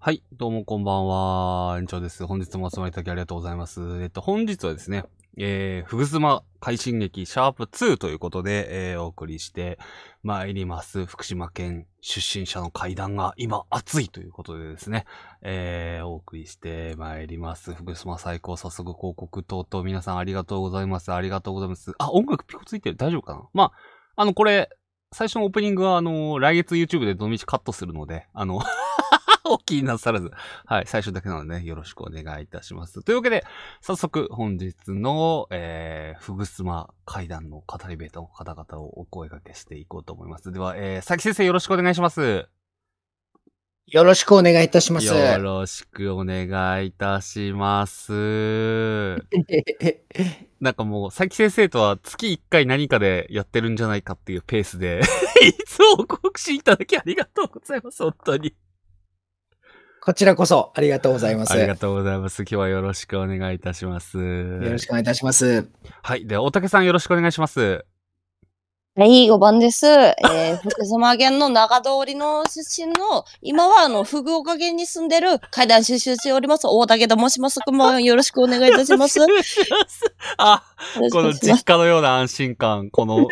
はい、どうもこんばんは。園長です。本日もお集まりいただきありがとうございます。えっと、本日はですね、えー、ふぐすま快進撃シャープ2ということで、えー、お送りして参ります。福島県出身者の会談が今熱いということでですね、えー、お送りして参ります。ふぐすま最高、早速広告等々皆さんありがとうございます。ありがとうございます。あ、音楽ピコついてる大丈夫かなまあ、あの、これ、最初のオープニングは、あの来月 YouTube でどのカットするので、あのお気になさらず。はい。最初だけなので、ね、よろしくお願いいたします。というわけで、早速本日の、えー、ふぐすま階段の語り部の方々をお声掛けしていこうと思います。では、えー、佐々木先生よろしくお願いします。よろしくお願いいたします。よろしくお願いいたします。なんかもう、佐木先生とは月1回何かでやってるんじゃないかっていうペースで いつも告知いただきありがとうございます、本当に。こちらこそありがとうございます。ありがとうございます。今日はよろしくお願いいたします。よろしくお願いいたします。はい。では、大竹さんよろしくお願いします。はい、5番です。えー、福島県の長通りの出身の、今はあの、福岡県に住んでる階段収集しております、大竹と申します。くもよろしくお願いいたします。あ、この実家のような安心感、この、こ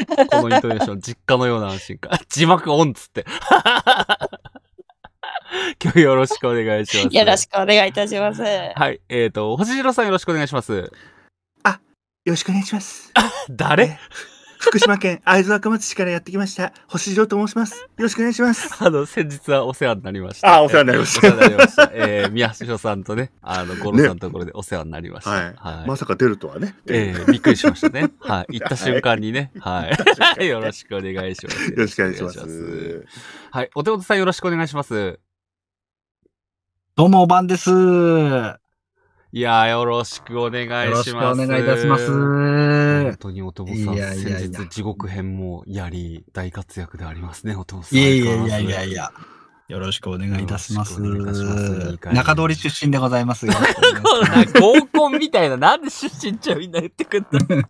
のイントネーション、実家のような安心感。字幕オンっつって。今日よろしくお願いします。よろしくお願いいたします。はい。えっ、ー、と、星城さんよろしくお願いします。あ、よろしくお願いします。誰福島県会津若松市からやってきました、星城と申します。よろしくお願いします。あの、先日はお世話になりました。あ、お世話になりました。お世話になりました。えー、宮城さんとね、あの、五郎さんのところでお世話になりました。ねはい、はい。まさか出るとはね。えー、びっくりしましたね。はい。行った瞬間にね。はい。よろしくお願いします。よろしくお願いします。はい。お手元さんよろしくお願いします。どうも、おばんです。いやー、よろしくお願いします。ろしくお願いいたします。本当にお父さん、いやいやいや先日地獄編もやり、大活躍でありますね、お父さん。いやいやいやいやいや。よろしくお願いいたします。ます中通り出身でございますよ。こんな合コンみたいな、なんで出身ちゃみんな言ってくんの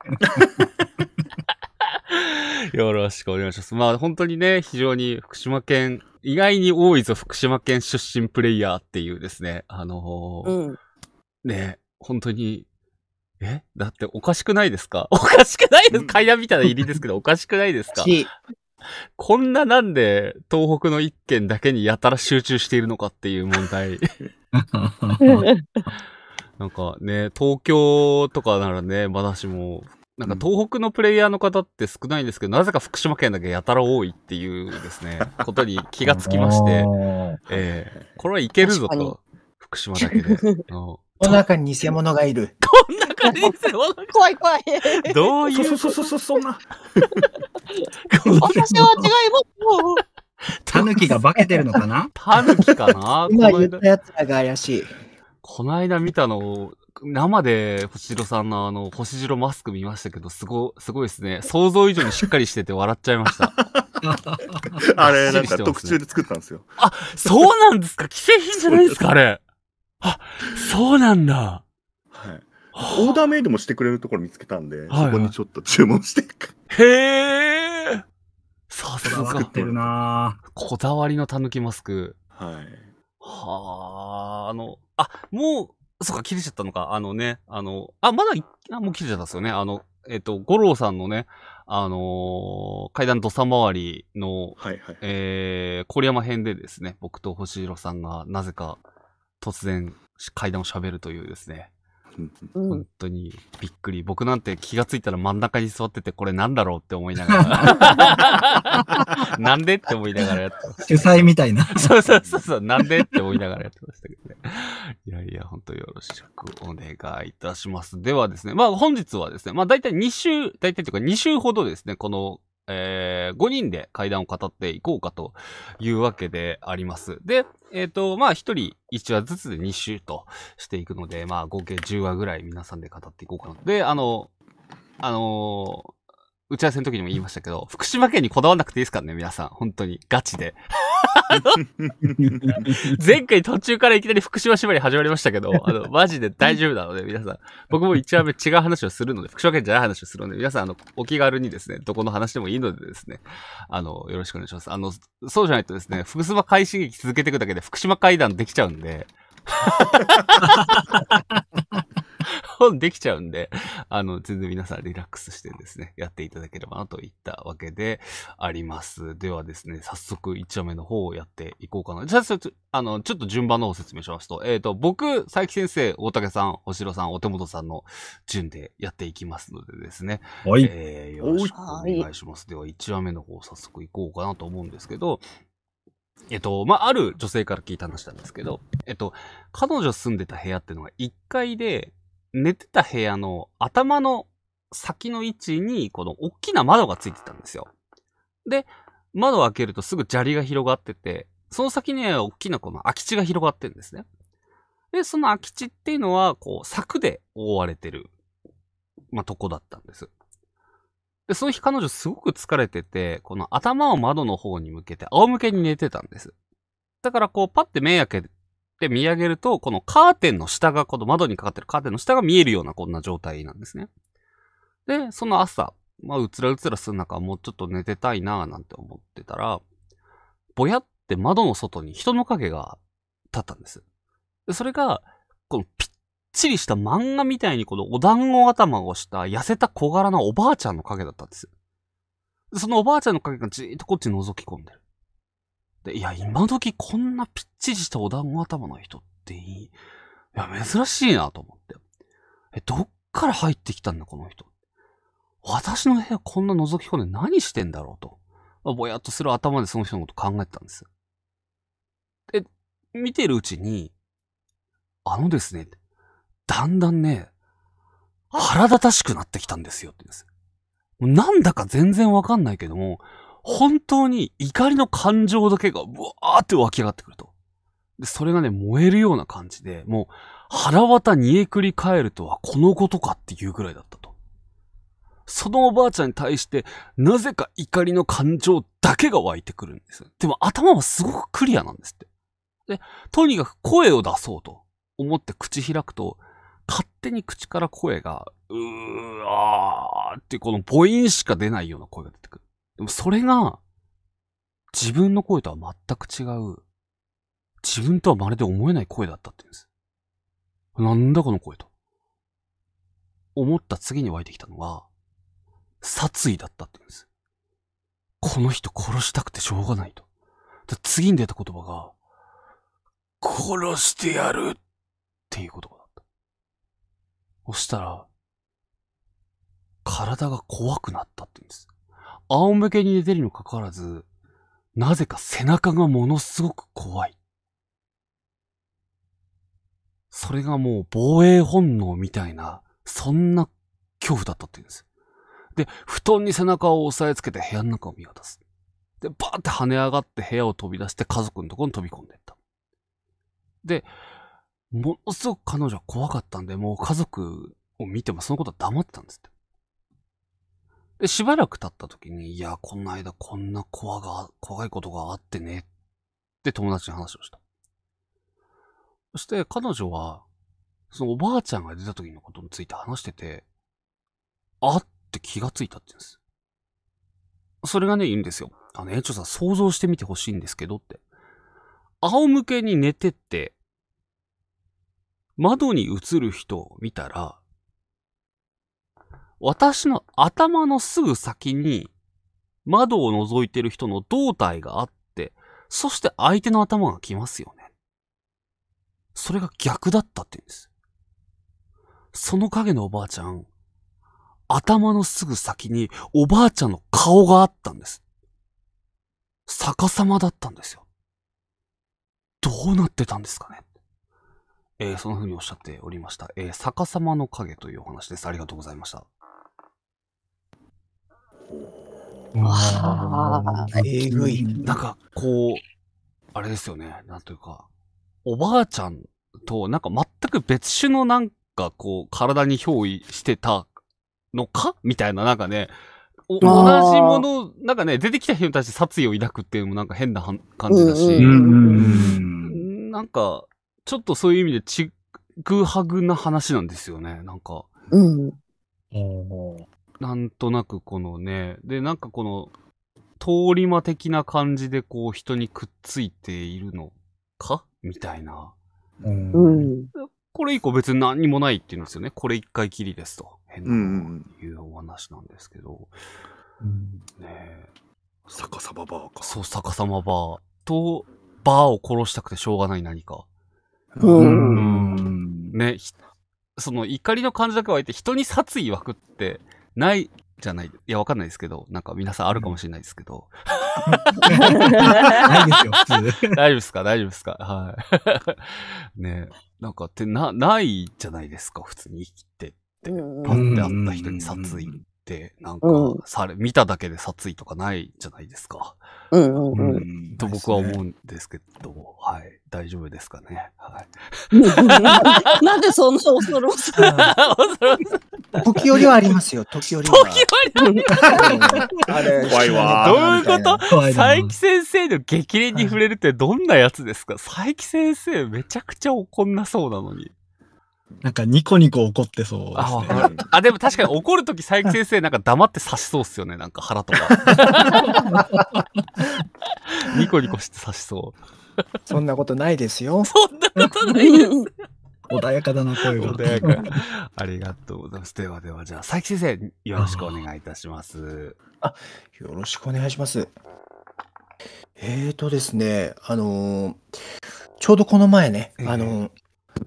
よろしくお願いします。まあ本当にね、非常に福島県、意外に多いぞ福島県出身プレイヤーっていうですね、あのー、うん、ね、本当に、えだっておかしくないですか おかしくないです、階段みたいな入りですけど、おかしくないですかこんななんで東北の一県だけにやたら集中しているのかっていう問題。なんかね、東京とかならね、まだしもなんか東北のプレイヤーの方って少ないんですけど、うん、なぜか福島県だけやたら多いっていうですね、ことに気がつきまして、ええー、これはいけるぞと、福島だけで。この中に偽物がいる。この中に偽物怖い怖い。どういう。そうそうそう、そんな。私は違います。タヌキが化けてるのかなタヌキかな今言ったやつらが怪しい。この間見たのを、生で星白さんのあの、星白マスク見ましたけど、すご、すごいですね。想像以上にしっかりしてて笑っちゃいました。あれ、なんか特注で作ったんですよ。あ、そうなんですか既製品じゃないですかあれ。あ、そうなんだ。はい。オーダーメイドもしてくれるところ見つけたんで、はいはい、そこにちょっと注文してへえ。さすが作ってるなこだわりのたぬきマスク。はい。はあ、あの、あ、もう、そっか、切れちゃったのか。あのね、あの、あ、まだ、あもう切れちゃったっすよね。あの、えっ、ー、と、五郎さんのね、あのー、階段土佐回りの、はいはい、えー、郡山編でですね、僕と星色さんがなぜか突然階段を喋るというですね、本当にびっくり。僕なんて気がついたら真ん中に座ってて、これなんだろうって思いながら。なんでって思いながらやってました。主催みたいな。そうそうそうそう、なんでって思いながらやってましたけどね。いやいや、本当よろしくお願いいたします。ではですね、まあ本日はですね、まあ大体2週、大体というか2週ほどですね、このえー、5人で会談を語っていこうかというわけであります。で、えっ、ー、と、まあ、1人1話ずつで2週としていくので、まあ、合計10話ぐらい皆さんで語っていこうかな。で、あの、あのー、打ち合わせの時にも言いましたけど、福島県にこだわらなくていいですからね、皆さん。本当に。ガチで。前回途中からいきなり福島縛り始まりましたけど、あの、マジで大丈夫なので、皆さん。僕も一話目違う話をするので、福島県じゃない話をするので、皆さん、あの、お気軽にですね、どこの話でもいいのでですね、あの、よろしくお願いします。あの、そうじゃないとですね、福島会刺激続けていくだけで福島会談できちゃうんで、できちゃうんで、あの、全然皆さんリラックスしてですね、やっていただければなといったわけであります。ではですね、早速1話目の方をやっていこうかな。じゃあ、ちょっと、あの、ちょっと順番の方を説明しますと、えっ、ー、と、僕、佐伯先生、大竹さん、お城さん、お手元さんの順でやっていきますのでですね。はい。えー、よろしくお願いします。では、1話目の方、早速いこうかなと思うんですけど、えっと、まあ、ある女性から聞いた話なんですけど、えっと、彼女住んでた部屋ってのが1階で、寝てた部屋の頭の先の位置に、この大きな窓がついてたんですよ。で、窓を開けるとすぐ砂利が広がってて、その先には大きなこの空き地が広がってるんですね。で、その空き地っていうのは、こう、柵で覆われてる、まあ、とこだったんです。で、その日彼女すごく疲れてて、この頭を窓の方に向けて仰向けに寝てたんです。だからこう、パッて目開けって見上げると、このカーテンの下が、この窓にかかってるカーテンの下が見えるようなこんな状態なんですね。で、その朝、まあ、うつらうつらする中、もうちょっと寝てたいなぁなんて思ってたら、ぼやって窓の外に人の影が立ったんです。でそれが、このぴっちりした漫画みたいにこのお団子頭をした痩せた小柄なおばあちゃんの影だったんです。そのおばあちゃんの影がじーっとこっち覗き込んでる。。いや、今時こんなぴっちりしたお団子頭の人っていい。いや、珍しいなと思って。え、どっから入ってきたんだ、この人。私の部屋こんな覗き込んで何してんだろうと。ぼやっとする頭でその人のこと考えてたんです。で、見てるうちに、あのですね、だんだんね、腹立たしくなってきたんですよって言うんです。なんだか全然わかんないけども、本当に怒りの感情だけが、ブワーって湧き上がってくると。で、それがね、燃えるような感じで、もう、腹渡煮えくり返るとはこのことかっていうぐらいだったと。そのおばあちゃんに対して、なぜか怒りの感情だけが湧いてくるんです。でも頭はすごくクリアなんですって。で、とにかく声を出そうと思って口開くと、勝手に口から声が、うーあーってこの母音しか出ないような声が出てくる。でもそれが、自分の声とは全く違う、自分とはまるで思えない声だったって言うんです。なんだこの声と。思った次に湧いてきたのが、殺意だったって言うんです。この人殺したくてしょうがないと。次に出た言葉が、殺してやるっていう言葉だった。そしたら、体が怖くなったって言うんです。仰向けに寝てるにもかかわらず、なぜか背中がものすごく怖い。それがもう防衛本能みたいな、そんな恐怖だったって言うんですで、布団に背中を押さえつけて部屋の中を見渡す。で、バーって跳ね上がって部屋を飛び出して家族のところに飛び込んでいった。で、ものすごく彼女は怖かったんで、もう家族を見てもそのことは黙ってたんですって。で、しばらく経った時に、いや、こんな間こんな怖が、怖いことがあってね、って友達に話をした。そして彼女は、そのおばあちゃんが出た時のことについて話してて、あって気がついたって言うんです。それがね、いいんですよ。あの、園長さん想像してみてほしいんですけどって。仰向けに寝てって、窓に映る人を見たら、私の頭のすぐ先に窓を覗いてる人の胴体があって、そして相手の頭が来ますよね。それが逆だったって言うんです。その影のおばあちゃん、頭のすぐ先におばあちゃんの顔があったんです。逆さまだったんですよ。どうなってたんですかねえー、そんな風におっしゃっておりました。えー、逆さまの影というお話です。ありがとうございました。えぐい。なんか、こう、あれですよね。なんというか、おばあちゃんと、なんか全く別種のなんか、こう、体に憑依してたのかみたいな、なんかね、同じもの、なんかね、出てきた人に対して殺意を抱くっていうのもなんか変な感じだし、なんか、ちょっとそういう意味でちぐはぐな話なんですよね、なんか。うん。なんとなくこのね、で、なんかこの、通り魔的な感じでこう人にくっついているのかみたいな。うん。これ以降別に何にもないっていうんですよね。これ一回きりですと。変ないうお話なんですけど。うん、ね逆さまバーか。そう、逆さまバーと、バーを殺したくてしょうがない何か。うん。うんね、その怒りの感じだけ湧いて人に殺意湧くって、ないじゃない、いや、わかんないですけど、なんか皆さんあるかもしれないですけど。ないですよ、普通。大丈夫ですか、大丈夫ですか。はい。ねなんかってな、ないじゃないですか、普通に生きてって。パンってあった人に殺意、なんか、され、見ただけで殺意とかないじゃないですか。うんうんうん。と僕は思うんですけど、はい。大丈夫ですかね。はい。なんでそんな恐ろしい 時折はありますよ、時折は。時折あれ、怖いわ。どういうこと佐伯先生の激励に触れるってどんなやつですか佐伯先生めちゃくちゃ怒んなそうなのに。なんかニコニコ怒ってそうですね。あ、あでも確かに怒るとき佐伯先生なんか黙って刺しそうっすよね。なんか腹とか。ニコニコして刺しそう。そんなことないですよ。そんなことないです。穏やかだな、声が。穏やか。ありがとうございます。ではでは、じゃあ、佐伯先生、よろしくお願いいたします。あ、よろしくお願いします。えーとですね、あのー、ちょうどこの前ね、あのー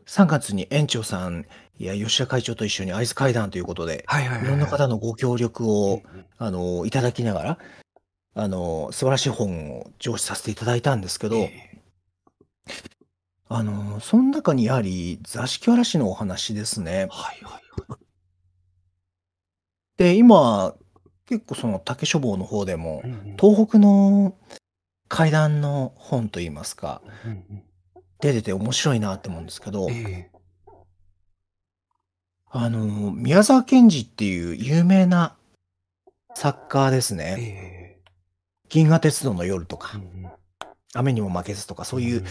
3月に園長さんいや吉田会長と一緒にアイス会談ということで、はいはいはいいろんな方のご協力を、あの、いただきながら、あの、素晴らしい本を上司させていただいたんですけど、えあの、その中にやはり座敷わらしのお話ですね。はいはいはい。で、今、結構その竹書房の方でも、うんうん東北の階段の本といいますか、うんうん出てて面白いなって思うんですけど、えあの、宮沢賢治っていう有名な作家ですね。え。銀河鉄道の夜とうか、ん雨にも負けずとか、そうういう、ん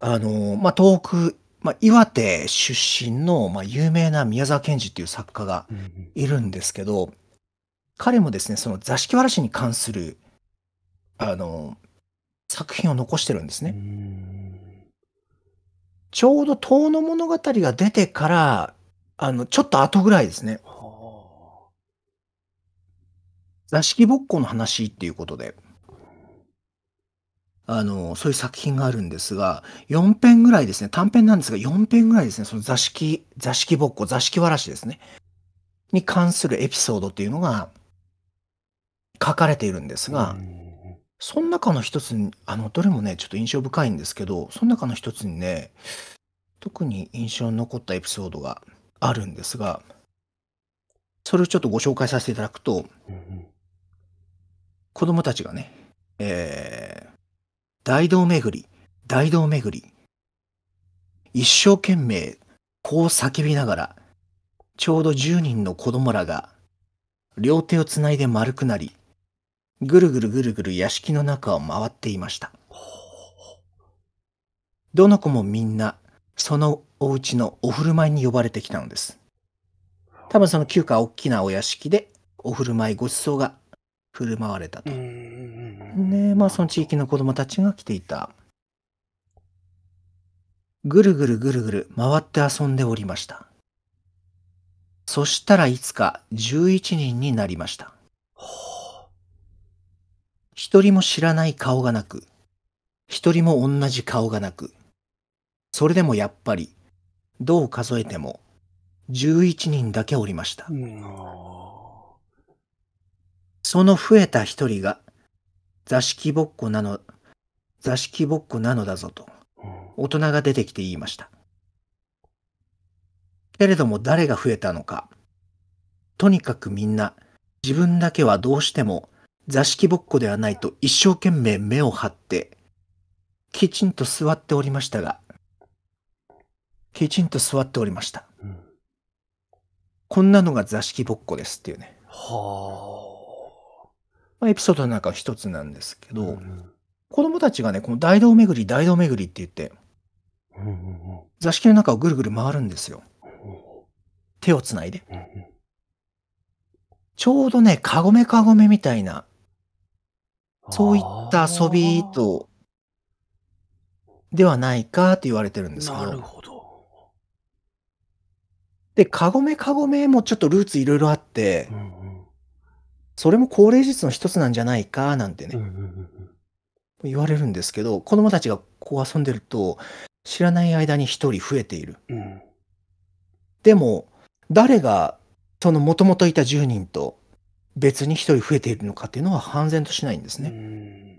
あの、まあ、くまあ、岩手出身の、まあ、有名な宮沢賢治っていう作家がいるんですけど、彼もですね、その座敷わらしに関する、あの、作品を残してるんですね。ちょうど遠の物語が出てから、あの、ちょっと後ぐらいですね。座敷ぼっこの話っていうことで、あの、そういう作品があるんですが、4編ぐらいですね、短編なんですが、4編ぐらいですね、その座敷、座敷ぼっこ、座敷わらしですね、に関するエピソードっていうのが書かれているんですが、うんその中の一つに、あの、どれもね、ちょっと印象深いんですけど、その中の一つにね、特に印象に残ったエピソードがあるんですが、それをちょっとご紹介させていただくと、子供たちがね、えー、大道巡り、大道巡り、一生懸命、こう叫びながら、ちょうど10人の子供らが、両手をつないで丸くなり、ぐるぐるぐるぐる屋敷の中を回っていました。どの子もみんな、そのお家のお振る舞いに呼ばれてきたのです。多分その旧家大きなお屋敷で、お振る舞いごちそうが振る舞われたと。ねまあその地域の子供たちが来ていた。ぐるぐるぐるぐる回って遊んでおりました。そしたらいつか11人になりました。一人も知らない顔がなく、一人も同じ顔がなく、それでもやっぱり、どう数えても、11人だけおりました。その増えた一人が、座敷ぼっこなの、座敷ぼっこなのだぞと、大人が出てきて言いました。けれども誰が増えたのか、とにかくみんな、自分だけはどうしても座敷ぼっこではないと一生懸命目を張って、きちんと座っておりましたが、きちんと座っておりました。うん、こんなのが座敷ぼっこですっていうね。はあ。エピソードの中一つなんですけど、うん、子供たちがね、この大道巡り、大道巡りって言って、うんうんうん、座敷の中をぐるぐる回るんですよ。手をつないで。ちょうどね、かごめかごめみたいなそういった遊びと、ではないかと言われてるんですけど。なるほど。で、カゴメカゴメもちょっとルーツいろいろあって、うんうん、それも高齢術の一つなんじゃないかなんてね、うんうんうん、言われるんですけど、子供たちがこう遊んでると、知らない間に一人増えている。うん、でも、誰がそのもともといた10人と別に一人増えているのかっていうのは判然としないんですね。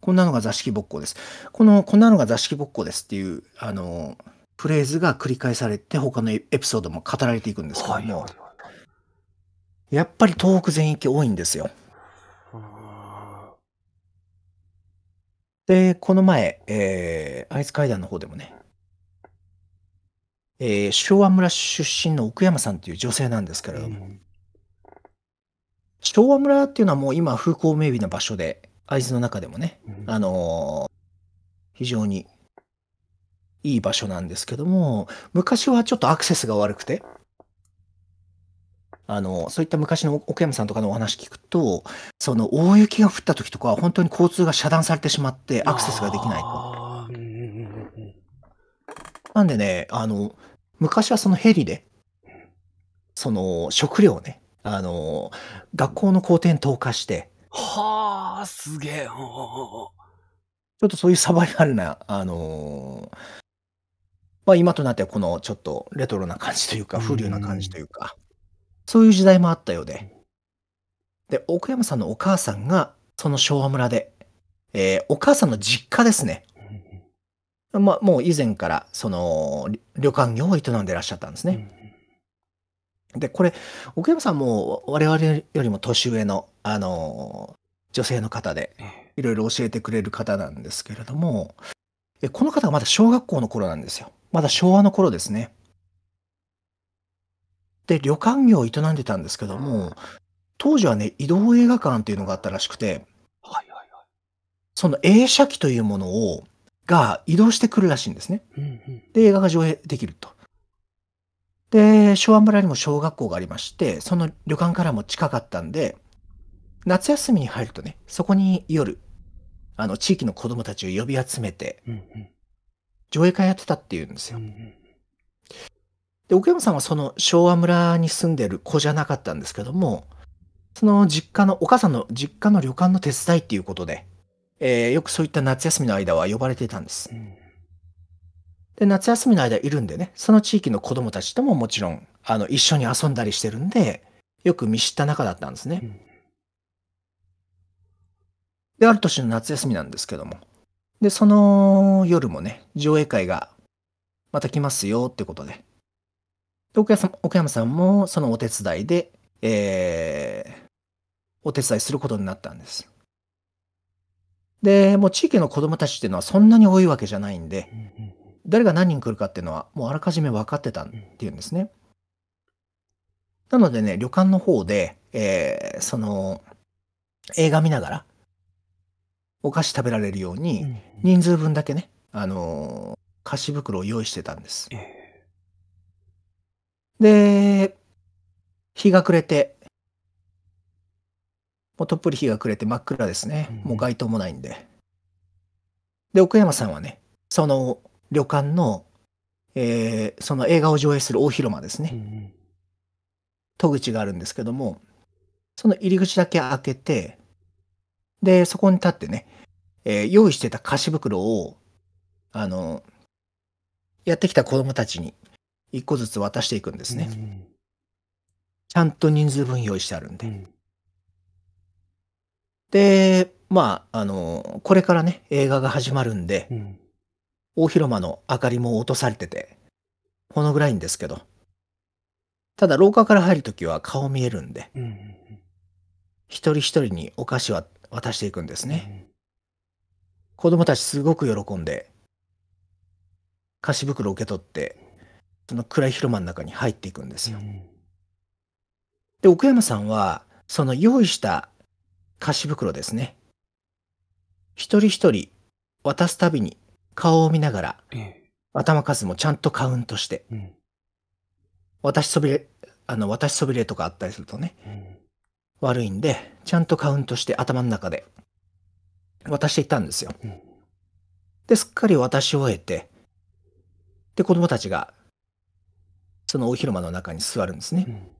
こんなのが座敷ぼっこです。この、こんなのが座敷ぼっこですっていう、あの、フレーズが繰り返されて、他のエピソードも語られていくんですけども、はい、やっぱり東北全域多いんですよ。で、この前、えー、アイス階段の方でもね、えー、昭和村出身の奥山さんという女性なんですけれども、うん、昭和村っていうのはもう今風光明媚な場所で、会津の中でもね、うん、あのー、非常にいい場所なんですけども、昔はちょっとアクセスが悪くて、あの、そういった昔の奥山さんとかのお話聞くと、その大雪が降った時とかは本当に交通が遮断されてしまってアクセスができないと。なんでね、あの、昔はそのヘリで、その食料をね、あの、学校の校庭に投下して。はあ、すげえ。ちょっとそういうサバイバルな、あのまあ今となってはこのちょっとレトロな感じというか、風流な感じというか、うそういう時代もあったようで。で、奥山さんのお母さんが、その昭和村で、えー、お母さんの実家ですね。まあ、もう以前から、その、旅館業を営んでらっしゃったんですね。で、これ、奥山さんも我々よりも年上の、あの、女性の方で、いろいろ教えてくれる方なんですけれども、この方はまだ小学校の頃なんですよ。まだ昭和の頃ですね。で、旅館業を営んでたんですけども、当時はね、移動映画館っていうのがあったらしくて、はいはいはい、その映写機というものを、が移動してくるらしいんですね。で、映画が上映できると。で、昭和村にも小学校がありまして、その旅館からも近かったんで、夏休みに入るとね、そこに夜、あの、地域の子供たちを呼び集めて、上映会やってたっていうんですよ。で、奥山さんはその昭和村に住んでる子じゃなかったんですけども、その実家の、お母さんの実家の旅館の手伝いっていうことで、えー、よくそういった夏休みの間は呼ばれてたんです。うんで、夏休みの間いるんでね、その地域の子供たちとももちろん、あの、一緒に遊んだりしてるんで、よく見知った仲だったんですね。で、ある年の夏休みなんですけども。で、その夜もね、上映会が、また来ますよってことで。で奥山奥山さんもそのお手伝いで、えー、お手伝いすることになったんです。で、もう地域の子供たちっていうのはそんなに多いわけじゃないんで、誰が何人来るかっていうのは、もうあらかじめ分かってたっていうんですね。なのでね、旅館の方で、えー、その、映画見ながら、お菓子食べられるように、人数分だけね、あのー、菓子袋を用意してたんです。で、日が暮れて、もうとっぷり日が暮れて真っ暗ですね。もう街灯もないんで。で、奥山さんはね、その、旅館の、えー、その映画を上映する大広間ですね、うん、戸口があるんですけどもその入り口だけ開けてでそこに立ってね、えー、用意してた菓子袋をあのやってきた子供たちに一個ずつ渡していくんですね、うん、ちゃんと人数分用意してあるんで、うん、でまああのこれからね映画が始まるんで、うん大広間の明かりも落とされてて、ほの暗いんですけど。ただ廊下から入るときは顔見えるんで、うん一人一人にお菓子は渡していくんですね。うん、子供たちすごく喜んで、菓子袋を受け取って、その暗い広間の中に入っていくんですよ。うん、で、奥山さんは、その用意した菓子袋ですね。一人一人渡すたびに顔を見ながら、ええ、頭数もちゃんとカウントして、うん、渡しそびれ、あの、渡しそびれとかあったりするとね、うん、悪いんで、ちゃんとカウントして頭の中で渡していったんですよ。うん、で、すっかり渡し終えて、で、子供たちが、そのお広間の中に座るんですね。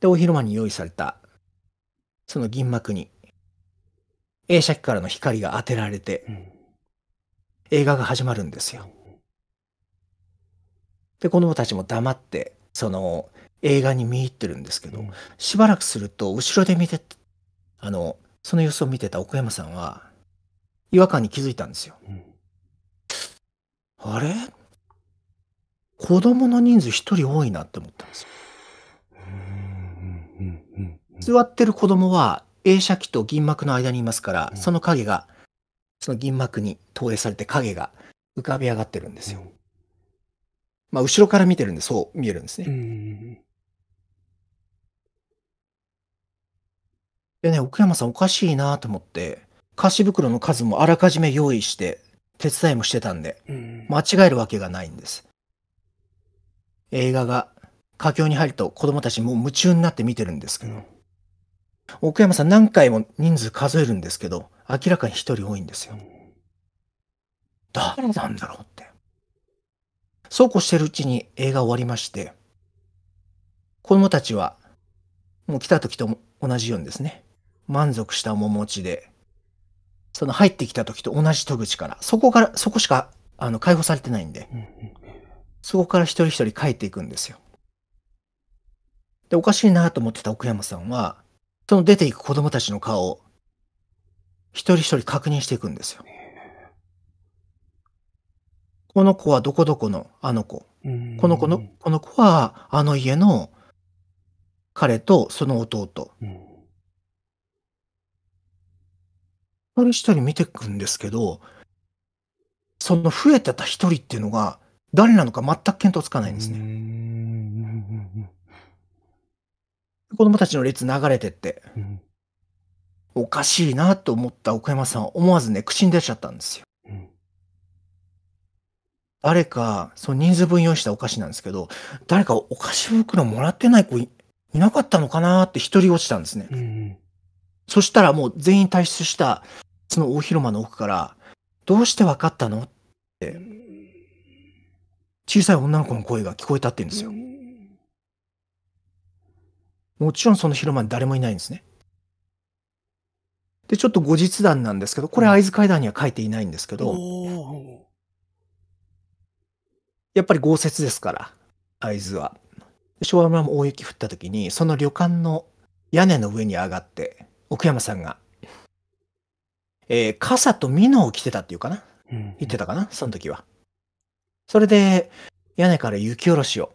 で、お広間に用意された、その銀幕に、映写機からの光が当てられて、映画が始まるんですよ。で子供たちも黙ってその映画に見入ってるんですけど、しばらくすると後ろで見てあのその様子を見てた奥山さんは違和感に気づいたんですよ。あれ子供の人数一人多いなって思ったんですよ。座ってる子供は映写機と銀幕の間にいますから、その影がその銀幕に投影されて影が浮かび上がってるんですよ。うん、まあ、後ろから見てるんで、そう見えるんですね。でね、奥山さんおかしいなと思って、菓子袋の数もあらかじめ用意して、手伝いもしてたんで、間違えるわけがないんです。映画が佳境に入ると子供たちも夢中になって見てるんですけど、奥山さん何回も人数数えるんですけど、明らかに一人多いんですよ。誰なんだろうって。そうこうしてるうちに映画終わりまして、子供たちは、もう来た時と同じようにですね、満足した面持ちで、その入ってきた時と同じ戸口から、そこから、そこしか、あの、解放されてないんで、そこから一人一人帰っていくんですよ。で、おかしいなと思ってた奥山さんは、その出ていく子供たちの顔を一人一人確認していくんですよ。この子はどこどこのあの子。この子の、この子はあの家の彼とその弟。うん、一人一人見ていくんですけど、その増えてた一人っていうのが誰なのか全く見当つかないんですね。子供たちの列流れてって、うん、おかしいなと思った奥山さんは思わずね、口に出ちゃったんですよ。うん、誰か、その人数分用意したお菓子なんですけど、誰かお菓子袋もらってない子いなかったのかなって一人落ちたんですね。うん、そしたらもう全員退出した、その大広間の奥から、どうして分かったのって、小さい女の子の声が聞こえたって言うんですよ。もちろんその広間に誰もいないんですね。で、ちょっと後日談なんですけど、これ会津階段には書いていないんですけど、やっぱり豪雪ですから、会津は。昭和村も大雪降った時に、その旅館の屋根の上に上がって、奥山さんが、えー、傘と美濃を着てたっていうかな言ってたかなその時は。それで、屋根から雪下ろしを、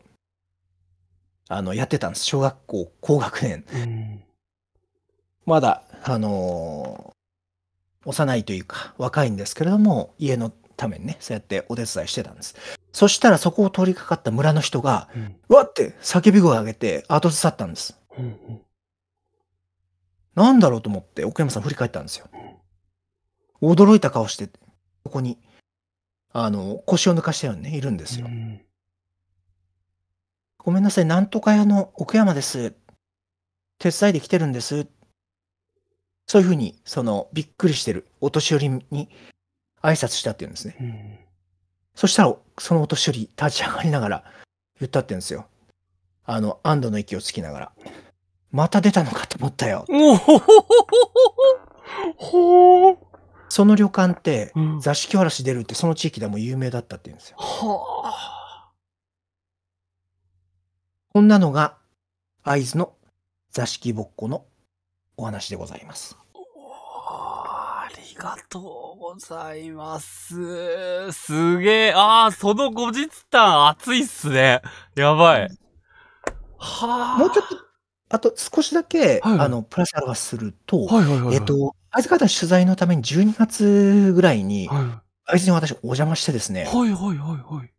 あの、やってたんです。小学校高学年。まだあの幼いというか若いんですけれども家のためにねそうやってお手伝いしてたんですそしたらそこを通りかかった村の人が、うん、わって叫び声を上げて後ずさったんです、うんうん、なんだろうと思って奥山さん振り返ったんですよ、うん、驚いた顔してここにあの腰を抜かしたようにねいるんですよ、うん、ごめんなさいなんとか屋の奥山です手伝いで来てるんですってそういうふうに、その、びっくりしてるお年寄りに挨拶したって言うんですね。うん、そしたら、そのお年寄り立ち上がりながら言ったって言うんですよ。あの、安堵の息をつきながら。また出たのかと思ったよ。その旅館って、座敷わらし出るってその地域でも有名だったって言うんですよ。こんなのが、会津の座敷ぼっこのお話でございます。がとうございます。すげえ。ああ、その後日談熱いっすね。やばい。はあ。もうちょっと、あと少しだけ、はいはい、あの、プラスアルファすると、はいはいはいはい、えっ、ー、と、会津方取材のために12月ぐらいに、はい、あい、に私お邪魔してですね。はいはいはいはい。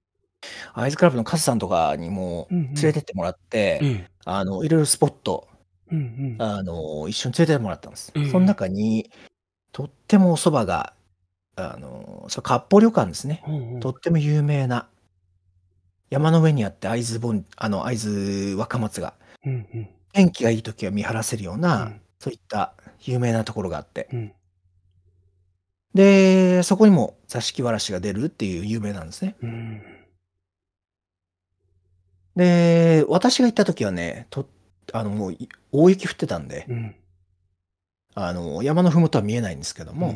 アイズクラブのカズさんとかにも連れてってもらって、うんうん、あの、いろいろスポット、うんうん、あの、一緒に連れてってもらったんです。うん、その中に、とってもお蕎麦が、あの、そ割烹旅館ですね、うんうん。とっても有名な。山の上にあって会津盆、あの、会津若松が、うんうん、天気がいい時は見晴らせるような、うん、そういった有名なところがあって。うん、で、そこにも座敷わらしが出るっていう有名なんですね。うんで、私が行った時はね、と、あの、もう大雪降ってたんで、うん、あの山のふもとは見えないんですけども、う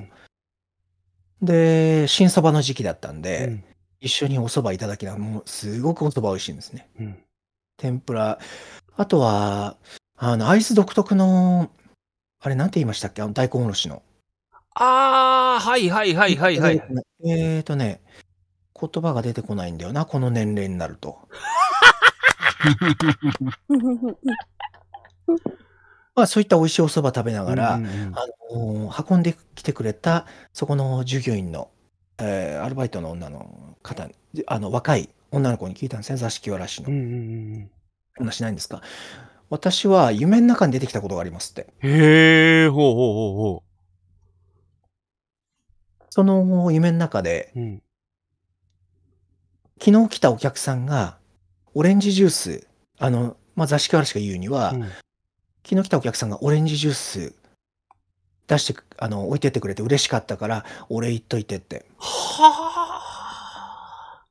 ん、で新そばの時期だったんで、うん、一緒におそばいただきながらもうすごくおそば美味しいんですね、うん、天ぷらあとはあのアイス独特のあれなんて言いましたっけあの大根おろしのああはいはいはいはいはいえっ、ー、とね言葉が出てこないんだよなこの年齢になると まあ、そういった美味しいお蕎麦食べながら、うんうんうん、あの運んできてくれたそこの従業員の、えー、アルバイトの女の方あの若い女の子に聞いたんですね座敷わらしの、うんうんうん、話ないんですか私は夢の中に出てきたことがありますってへえほうほうほうほうその夢の中で、うん、昨日来たお客さんがオレンジジュースあの、まあ、座敷わらしが言うには、うん昨日来たお客さんがオレンジジュース出して、あの、置いてってくれて嬉しかったから、お礼言っといてって。はあ。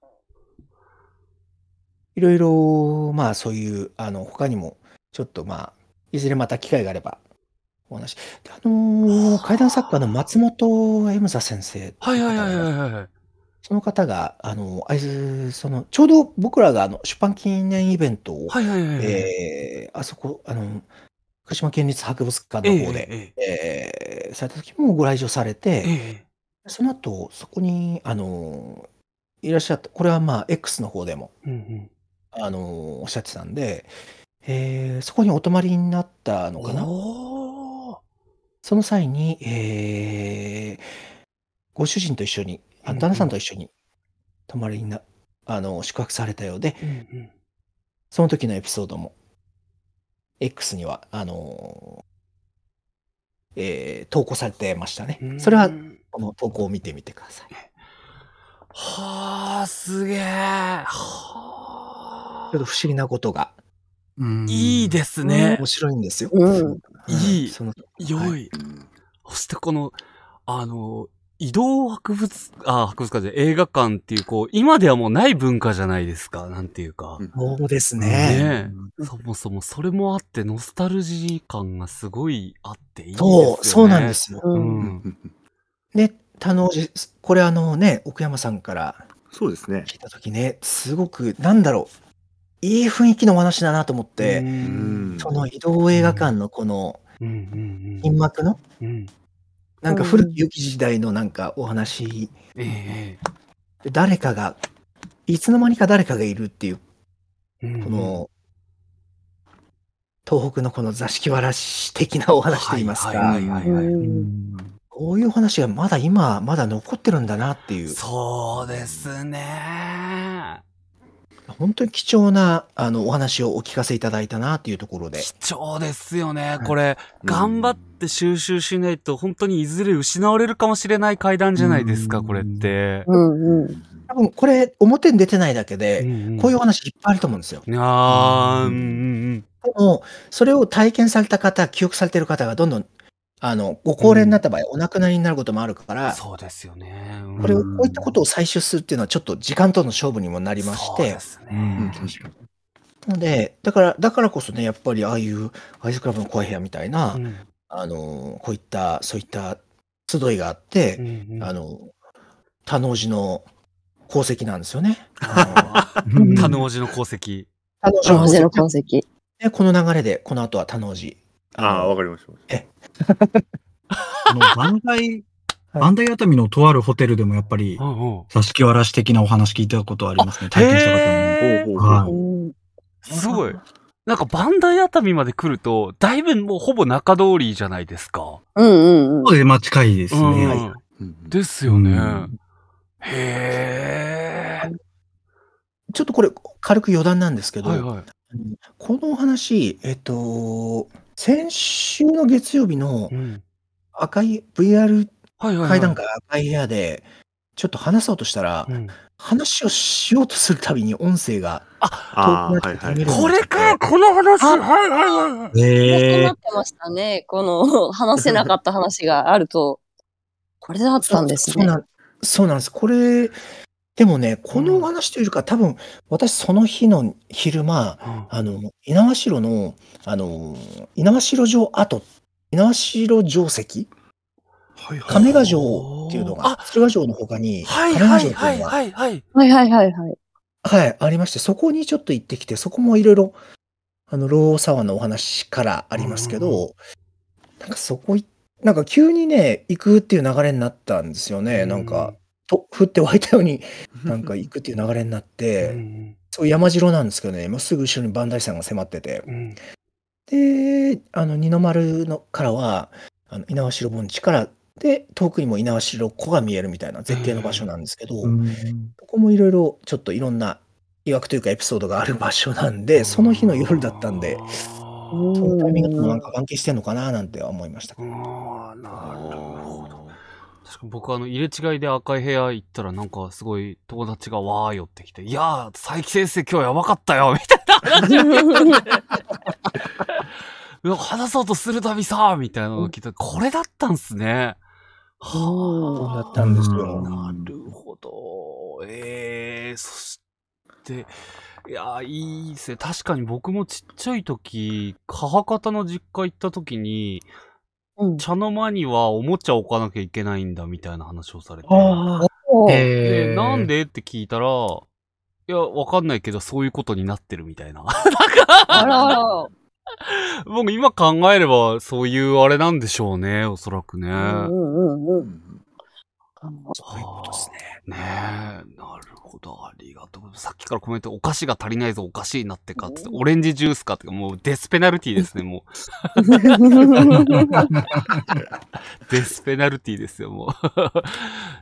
いろいろ、まあそういう、あの、他にも、ちょっとまあ、いずれまた機会があれば、お話。あのー、怪談作家の松本エムザ先生。はいはいはいはいはい。その方が、あの、あいず、その、ちょうど僕らがあの出版記念イベントを、はいはいはい、はい、えー、あそこ、あの、福島県立博物館の方で、えええー、された時もご来場されて、その後、そこに、あの、いらっしゃった、これはまあ、X の方でも、うんうんあのおっしゃってたんで、えー、そこにお泊まりになったのかな。その際に、えー、ご主人と一緒に、旦那さんと一緒に泊まりにな、あの宿泊されたようで、うんうん、その時のエピソードも X には、あのー、えー、投稿されてましたね。それは、この投稿を見てみてください。はあ、すげえ。はあ。ちょっと不思議なことが。いいですね。面白いんですよ。うん、いい。良い。そしてこの、あの、移動博物、あ、博物館で映画館っていう、こう、今ではもうない文化じゃないですか、なんていうか。そうですね。ねそもそもそれもあって、ノスタルジー感がすごいあっていいですよね。そう、そうなんですよ。うん、で、田能寺、これあのね、奥山さんからそうですね。聞いた時ね、すごく、なんだろう、いい雰囲気のお話だなと思って、その移動映画館のこの、銀幕のなんか古き良き時代のなんかお話、誰かが、いつの間にか誰かがいるっていう、うん、この、東北のこの座敷わらし的なお話といいますか、こういう話がまだ今、まだ残ってるんだなっていう。そうですね。本当に貴重なあのお話をお聞かせいただいたなというところで。貴重ですよね。これ、頑張って収集しないと、本当にいずれ失われるかもしれない階段じゃないですか、これって。うんうん。多分これ、表に出てないだけで、こういうお話いっぱいあると思うんですよ。ああ、うんうんうん。でも、それを体験された方、記憶されてる方がどんどんあの、ご高齢になった場合、お亡くなりになることもあるから、そうですよね。うこれを、こういったことを採取するっていうのは、ちょっと時間との勝負にもなりましそうでて、すうん、なので、だから、だからこそね、やっぱりああいうアイスクラブの怖い部屋みたいうな、ん。あの、こういった、そういった集いがあっうて、んうあの、他の字の功績なんですよね。あの、う他の字の功績。他の字の功績。で、この流れで、この後は他の字ああ、わかりました。え あの、バンダイ、バンダイ熱海のとあるホテルでもやっぱり、座敷わらし的なお話聞いたことありますね。体験した方も。すごい。なんかバンダイ熱海まで来ると、だいぶもうほぼ中通りじゃないですか。うんうんうそうで、まあ近いですね。はい、ですよね。へえ。ちょっとこれ、軽く余談なんですけど、はいはい、このお話、えっと、先週の月曜日の赤い VR 階段ら赤い部屋で、ちょっと話そうとしたら、うん、話をしようとするたびに音声が、あ、これか、この話、はいはいはい。えー、なってましたね。この、話せなかった話があると、これだったんですね。そうなんです。これ、でもね、このお話というか、多分、私その日の昼間、うん。あの、猪苗代の、あの、猪苗代城跡、猪苗代城跡はいはい。亀ヶ城っていうのが、鶴ヶ城の他に、亀ヶ城っていはういのがはいはい。はいはいはいはい。はい、ありまして、そこにちょっと行ってきて、そこもいろいろ、あの、老沢のお話からありますけん。ど、なんかそこなんか急にね、行くっていう流れになったんですようね、なんか。と 降って湧いたようになんか行くっていう流れになって、うん、そう山城なんですけどね、もうすぐ後ろに磐梯山が迫ってて、うん、であの二の丸のからはあの猪苗代盆地からで遠くにも猪苗代湖が見えるみたいな絶景の場所なんですけど、うん、ここもいろいろちょっといろんな疑惑というかエピソードがある場所なんでその日の夜だったんで。そのタイミングともなんか関係してんのかななんて思いました。なるほど。確か僕あの、入れ違いで赤い部屋行ったらなんかすごい友達がわー寄ってきて、いやー、佐伯先生今日やばかったよみたいな話を聞い 話そうとするたびさ、みたいなのを聞いた、これだったんすね。はあ。だったんですよ。なるほど。ええー、そして、いや、いいですね。確かに僕もちっちゃい時、母方の実家行った時に、うん。茶の間にはおもちゃ置かなきゃいけないんだみたいな話をされて。なんでって聞いたら、いや、わかんないけど、そういうことになってるみたいな。だからら。僕今考えれば、そういうあれなんでしょうね、おそらくね。うんうんうん。そういうことですね。ねえ、なるほど。ありがとうさっきからコメント、お菓子が足りないぞ、おかしいなってかってって、オレンジジュースかってか、もうデスペナルティですね、もう。デスペナルティですよ、も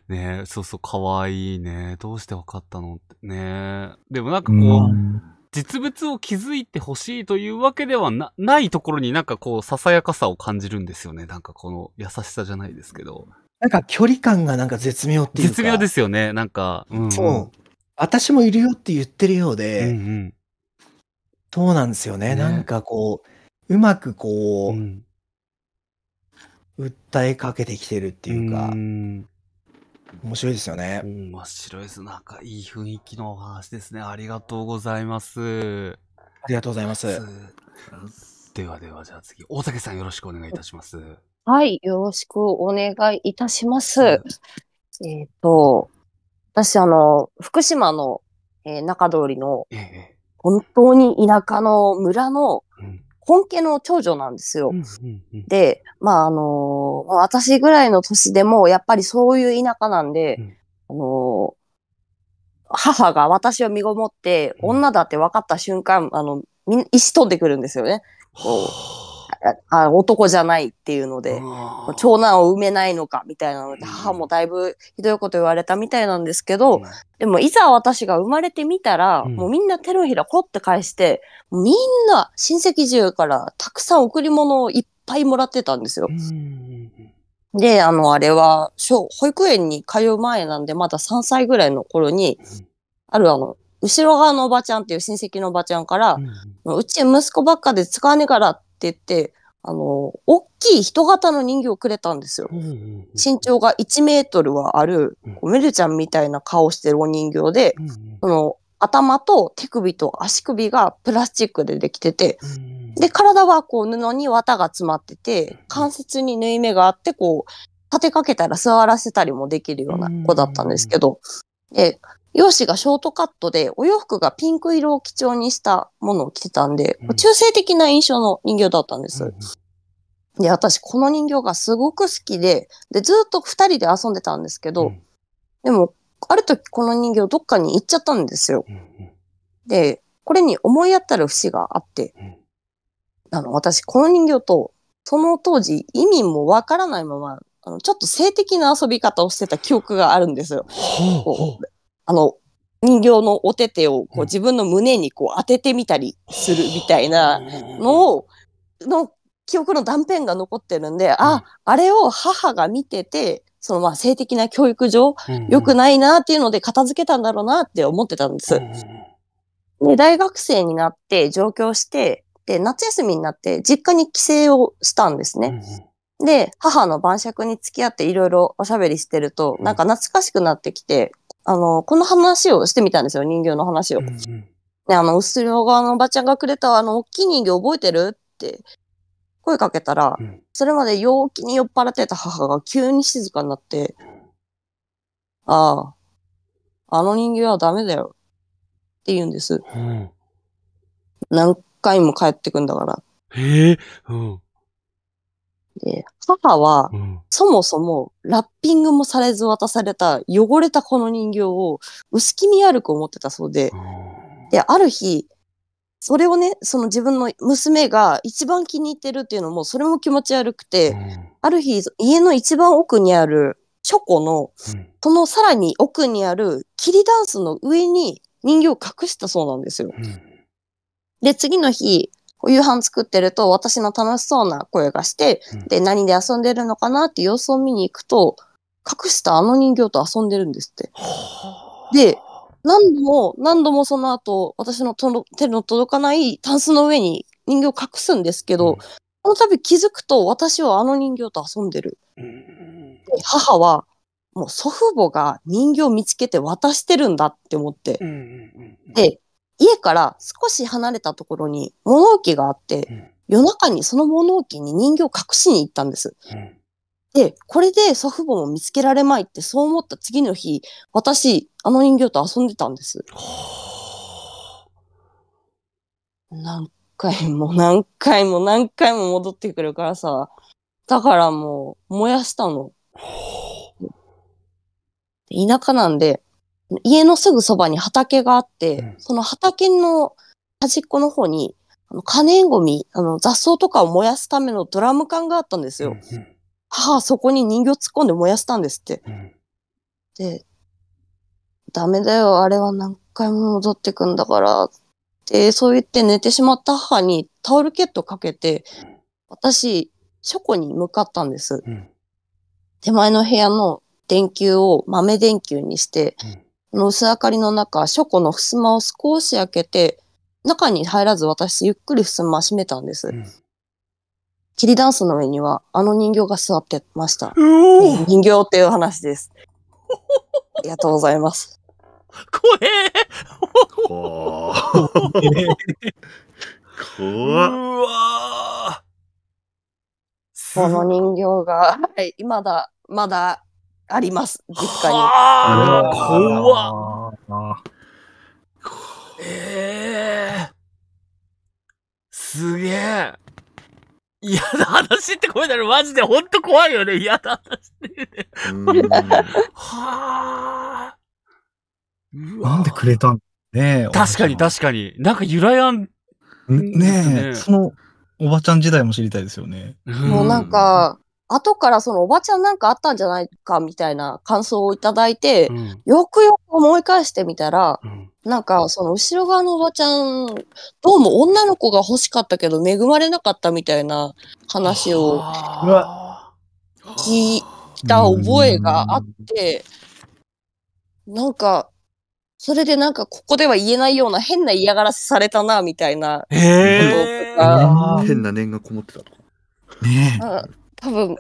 う。ねえ、そうそう、かわいいね。どうしてわかったのってね。でもなんかこう、うん実物を築いてほしいというわけではなないところになんかこうささやかさを感じるんですよね。なんかこの優しさじゃないですけど。なんか距離感がなんか絶妙っていうか。絶妙ですよね、なんか。うんそう。私もいるよって言ってるようで、うんうん、そうなんですよね、ね、なんかこう、うまくこう、うん、訴えかけてきてるっていうか、うん、面白いですよね。面白いです。なんかいい雰囲気のお話ですね。ありがとうございます。ありがとうございます。ではでは、じゃあ次、大竹さんよろしくお願いいたします。はい、よろしくお願いいたします。えっ、ー、と、私、あの、福島の、えー、中通りの、本当に田舎の村の、本家の長女なんですよ。うんうんうん、で、まあ、あのー、私ぐらいの年でも、やっぱりそういう田舎なんで、うん、あのー、母が私を身ごもって、女だって分かった瞬間、あの、みんな石飛んでくるんですよね。こうあ男じゃないっていうので、長男を産めないのかみたいなので、母もだいぶひどいこと言われたみたいなんですけど、でもいざ私が生まれてみたら、もうみんな手のひらコロって返して、みんな親戚中からたくさん贈り物をいっぱいもらってたんですよ。で、あの、あれは、小、保育園に通う前なんで、まだ3歳ぐらいの頃に、あるあの、後ろ側のおばちゃんっていう親戚のおばちゃんから、うん、うち息子ばっかで使わねえから言って、あの、大きい人型の人形をくれたんですよ。身長が1メートルはある、こうメルちゃんみたいな顔してるお人形で、その頭と手首と足首がプラスチックでできてて、で、体はこう布に綿が詰まってて、関節に縫い目があって、こう、立てかけたら座らせたりもできるような子だったんですけど、で、容姿がショートカットで、お洋服がピンク色を基調にしたものを着てたんで、うん、中性的な印象の人形だったんです。うんで、私、この人形がすごく好きで、で、ずっと二人で遊んでたんですけど、うん、でも、ある時この人形どっかに行っちゃったんですよ。うん、で、これに思い当たる節があって、うん、あの、私、この人形と、その当時、意味もわからないまま、あのちょっと性的な遊び方をしてた記憶があるんですよ。あの、人形のお手手をこう自分の胸にこう当ててみたりするみたいなのを、の記憶の断片が残ってるんで、あ、あれを母が見てて、そのまあ性的な教育上、良くないなっていうので片付けたんだろうなって思ってたんです。で、大学生になって上京して、で、夏休みになって実家に帰省をしたんですね。で、母の晩酌に付き合っていろいろおしゃべりしてると、なんか懐かしくなってきて、あの、この話をしてみたんですよ、人形の話を。うんうん、ね、あの、後ろ側のおばちゃんがくれた、あの、大きい人形覚えてるって声かけたら、うん、それまで陽気に酔っ払ってた母が急に静かになって、ああ、あの人形はダメだよって言うんです。うん、何回も帰ってくんだから。へえ、うん。で、母は、そもそもラッピングもされず渡された汚れたこの人形を薄気味悪く思ってたそうで、で、ある日、それをね、その自分の娘が一番気に入ってるっていうのも、それも気持ち悪くて、ある日、家の一番奥にあるチョコの、そのさらに奥にあるキリダンスの上に人形を隠したそうなんですよ。で、次の日、夕飯作ってると私の楽しそうな声がして、で、何で遊んでるのかなって様子を見に行くと、隠したあの人形と遊んでるんですって。で、何度も何度もその後、私の手の届かないタンスの上に人形を隠すんですけど、うん、この度気づくと私はあの人形と遊んでる。うん、母は、もう祖父母が人形を見つけて渡してるんだって思って。うん、で、家から少し離れたところに物置があって、夜中にその物置に人形を隠しに行ったんです。で、これで祖父母も見つけられまいってそう思った次の日、私、あの人形と遊んでたんです。何回も何回も何回も戻ってくるからさ、だからもう燃やしたの。田舎なんで、家のすぐそばに畑があって、うん、その畑の端っこの方に、あの可燃ごみ、あの雑草とかを燃やすためのドラム缶があったんですよ。うん、母はそこに人形突っ込んで燃やしたんですって。うん、で、ダメだよ、あれは何回も戻ってくんだから。で、そう言って寝てしまった母にタオルケットかけて、私、書庫に向かったんです。手前の部屋の電球を豆電球にして、うん、の薄明かりの中、書庫の襖を少し開けて、中に入らず私、ゆっくり襖閉めたんです。うんリダンスの上には、あの人形が座ってました。人形っていう話です。ありがとうございます。怖え怖うわこの人形が、はい、まだ、まだ、あります、実家に。あ怖っええー、すげえ嫌な話って声だろ、マジで。ほんと怖いよね、嫌な話って、はあ。なんでくれたんね確かに確かに。なんか由来やん。ねえ、ねその、おばちゃん時代も知りたいですよね。もうなんか、後からそのおばちゃんなんかあったんじゃないかみたいな感想をいただいて、うん、よくよく思い返してみたら、うん、なんかその後ろ側のおばちゃん、どうも女の子が欲しかったけど恵まれなかったみたいな話を聞いた覚えがあって、なんか、それでなんかここでは言えないような変な嫌がらせされたなみたいなと変な念がこもってたとか。ねえ。多分、ちょっ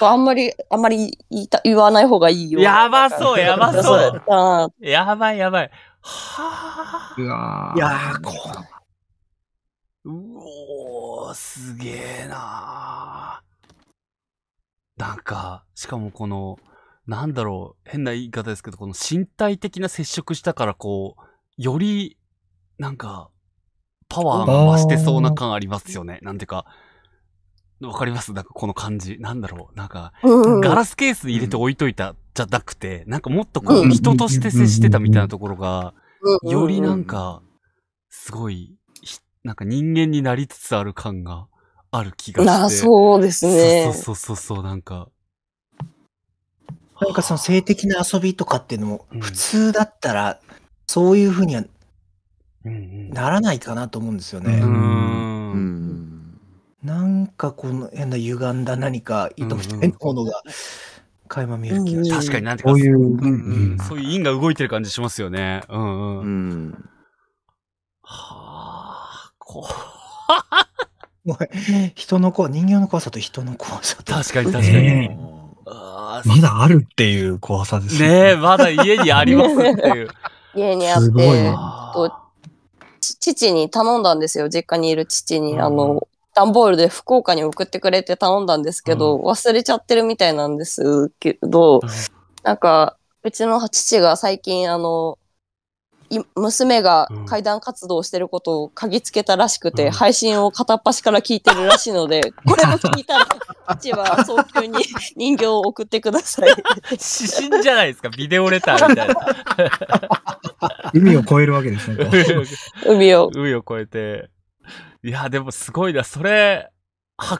とあんまり、あんまり言いた言わない方がいいよ。やばそう、やばそう。やばい、やばい。はぁ。うわいやぁ、こう。うおー、すげえなー。なんか、しかもこの、なんだろう、変な言い方ですけど、この身体的な接触したから、こう、より、なんか、パワーが増してそうな感ありますよね。なんていうか、わかりますなんかこの感じ。なんだろうなんか、ガラスケース入れて置いといたじゃなくて、なんかもっとこう、人として接してたみたいなところが、よりなんか、すごい、なんか人間になりつつある感がある気がして。あ、そうですね。そうそうそうそう、なんか。なんかその性的な遊びとかっていうのも、普通だったら、そういうふうにはならないかなと思うんですよね。うん。うんなんかこの変な歪んだ何か意図みたいなものが垣間見える気がします。確かになんてこういう、ううそういう因が動いてる感じしますよね。うんうん。うん、はあ、こう。人の怖、人形の怖さと人の怖さと。確かに確かに。あまだあるっていう怖さですね。ねえ、まだ家にありますっていう。家にあって、父に頼んだんですよ。実家にいる父に、あの、段ボールで福岡に送ってくれて頼んだんですけど、うん、忘れちゃってるみたいなんですけど、うん、なんか、うちの父が最近、あの、娘が階段活動してることを嗅ぎつけたらしくて、うん、配信を片っ端から聞いてるらしいので、これも聞いたら、父は早急に 人形を送ってください。指針じゃないですか、ビデオレターみたいな。海を越えるわけですね。海を。海を越えて。いや、でもすごいな。それ、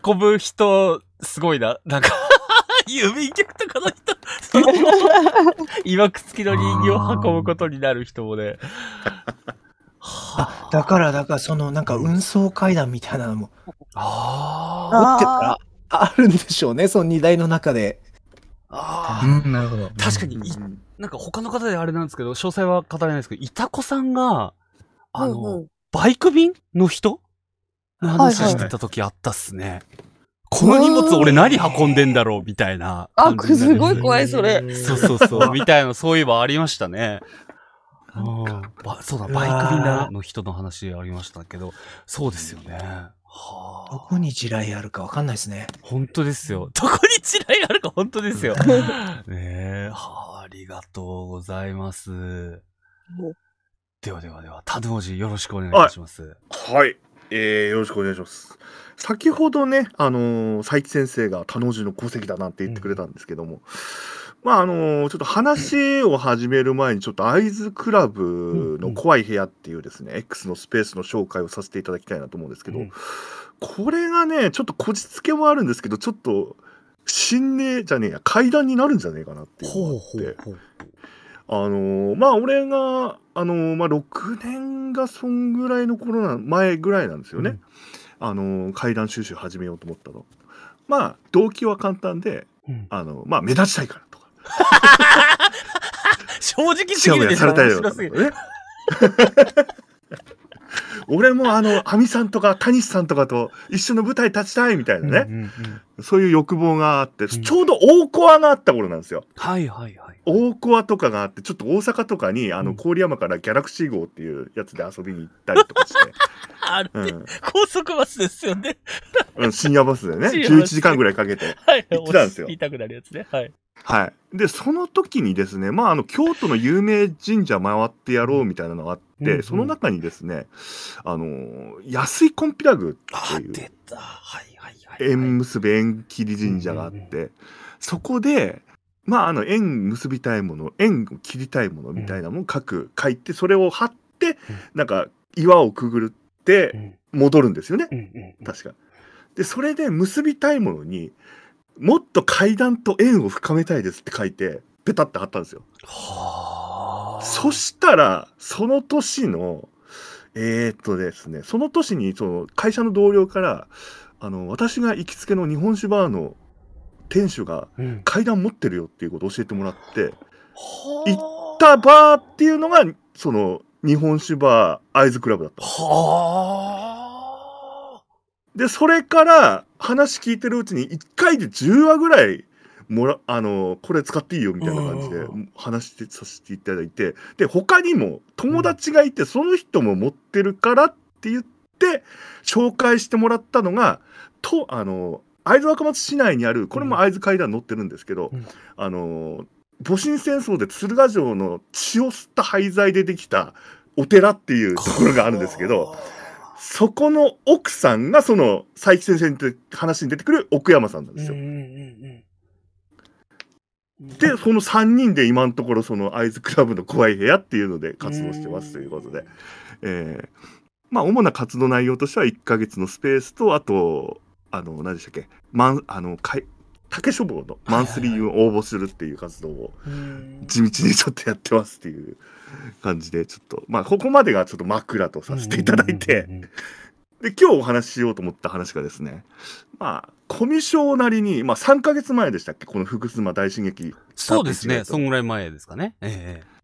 運ぶ人、すごいな。なんか 郵便局とかの人、その、いわくつきの人形を運ぶことになる人もね。あ、だから、だから、その、なんか、運送階段みたいなのも、ああ。ってたら、あるんでしょうね、その荷台の中で。ああ、うん、なるほど。確かに、なんか他の方であれなんですけど、詳細は語れないですけど、いたこさんが、あの、うんうん、バイク便の人話してた時あったっすね。はいはい、この荷物俺何運んでんだろうみたいなあ、すごい怖いそれ。そうそうそう、みたいな、そういえばありましたね。あそうだ、バイク便だの人の話ありましたけど、そうですよね。はあ、どこに地雷あるかわかんないですね。本当ですよ。どこに地雷あるか本当ですよ。ねえ、はあ、ありがとうございます。ではではでは、タドウジよろしくお願いします。はい。えー、よろしくお願いします。先ほどね、あのー、佐伯先生が田の字の功績だなんて言ってくれたんですけども、うん、まああのー、ちょっと話を始める前にちょっと会津クラブの怖い部屋っていうですね、うんうん、X のスペースの紹介をさせていただきたいなと思うんですけど、うん、これがねちょっとこじつけもあるんですけどちょっと心霊じゃねえや階段になるんじゃねえかなっていうのがあって。ほうほうほうあのー、まあ俺が、あのー、まあ、6年がそんぐらいの頃な前ぐらいなんですよね、うん、あのー、階段収集始めようと思ったのまあ動機は簡単で、うん、あのまあ目立ちたいからとか 正直すぎるでしょ面すぎる、俺もあの、亜美さんとか、谷さんとかと一緒の舞台立ちたいみたいなね、うんうんうん、そういう欲望があって、ちょうど大コアがあった頃なんですよ。はいはいはい。大コアとかがあってちょっと大阪とかにあの郡山からギャラクシー号っていうやつで遊びに行ったりとかして あ高速バスですよね、うん、深夜バスでね11 時間ぐらいかけて行ってたんですよ、はい、たくなるやつねはい、はい、でその時にですねまああの京都の有名神社回ってやろうみたいなのがあって、うんその中にですねあの安井コンピラグっていう縁結び縁切り神社があって、うんうんうん、そこでまあ、あの縁結びたいもの縁を切りたいものみたいなものを書く、書いてそれを貼って、なんか岩をくぐるって戻るんですよね、確か。でそれで結びたいものにもっと階段と縁を深めたいですって書いてペタって貼ったんですよ。そしたらその年のえー、っとですねその年にその会社の同僚からあの私が行きつけの日本酒バーの店主が階段持ってるよっていうことを教えてもらって、行ったバーっていうのがその日本酒バーイズクラブだったはでそれから話聞いてるうちに1回で10話ぐらいもらあのこれ使っていいよみたいな感じで話してさせていただいてで他にも友達がいて、その人も持ってるからって言って紹介してもらったのがとあの会津若松市内にあるこれも会津階段乗ってるんですけど、うん、あの戊辰戦争で鶴ヶ城の血を吸った廃材でできたお寺っていうところがあるんですけどそこの奥さんがその佐伯先生って話に出てくる奥山さんなんですよ。うんうんうんでその3人で今のところその会津クラブの怖い部屋っていうので活動してますということで、えー、まあ主な活動内容としては1ヶ月のスペースとあとあの何でしたっけマンあのかい竹書房のマンスリーを応募するっていう活動を地道にちょっとやってますっていう感じでちょっとまあここまでがちょっと枕とさせていただいてで今日お話ししようと思った話がですねまあコミュ障なりに、まあ、3か月前でしたっけこの福妻大進撃そうですねそんぐらい前ですかね、ええ、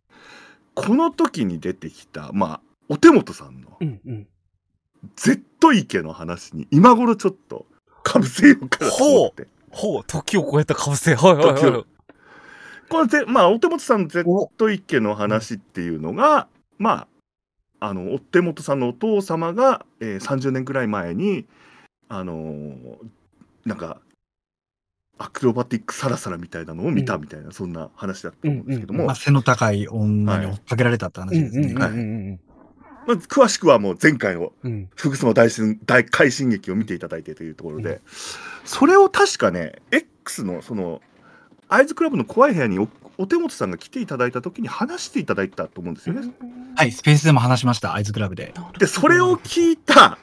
この時に出てきたまあお手元さんの「うんうん、Z 池」の話に今頃ちょっとかぶせようかなと思って。ほう、時を超えたかぶせ。はいはいはい。これで、まあ、お手元さん Z 一家の話っていうのが、まあ、あの、お手元さんのお父様が、えー、30年くらい前に、あのー、なんか、アクロバティックサラサラみたいなのを見たみたいな、うん、そんな話だったと思うんですけども。うんうんまあ、背の高い女に追っかけられたって話ですね。はい。はいまあ、詳しくはもう前回の福島大震、大快進撃を見ていただいてというところで、うん、それを確かね X のその会津クラブの怖い部屋にお手元さんが来ていただいたときに話していただいたと思うんですよね。はい、スペースでも話しました、会津クラブで。で、それを聞いた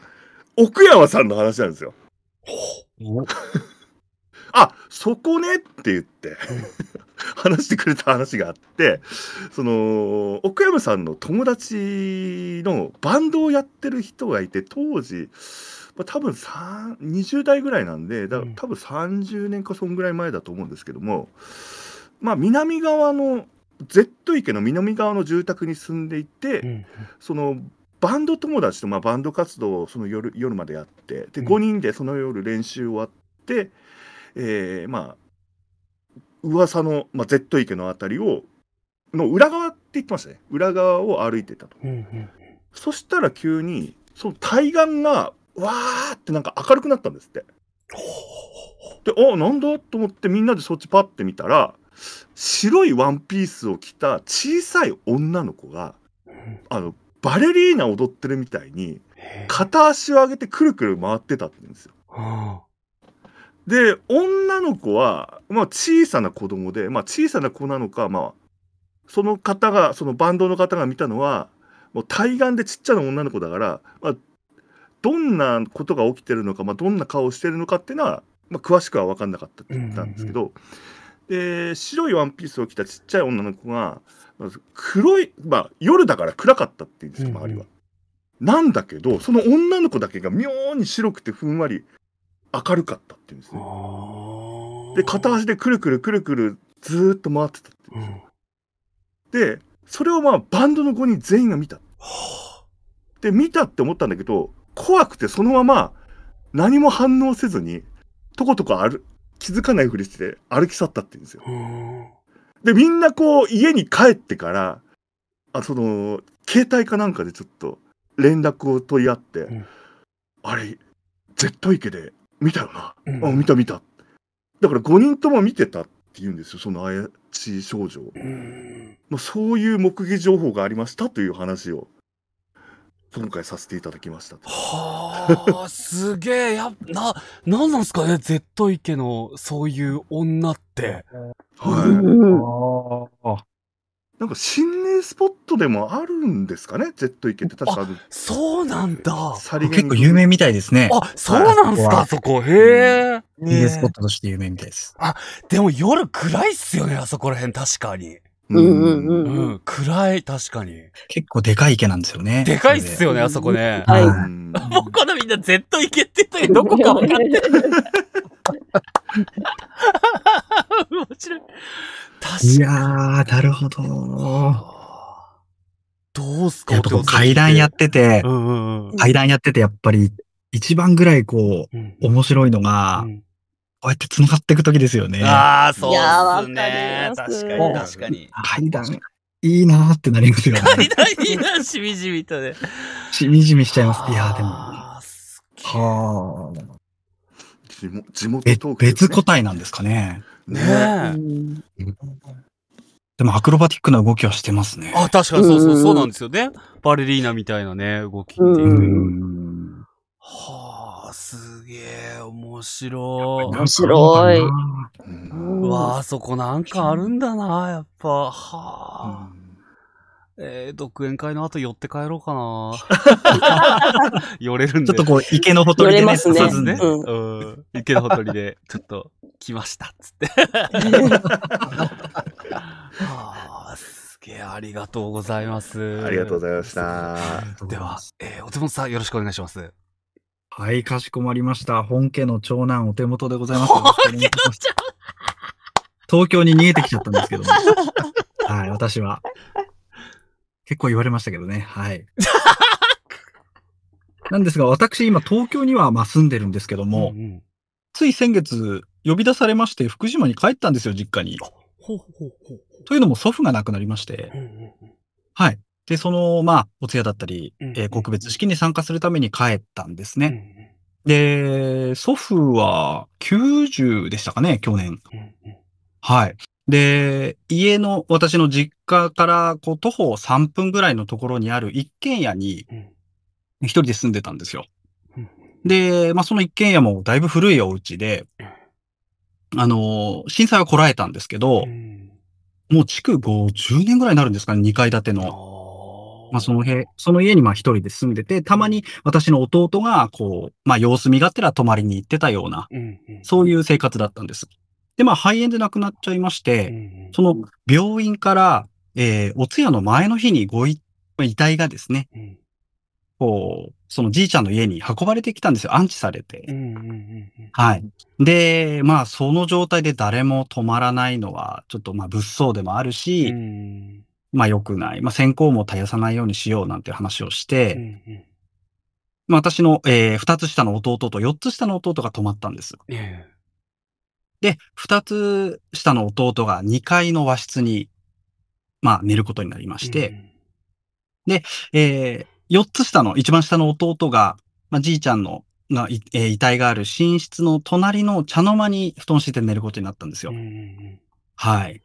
奥山さんの話なんですよ。あそこねって言って 話してくれた話があってその奥山さんの友達のバンドをやってる人がいて当時、まあ、多分20代ぐらいなんでだ多分30年かそんぐらい前だと思うんですけども、まあ、南側の Z 池の南側の住宅に住んでいて、そのバンド友達と、まあ、バンド活動をその夜夜までやってで5人でその夜練習終わって、えー、まあ噂の、まあ、Z 池のあたりを、の裏側って言ってましたね。裏側を歩いてたと。うんうん、そしたら急に、その対岸が、わーってなんか明るくなったんですって。で、あ、なんだと思ってみんなでそっちパッて見たら、白いワンピースを着た小さい女の子が、あの、バレリーナ踊ってるみたいに、片足を上げてくるくる回ってたって言うんですよ。はあで、女の子は、まあ、小さな子供で、まあ、小さな子なのか、まあ、その方が、そのバンドの方が見たのは、もう対岸でちっちゃな女の子だから、まあ、どんなことが起きてるのか、まあ、どんな顔をしてるのかっていうのは、まあ、詳しくは分かんなかったって言ったんですけど、で白いワンピースを着たちっちゃい女の子が、ま、黒い、まあ、夜だから暗かったって言うんですよ周りは。うんうん、なんだけどその女の子だけが妙に白くてふんわり明るかったっていうんですね。で、片足でくるくるくるくるずっと回ってたってうんです、うん、で、それをまあバンドの5人全員が見た。で、見たって思ったんだけど、怖くてそのまま何も反応せずに、とことこ歩、気づかないふりして歩き去ったって言うんですよ。で、みんなこう家に帰ってから、あ、その、携帯かなんかでちょっと連絡を問い合って、うん、あれ、Z 池で見たよな、うん、あ見た見ただから5人とも見てたって言うんですよその怪しい少女まあ、そういう目撃情報がありましたという話を今回させていただきましたはあすげえやななんなんすかね Z 池のそういう女ってはい、うん、あなんか心霊スポットでもあるんですかね、ジェット池って確かある。そうなんだ。結構有名みたいですね。あ、そうなんすか、あそこ。へえ。いいスポットとして有名みたいです。でも夜暗いっすよね、あそこら辺、確かに。うんうんうん。暗い、確かに。結構でかい池なんですよね。でかいっすよね、あそこね。はい。う 僕このみんな Z いけって言ったけど、どこか分かって。面白い。確かに。いやー、なるほど。どうすかっこ階段やってて、うんうんうん、階段やっててやっぱり一番ぐらいこう、うん、面白いのが、うんこうやって繋がっていくときですよね。ああ、そうですね。確かに、確かに。階段、いいなーってなりますよね。階段いいな、しみじみとね。しみじみしちゃいます。いやー、でも。はあ。地元トーク、ね、別個体なんですかね。ねえ。でもアクロバティックな動きはしてますね。あ、確かにそうそう、そうなんですよね。バレリーナみたいなね、動きっていう。うはあ、すげえ、面白い。面白い。うわあ、そこなんかあるんだな、やっぱ。はあ。えー、独演会の後寄って帰ろうかな 寄れるんで。ちょっとこう、池のほとりでね、すね。ねうん、池のほとりで、ちょっと、来ました、つって。あ、すげえ、ありがとうございます。ありがとうございました。では、えー、お手元さん、よろしくお願いします。はい、かしこまりました。本家の長男、お手元でございます。東京に逃げてきちゃったんですけども。はい、私は。結構言われましたけどね。はい。なんですが、私、今、東京にはまあ住んでるんですけども、うんうん、つい先月、呼び出されまして、福島に帰ったんですよ、実家に。ほうほうほうというのも、祖父が亡くなりまして、うんうん、はい。で、その、まあ、お通夜だったり、うんうん、えー、告別式に参加するために帰ったんですね。うんうん、で、祖父は90でしたかね、去年。うんうん、はい。で、家の、私の実家から、こう、徒歩3分ぐらいのところにある一軒家に、一人で住んでたんですよ。で、まあ、その一軒家もだいぶ古いお家で、あの、震災はこらえたんですけど、もう築50年ぐらいになるんですかね、2階建ての。まあ、そのへ、その家にまあ一人で住んでて、たまに私の弟が、こう、まあ、様子見がてら泊まりに行ってたような、そういう生活だったんです。で、まあ、肺炎で亡くなっちゃいまして、その病院から、えー、お通夜の前の日にご遺体がですね、こう、そのじいちゃんの家に運ばれてきたんですよ。安置されて。はい。で、まあ、その状態で誰も止まらないのは、ちょっとまあ、物騒でもあるし、まあ、良くない。まあ、先行も絶やさないようにしようなんて話をして、まあ、私の、えー、2つ下の弟と4つ下の弟が止まったんです。えーで、二つ下の弟が2階の和室に、まあ、寝ることになりまして、うん、で、えー、四つ下の、一番下の弟が、まあ、じいちゃんの、が、えー、遺体がある寝室の隣の茶の間に布団敷いて寝ることになったんですよ。はい。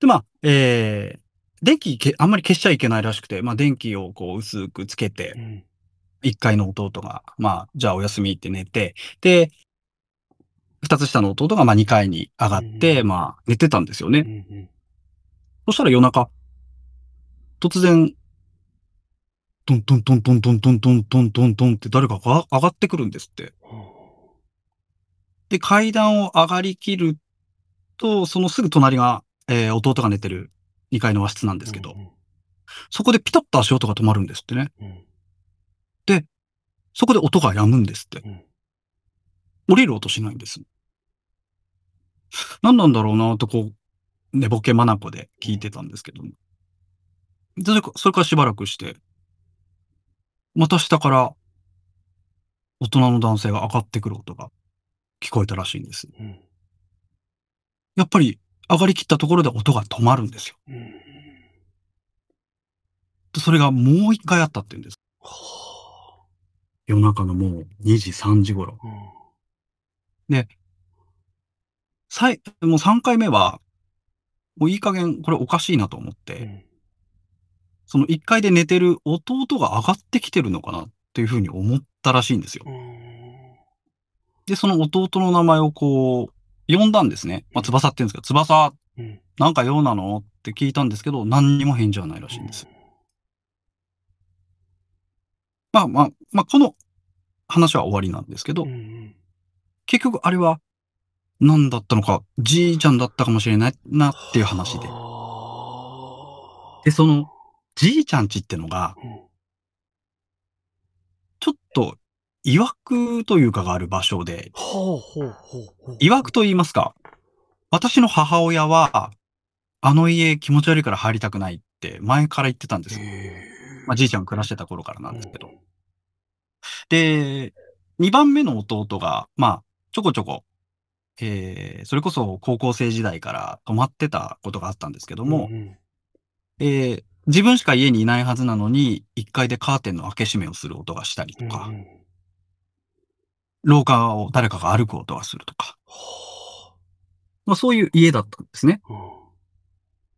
で、まあ、えー、電気けあんまり消しちゃいけないらしくて、まあ、電気をこう薄くつけて、一階の弟が、まあ、じゃあお休みって寝て、で、二つ下の弟がまあ二階に上がって、まあ寝てたんですよね。うんうん、そしたら夜中、突然、トントントントントントントントントントンって誰かが上がってくるんですって。で、階段を上がりきると、そのすぐ隣が、えー、弟が寝てる2階の和室なんですけど、うんうん、そこでピタッと足音が止まるんですってね。うん、で、そこで音が止むんですって。うん降りる音しないんです。何なんだろうなとこう、寝ぼけまなこで聞いてたんですけども。それそれからしばらくして、また下から大人の男性が上がってくる音が聞こえたらしいんです。うん、やっぱり上がりきったところで音が止まるんですよ。うん、それがもう一回あったって言うんです。夜中のもう2時3時頃。うんで、さい、もう3回目は、もういい加減、これおかしいなと思って、うん、その1階で寝てる弟が上がってきてるのかなっていうふうに思ったらしいんですよ。で、その弟の名前をこう、呼んだんですね。まあ、翼って言うんですけど、翼、うん、なんか用なのって聞いたんですけど、何にも返事はないらしいんです。まあまあ、まあ、この話は終わりなんですけど、結局あれは何だったのか、じいちゃんだったかもしれないなっていう話で。で、その、じいちゃんちってのが、ちょっと、曰くというかがある場所で、曰くと言いますか、私の母親は、あの家気持ち悪いから入りたくないって前から言ってたんですよ。まあ、じいちゃん暮らしてた頃からなんですけど。で、二番目の弟が、まあ、ちょこちょこ、えー、それこそ高校生時代から泊まってたことがあったんですけども、うんうん、えー、自分しか家にいないはずなのに、1階でカーテンの開け閉めをする音がしたりとか、うんうん、廊下を誰かが歩く音がするとか、まあ、そういう家だったんですね。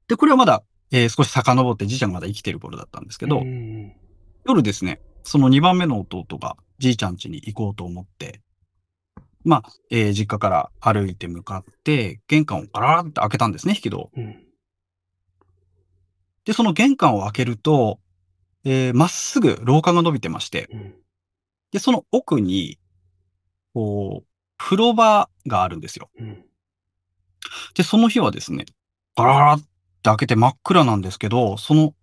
で、これはまだ、えー、少し遡ってじいちゃんがまだ生きてる頃だったんですけど、うんうん、夜ですね、その2番目の弟がじいちゃん家に行こうと思って、まあ、えー、実家から歩いて向かって、玄関をガラーって開けたんですね、引き戸、うん、で、その玄関を開けると、えー、まっすぐ廊下が伸びてまして、うん、で、その奥に、こう、風呂場があるんですよ。うん、で、その日はですね、ガラガラって開けて真っ暗なんですけど、その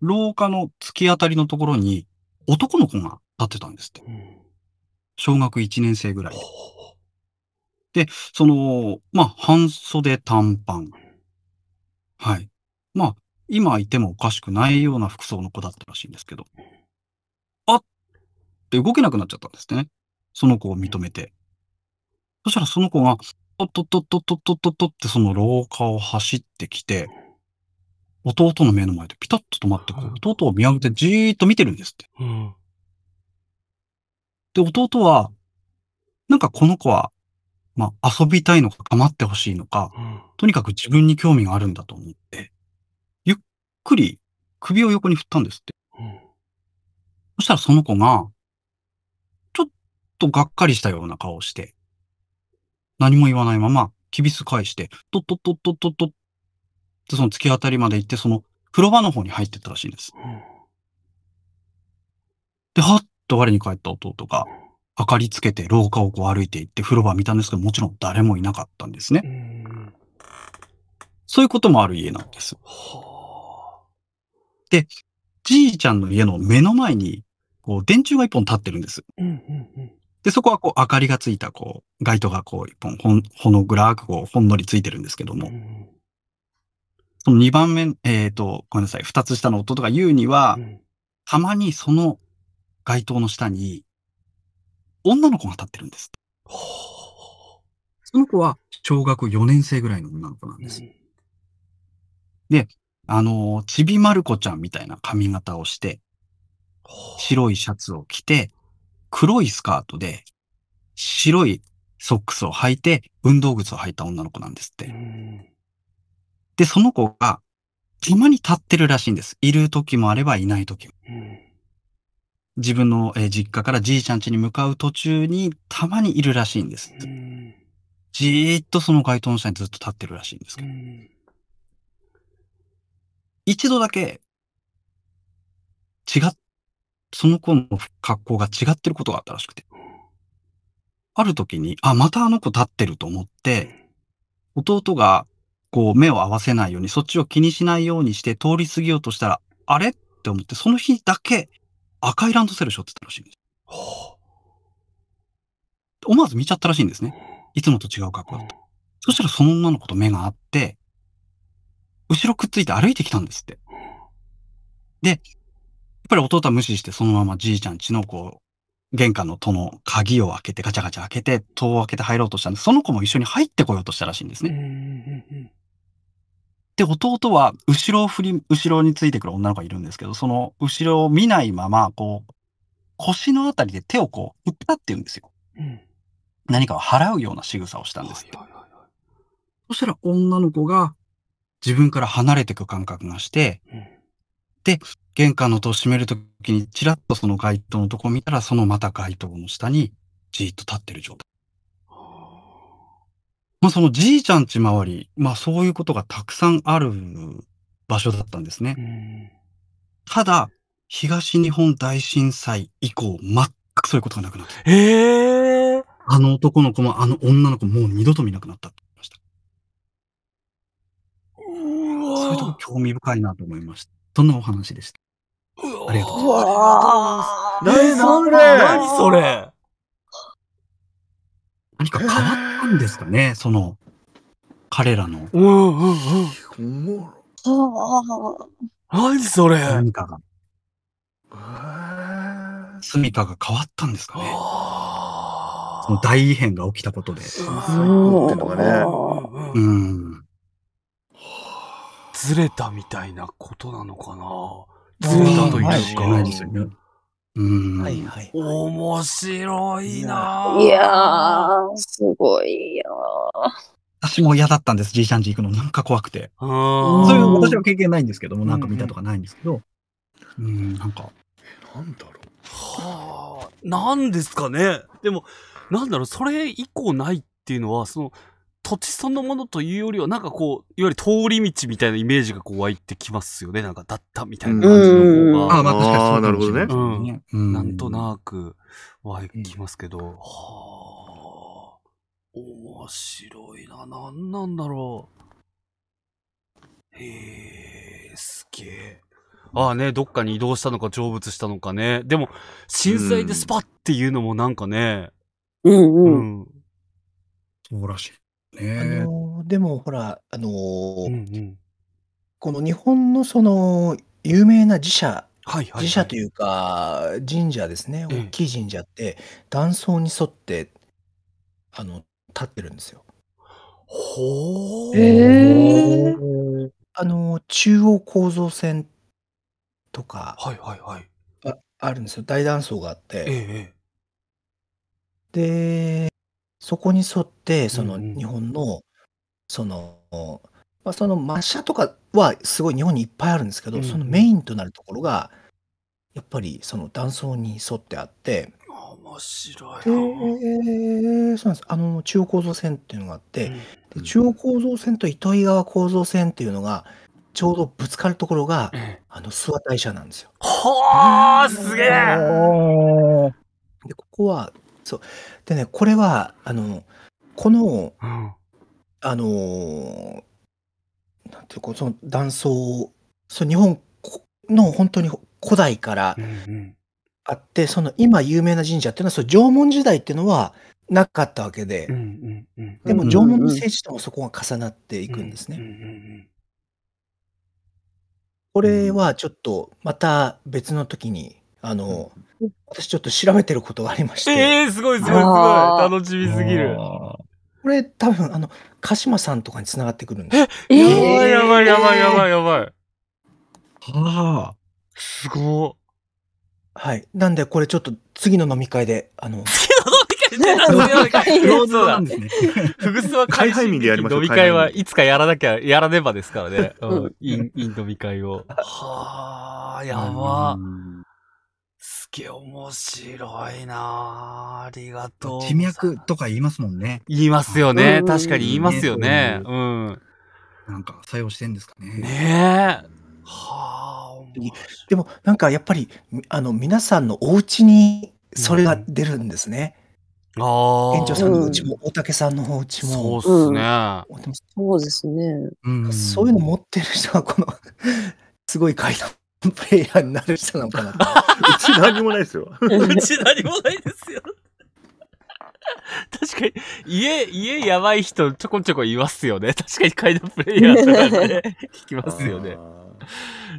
廊下の突き当たりのところに男の子が立ってたんですって。小学1年生ぐらいで。その、まあ、半袖短パン。はい。まあ、今いてもおかしくないような服装の子だったらしいんですけど。あって動けなくなっちゃったんですね。その子を認めて。そしたらその子が、とっとっとっとっとっとっとっとってその廊下を走ってきて、弟の目の前でピタッと止まって、弟を見上げてじーっと見てるんですって。うんで、弟は、なんかこの子は、まあ、遊びたいのか、構ってほしいのか、とにかく自分に興味があるんだと思って、ゆっくり首を横に振ったんですって。うん、そしたらその子が、ちょっとがっかりしたような顔をして、何も言わないまま、きびす返して、とっとっとっとっとっと、その突き当たりまで行って、その風呂場の方に入ってったらしいんです。うん、で、はっと我に帰った弟が、明かりつけて廊下をこう歩いていって風呂場見たんですけど、もちろん誰もいなかったんですね。そういうこともある家なんです。で、じいちゃんの家の目の前に、こう、電柱が一本立ってるんです。で、そこはこう、明かりがついた、こう、街灯がこう、一本ほん、ほのぐらーくこう、ほんのりついてるんですけども、その二番目、えっ、ー、と、ごめんなさい、二つ下の弟が言うには、たまにその街灯の下に、女の子が立ってるんです。その子は小学4年生ぐらいの女の子なんです。うん、で、あの、ちびまる子ちゃんみたいな髪型をして、白いシャツを着て、黒いスカートで、白いソックスを履いて、運動靴を履いた女の子なんですって。で、その子が、たまに立ってるらしいんです。いる時もあればいない時も。自分の、え実家からじいちゃん家に向かう途中にたまにいるらしいんです。うんじーっとその街灯の下にずっと立ってるらしいんですけど、一度だけ違っ、その子の格好が違ってることがあったらしくて、ある時に、あ、またあの子立ってると思って、弟がこう目を合わせないように、そっちを気にしないようにして通り過ぎようとしたら、あれって思って、その日だけ赤いランドセル背負ってたらしいんです。思わず見ちゃったらしいんですね。いつもと違う格好だった。そしたらその女の子と目が合って、後ろくっついて歩いてきたんですって。で、やっぱり弟は無視してそのままじいちゃんちのこう、玄関の戸の鍵を開けてガチャガチャ開けて、戸を開けて入ろうとしたんで、その子も一緒に入ってこようとしたらしいんですね。で、弟は後ろを振り、後ろについてくる女の子がいるんですけど、その後ろを見ないまま、こう、腰のあたりで手をこう、振ったって言うんですよ。うん、何かを払うような仕草をしたんですよ。はいはいはい、そしたら女の子が自分から離れていく感覚がして、うん、で、玄関の戸を閉めるときにちらっとその街灯のとこを見たら、そのまた街灯の下にじーっと立ってる状態。ま、あ、そのじいちゃんち周り、ま、あ、そういうことがたくさんある場所だったんですね。ただ、東日本大震災以降、全くそういうことがなくなった。ええ！あの男の子も、あの女の子も、もう二度と見なくなったって言いました。うそういうとこ興味深いなと思いました。どんなお話でした。うありがとうございます。わ。あう何そなれ。何それ。何か変わったんですかね、その、彼らの。うんうんうん。おもろ。何それ。何かが。住処が変わったんですかね。その大異変が起きたことで。最高ってのがね。うん。ずれたみたいなことなのかな。ずれたというか。ないですよね。はいはい。面白いないやー、すごいよ私も嫌だったんです、いシャンジ行くの。なんか怖くて。そういう、私は経験ないんですけども、なんか見たとかないんですけど。うん、うん、なんか。なんだろう。はあ、なんですかね。でも、なんだろう、それ以降ないっていうのは、その、土地そのものというよりは、なんかこう、いわゆる通り道みたいなイメージがこう湧いてきますよね。なんか、だったみたいな感じの方が。ああ、まあ確かにそうなるほどね。うん。なんとなく湧きますけど、はあ、面白いな。なんなんだろう。へえ、すげえ。ああね、どっかに移動したのか成仏したのかね。でも、震災でスパっていうのもなんかね、うんうん。そうらしい。あの、でもほら、あの、うんこうん。の日本のその有名な寺社はいはい寺社とい。うか、神社ですね、大きい神社って、断層に沿って、あの、立ってるんですよ。ほええ。あの、中央構造線とか、はいはいはい。ああるんですよ。大断層があって。ええ。でそこに沿って、そのうん。日本の、その、ま、その抹茶とかはすごい日本にいっぱいあるんですけうど、んそのメインとなるところが、やっぱりその断層に沿ってあって面白い。へえ、そうなんです。あの、中央構造線っていうのがあっうて、ん、で、中央構造線と糸魚川構造線っていうのが、ちょうどぶつかるところが、あの、諏訪大社なんですよ。ほお、すげえ！で、ここはそう。でね、これは、あの、この、うん、あの、なんていうか、その断層、そう、日本の本当に古代からあって、うんうん、その今有名な神社っていうのは、その縄文時代っていうのはなかったわけで、でも縄文の聖地ともそこが重なっていくんですね。これはちょっとまた別の時に、あの、うん、私ちょっと調べてることがありまして。ええー、すごいすごいすごい。楽しみすぎる。これ多分、あの、鹿島さんとかに繋がってくるんです。よ。えー、やばいやばいやばいやばいやばい。はあ。すごはい。なんで、これちょっと次の飲み会で、あの。次の飲み会でローズなんですね。ふぐすは開催民でやりましょう。飲み会はいつかやらなきゃ、やらねばですからね。うん。イン、イン飲み会を。はあ、やば。すげえ面白いなありがとう。地脈とか言いますもんね。言いますよね。確かに言いますよね。うん。なんか作用してんですかね。ねえ。はあ。でもなんかやっぱり、あの、皆さんのお家にそれが出るんですね。うん、ああ。園長さんのお家も、大、うん、竹さんのお家も。そうですね。うん、そうですね。そういうの持ってる人は、この すごい階段プレイヤーになる人なのかな うち何もないですよ。うち何もないですよ。確かに、家、家やばい人ちょこちょこいますよね。確かに階段プレイヤーとかね、聞きますよね。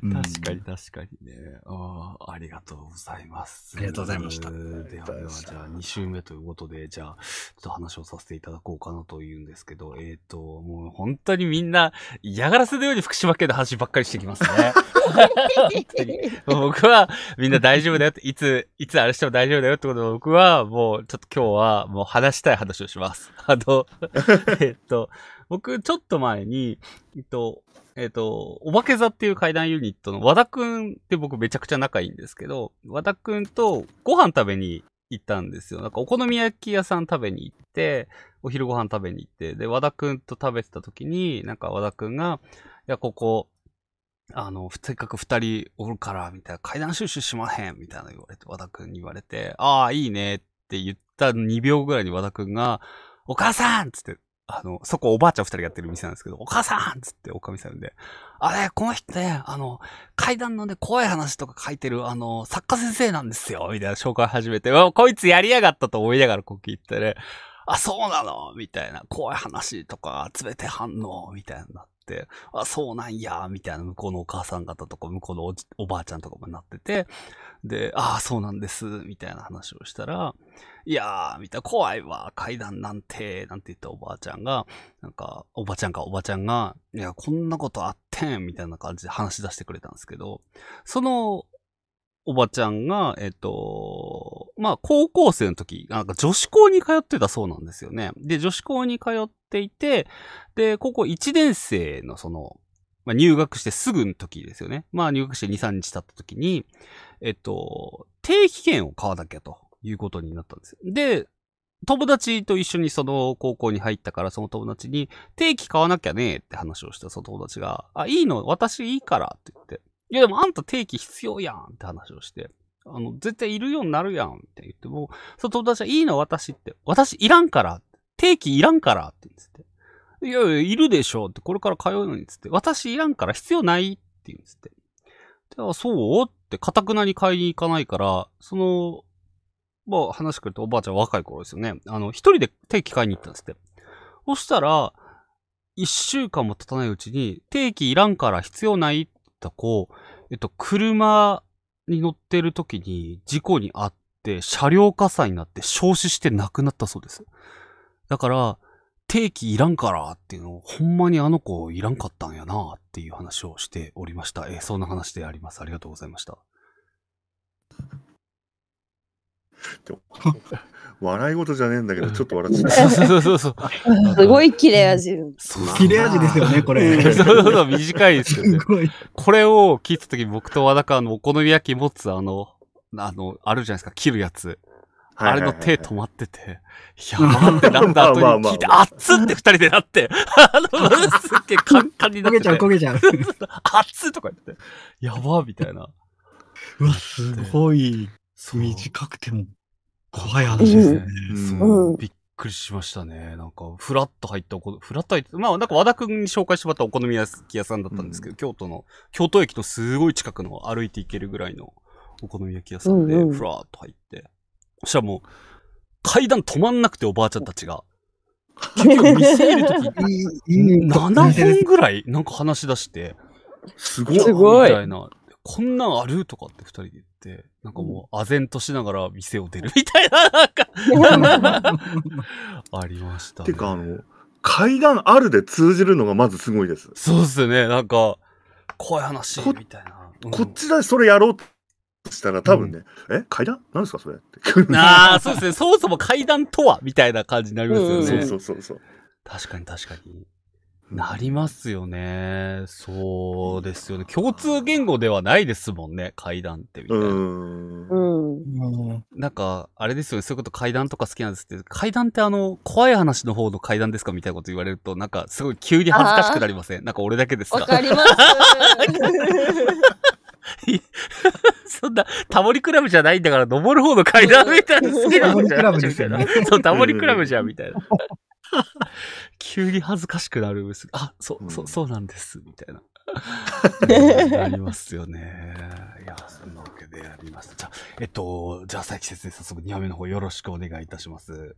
確かに確かにね。ああ、ありがとうございます。ありがとうございました。ではでは、じゃあ2週目ということで、じゃあ、ちょっと話をさせていただこうかなというんですけど、えっ、ー、と、もう本当にみんな嫌がらせのように福島県の話ばっかりしてきますね。僕はみんな大丈夫だよって、いつ、いつあれしても大丈夫だよってことで僕はもうちょっと今日はもう話したい話をします。あの、えっと、僕ちょっと前に、えっと、えっ、ー、と、おばけ座っていう階段ユニットの和田くんって僕めちゃくちゃ仲いいんですけど、和田くんとご飯食べに行ったんですよ。なんかお好み焼き屋さん食べに行って、お昼ご飯食べに行って、で、和田くんと食べてた時に、なんか和田くんが、いや、ここ、あの、せっかく二人おるから、みたいな、階段収集しまへん、みたいな言われて、和田くんに言われて、ああ、いいねって言った2秒ぐらいに和田くんが、お母さんつってあの、そこおばあちゃん二人がやってる店なんですけど、お母さんつっておかみさんで、あれ、この人ね、あの、階段のね、怖い話とか書いてる、あの、作家先生なんですよ、みたいな紹介始めて、こいつやりやがったと思いながらこう聞いてね、あ、そうなのみたいな、怖い話とか集めて反応、みたいになって、あ、そうなんや、みたいな、向こうのお母さん方とか、向こうのおばあちゃんとかもなってて、で、ああ、そうなんです、みたいな話をしたら、いやー、みたいな、怖いわ、階段なんて、なんて言ったおばあちゃんが、なんか、おばちゃんかおばちゃんが、いや、こんなことあってん、みたいな感じで話し出してくれたんですけど、その、おばちゃんが、えっと、まあ、高校生の時、なんか女子校に通ってたそうなんですよね。で、女子校に通っていて、で、高校1年生のその、まあ、入学してすぐの時ですよね。まあ、入学して2、3日経った時に、えっと、定期券を買わなきゃということになったんですよ。で、友達と一緒にその高校に入ったから、その友達に、定期買わなきゃねって話をした、その友達が、あ、いいの私いいからって言って、いやでもあんた定期必要やんって話をして、あの、絶対いるようになるやんって言って、もその友達はいいの私って、私いらんから定期いらんからって言って、いやいや、いるでしょうって、これから通うのにつって、私いらんから必要ないって言うんですって。で、あ、そうって、かたくなに買いに行かないから、その、まあ話くれておばあちゃん若い頃ですよね。あの、一人で定期買いに行ったんですって。そしたら、一週間も経たないうちに、定期いらんから必要ないって言った子、えっと、車に乗ってる時に事故にあって、車両火災になって、焼死して亡くなったそうです。だから、定期いらんからっていうのを、ほんまにあの子いらんかったんやなっていう話をしておりました。えそんな話であります。ありがとうございました。笑い事じゃねえんだけど、ちょっと笑っちゃった。そうそうそう。すごい切れ味。切れ味ですよね、こ れ。そうそうそう、短いですよね。これを切った時僕と和田川のお好み焼き持つ、あの、あの、あるじゃないですか、切るやつ。あれの手止まってて、いや、待ってなんだ後に聞いて、あっつって二人でなって、あの、すっげえカンカンになってて。焦げちゃう、焦げちゃう。あっつとか言って、やばみたいな。うわ、すごい。短くても怖い話ですね。そう。びっくりしましたね。なんか、ふらっと入ったおこ、ふらっと入って、まあ、なんか和田くんに紹介してもらったお好み焼き屋さんだったんですけど、うん、京都の、京都駅のすごい近くの歩いて行けるぐらいのお好み焼き屋さんで、ふらっと入って。そしたらもう、階段止まんなくておばあちゃんたちが。結局店るとき、7本ぐらいなんか話し出して、すごいみたいな。こんなんあるとかって二人で言って、なんかもう、唖然としながら店を出る みたいな、なんか ありました、ね。てか、あの、階段あるで通じるのがまずすごいです。そうっすね、なんか、怖い話みたいな。こうん、こっちだ、それやろうしたら多分ね、うん、え階段何ですかそれって。ああ、そうですね。そもそも階段とはみたいな感じになりますよね。うん、そうそうそうそう。確かに確かに。なりますよね。そうですよね。共通言語ではないですもんね、階段ってみたいな。うん。なんか、あれですよね、そういうこと階段とか好きなんですって。階段ってあの、怖い話の方の階段ですかみたいなこと言われると、なんかすごい急に恥ずかしくなりませんなんか俺だけですかわかります。そんな、タモリクラブじゃないんだから、登る方の階段みたいな好きなのクラブですよね。そう、タモリクラブじゃん、みたいな。急に恥ずかしくなる。あ、そう、そう、そうなんです、みたいな。ありますよね。いや、そんなわけであります。じゃえっと、じゃあ、佐伯先生、早速2話目の方よろしくお願いいたします。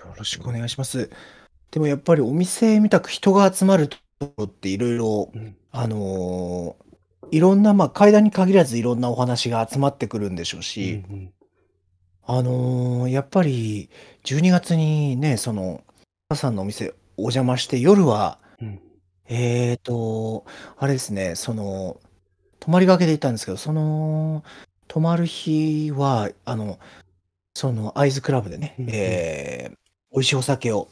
よろしくお願いします。でもやっぱりお店見たく人が集まるところっていろいろ、あのーいろんな、まあ、階段に限らずいろんなお話が集まってくるんでしょううし、んうん。あのーやっぱり12月にね、その、母さんのお店お邪魔して、夜は、うんえーと、あれですね、その、泊まりがけで行ったんですけど、その、泊まる日は、あの、その、アイズクラブでね、うんうんえー美味しいお酒を、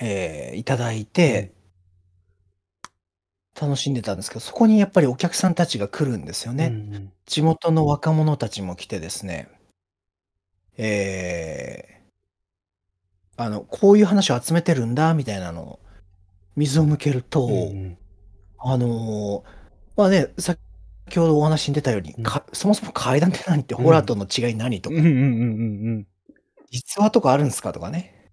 えーいただいて、楽しんでたんですけど、そこにやっぱりお客さんたちが来るんですよね。うん地元の若者たちも来てですね、えー、あの、こういう話を集めてるんだ、みたいなのを、水を向けると、うん、あのまあね、先ほどお話に出たように、うん、そもそも階段って何って、ホラーとの違い何とか、実話とかあるんですかとかね。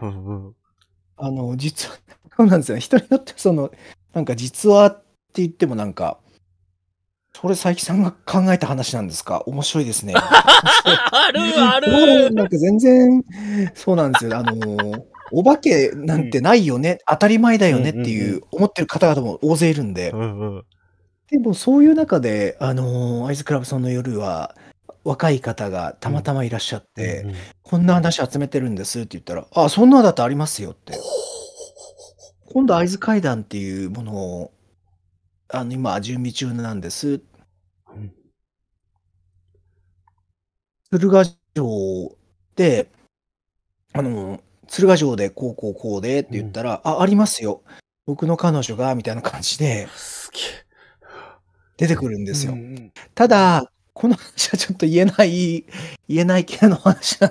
あの、実は、そうなんですよ。人によってその、なんか実話って言ってもなんか、それ佐伯さんが考えた話なんですか面白いですね。あるあるなんか全然、そうなんですよ。あの、お化けなんてないよね、うん、当たり前だよねっていう思ってる方々も大勢いるんで。うんうん、でもそういう中で、あのアイズクラブさんの夜は、若い方がたまたまいらっしゃって、うんこんな話集めてるんですって言ったら、あ、そんなだとありますよって。今度会津階段っていうものを、あの、今、準備中なんです。うん、鶴ヶ城で、あの、鶴ヶ城でこうこうこうでって言ったら、うん、あ、ありますよ。僕の彼女が、みたいな感じで、出てくるんですよ。うん、ただ、この話はちょっと言えない、言えない系の話な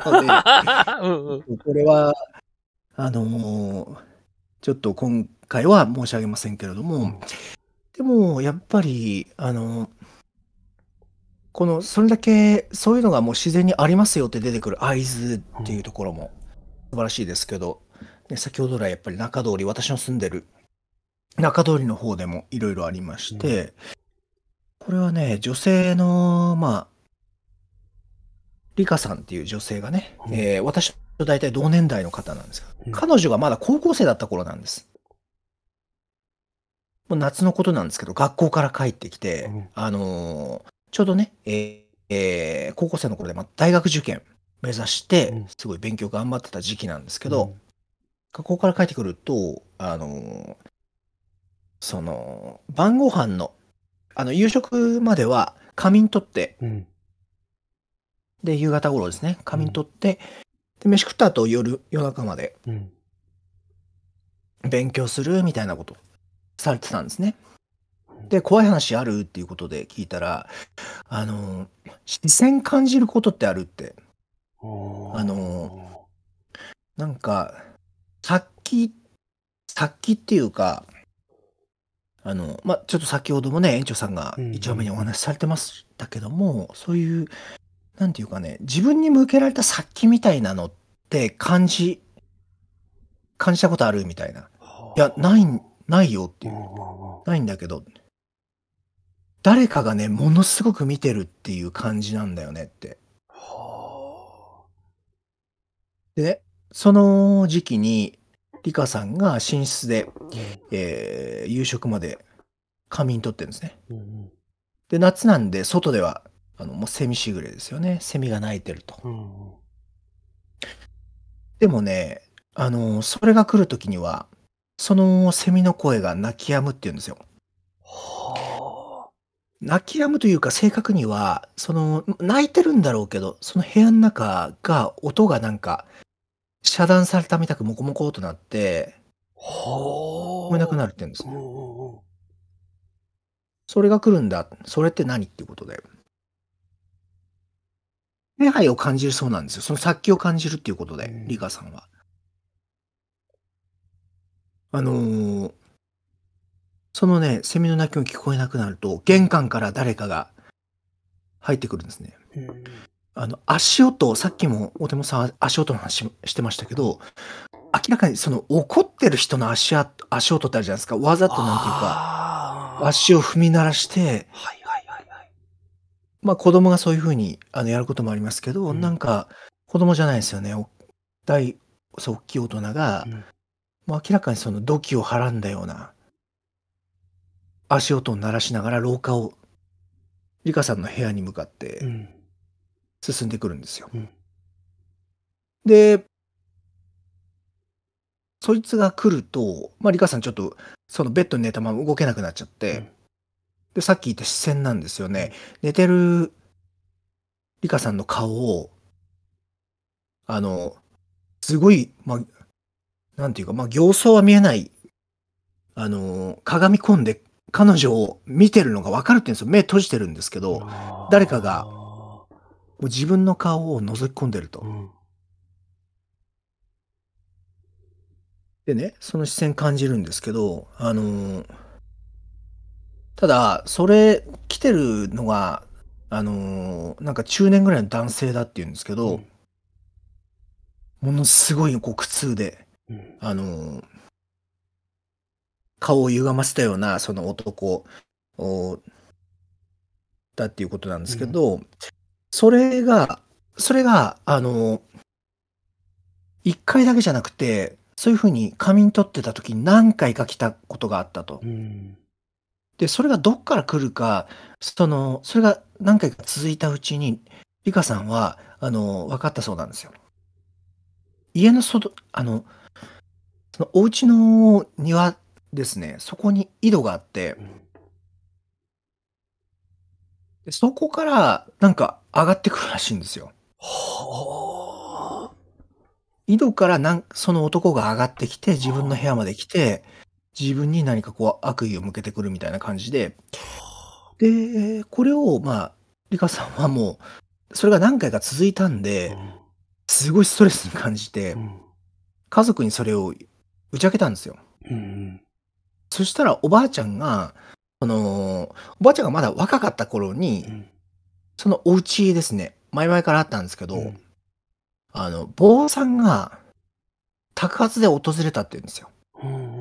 ので、うんうん、これは、あのーちょっと今回は申し上げませんけれども、でもやっぱり、あの、この、それだけそういうのがもう自然にありますよって出てくる合図っていうところも素晴らしいですけど、ね、先ほど来やっぱり中通り、私の住んでる中通りの方でもいろいろありまして、うん、これはね、女性の、まあ、リカさんっていう女性がね、うん、えー、私と大体同年代の方なんですが、彼女がまだ高校生だった頃なんです。もう夏のことなんですけど、学校から帰ってきて、あのー、ちょうどね、えー、えー、高校生の頃で、ま大学受験目指して、すごい勉強頑張ってた時期なんですけど、学校から帰ってくると、あのー、その、晩ご飯の、あの、夕食までは仮眠取って、うん、で、夕方頃ですね、仮眠取って、で、飯食った後夜、夜中まで、勉強するみたいなことされてたんですね。で、怖い話あるっていうことで聞いたら、あの、視線感じることってあるって。あの、なんか、殺気、殺気っていうか、あの、まあ、ちょっと先ほどもね、園長さんが一応目にお話しされてましたけども、うんうん、そういうんていうかね、自分に向けられた殺気みたいなのって感じ、感じたことあるみたいな。いや、ない、ないよっていう。ないんだけど、誰かがね、ものすごく見てるっていう感じなんだよねって。でね、その時期に、リカさんが寝室で、えー、夕食まで仮眠とってるんですね。で、夏なんで外ではあの、もうセミしぐれですよね。セミが鳴いてると。でもね、あの、それが来る時には、そのセミの声が泣き止むっていうんですよ。はあ。泣き止むというか、正確には、その、泣いてるんだろうけど、その部屋の中が、音がなんか、遮断されたみたくモコモコとなって、はあ。聞なくなるって言うんですね。それが来るんだ。それって何っていうことで。気配を感じるそうなんですよ。その殺気を感じるっていうことで、リカさんは。あのー、そのね、セミの鳴きも聞こえなくなると、玄関から誰かが入ってくるんですね。あの、足音、さっきもお手もさん足音の話してましたけど、明らかにその怒ってる人の足足音ってあるじゃないですか。わざとなんていうか、足を踏み鳴らして、はいまあ、子供がそういうふうにあのやることもありますけど、うんなんか子供じゃないですよね。大、そう、大きい大人が、うんもう明らかにその土器をはらんだような足音を鳴らしながら廊下をリカさんの部屋に向かって進んでくるんですよ。うんで、そいつが来ると、まあ、リカさんちょっとそのベッドに寝たまま動けなくなっちゃって、さっき言った視線なんですよね。寝てるリカさんの顔を、あの、すごい、まあ、なんていうか、まあ、形相は見えない、あの、鏡込んで彼女を見てるのがわかるって言うんですよ。目閉じてるんですけど、誰かが、自分の顔を覗き込んでると。うん、でね、その視線感じるんですけど、あのーただ、それ、来てるのが、あのーなんか中年ぐらいの男性だっていうんですけど、うんものすごいこう苦痛で、うんあのー顔を歪ませたような、その男をだっていうことなんですけど、それが、それが、あのー一回だけじゃなくて、そういうふうに仮眠取ってた時に何回か来たことがあったと。うんで、それがどっから来るか、その、それが何回か続いたうちに、リカさんは、あの、分かったそうなんですよ。家の外、あの、そのお家の庭ですね、そこに井戸があって、でそこからなんか上がってくるらしいんですよ。井戸からなんその男が上がってきて、自分の部屋まで来て、自分に何かこう悪意を向けてくるみたいな感じで、で、これを、まあ、リカさんはもう、それが何回か続いたんで、すごいストレスに感じて、家族にそれを打ち明けたんですよ。うん、そしたらおばあちゃんが、その、おばあちゃんがまだ若かった頃に、そのお家ですね、前々からあったんですけど、うん、あの、坊さんが、宅発で訪れたって言うんですよ。うん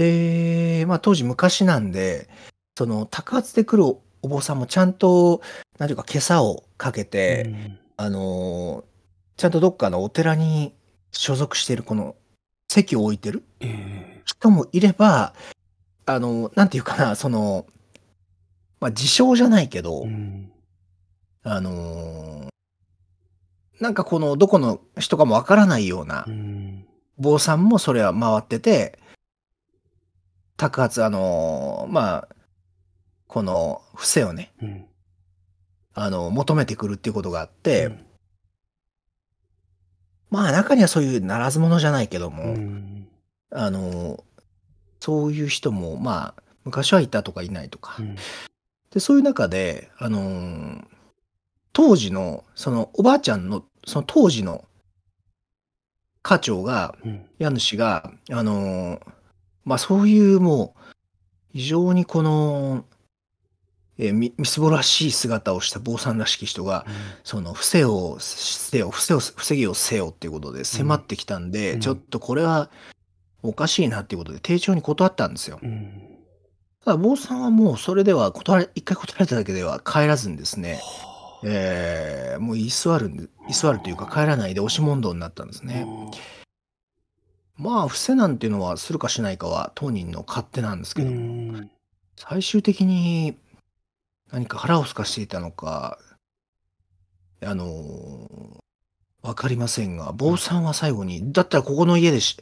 で、まあ当時昔なんで、その高発で来るお坊さんもちゃんと、なんていうか、今朝をかけて、うん、あの、ちゃんとどっかのお寺に所属してる、この席を置いてる人もいれば、あの、なんていうかな、その、まあ自称じゃないけど、うん、あの、なんかこの、どこの人かもわからないような、坊さんもそれは回ってて、托発、あのー、まあ、この伏せをね、うん、あの、求めてくるっていうことがあって、うん、まあ中にはそういうならず者じゃないけども、うん、あの、そういう人も、まあ、昔はいたとかいないとか。で、そういう中で、あのー、当時の、そのおばあちゃんの、その当時の課長が、家主が、あのーまあそういうもう、非常にこの、えー、みすぼらしい姿をした坊さんらしき人が、うん、その伏せをせ伏せを防ぎをせよっていうことで迫ってきたんで、うん、ちょっとこれはおかしいなっていうことで丁重に断ったんですよ。うん、ただ坊さんはもうそれでは断れ一回断られただけでは帰らずにですね、えー、もう居座る居座るというか帰らないで押し問答になったんですね。まあ、伏せなんていうのはするかしないかは当人の勝手なんですけども、最終的に何か腹をすかしていたのか、あの、わかりませんが、坊さんは最後に、だったらここの家でし、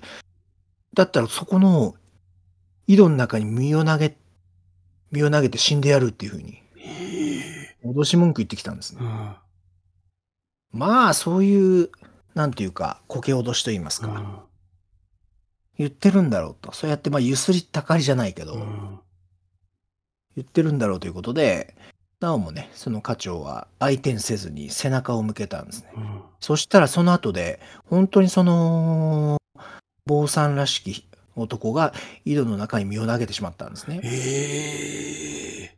だったらそこの井戸の中に身を投げ、身を投げて死んでやるっていうふうに、脅し文句言ってきたんですうね。ん。まあ、そういう、なんていうか、こけ脅しと言いますうか、ん。言ってるんだろうと。そうやって、まあ、ゆすりたかりじゃないけど、うん、言ってるんだろうということで、なおもね、その課長は相手にせずに背中を向けたんですね。うん、そしたらその後で、本当にその、坊さんらしき男が井戸の中に身を投げてしまったんですね。え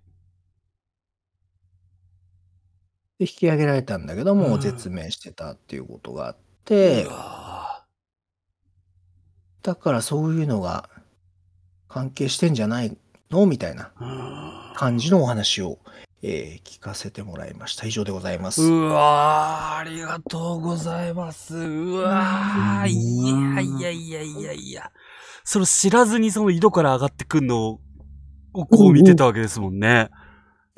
で引き上げられたんだけども、う絶命してたっていうことがあって、だからそういうのが関係してんじゃないのみたいな感じのお話を、えー、聞かせてもらいました。以上でございます。うわありがとうございます。うわーいやいやいやいやいや。それ知らずにその井戸から上がってくるのをこう見てたわけですもんね。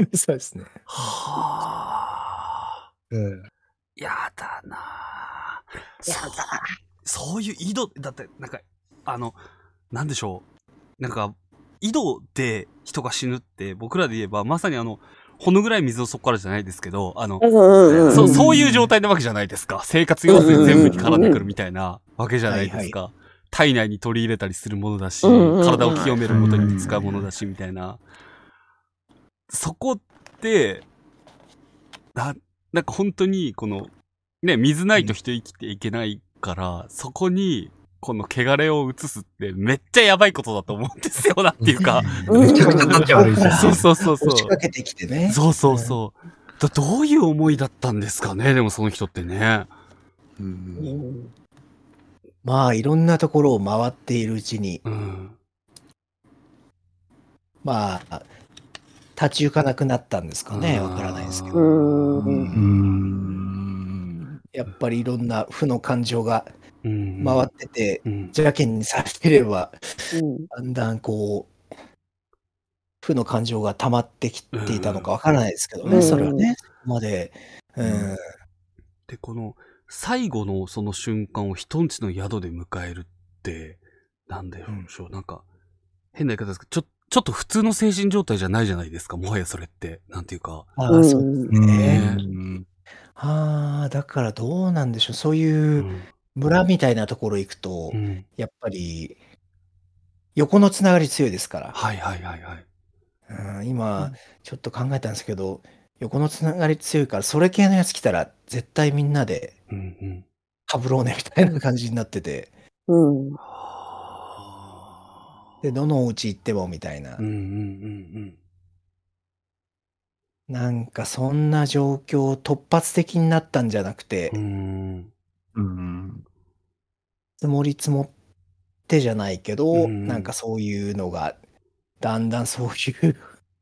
おうおうそうですね。はあ。うん。やだなやだそういう井戸、だってなんかあの、なんでしょう。なんか、井戸で人が死ぬって僕らで言えばまさにあの、ほのぐらい水をそこからじゃないですけど、あの、そそういう状態なわけじゃないですか。生活要素全部に絡んでくるみたいなわけじゃないですか。体内に取り入れたりするものだし、体を清めることに使うものだし、みたいな。そこって、な、なんか本当に、この、ね、水ないと人生きていけないから、そこに、この汚れを移すってめっちゃやばいことだと思うんですよ、なんていうか。めちゃめちゃ立ち悪いじゃん。そうそうそうそう。けてきてね。そうそうそう。だどういう思いだったんですかね、でもその人ってね。うん、まあ、いろんなところを回っているうちに、うん、まあ、立ち行かなくなったんですかね、わからないですけど。やっぱりいろんな負の感情が回ってて、邪険にされてれば、だんだんこう、負の感情が溜まってきていたのかわからないですけどね、それはね。まで、うん。で、この、最後のその瞬間を人んちの宿で迎えるって、なんでしょう、うん、なんか、変な言い方ですけど、ちょっと、ちょっと普通の精神状態じゃないじゃないですか、もはやそれって。なんていうか。ああ、そうですね。ねうん、ああ、だからどうなんでしょう。そういう、うん、村みたいなところ行くと、うん、やっぱり、横のつながり強いですから。はいはいはいはい。うん、今、ちょっと考えたんですけど、横のつながり強いから、それ系のやつ来たら、絶対みんなで、かぶろうねみたいな感じになってて。うん。で、どのお家行ってもみたいな。うんうんうんうん。なんか、そんな状況、突発的になったんじゃなくて、うんうん。積もり積もってじゃないけど、うん、なんかそういうのが、だんだんそういう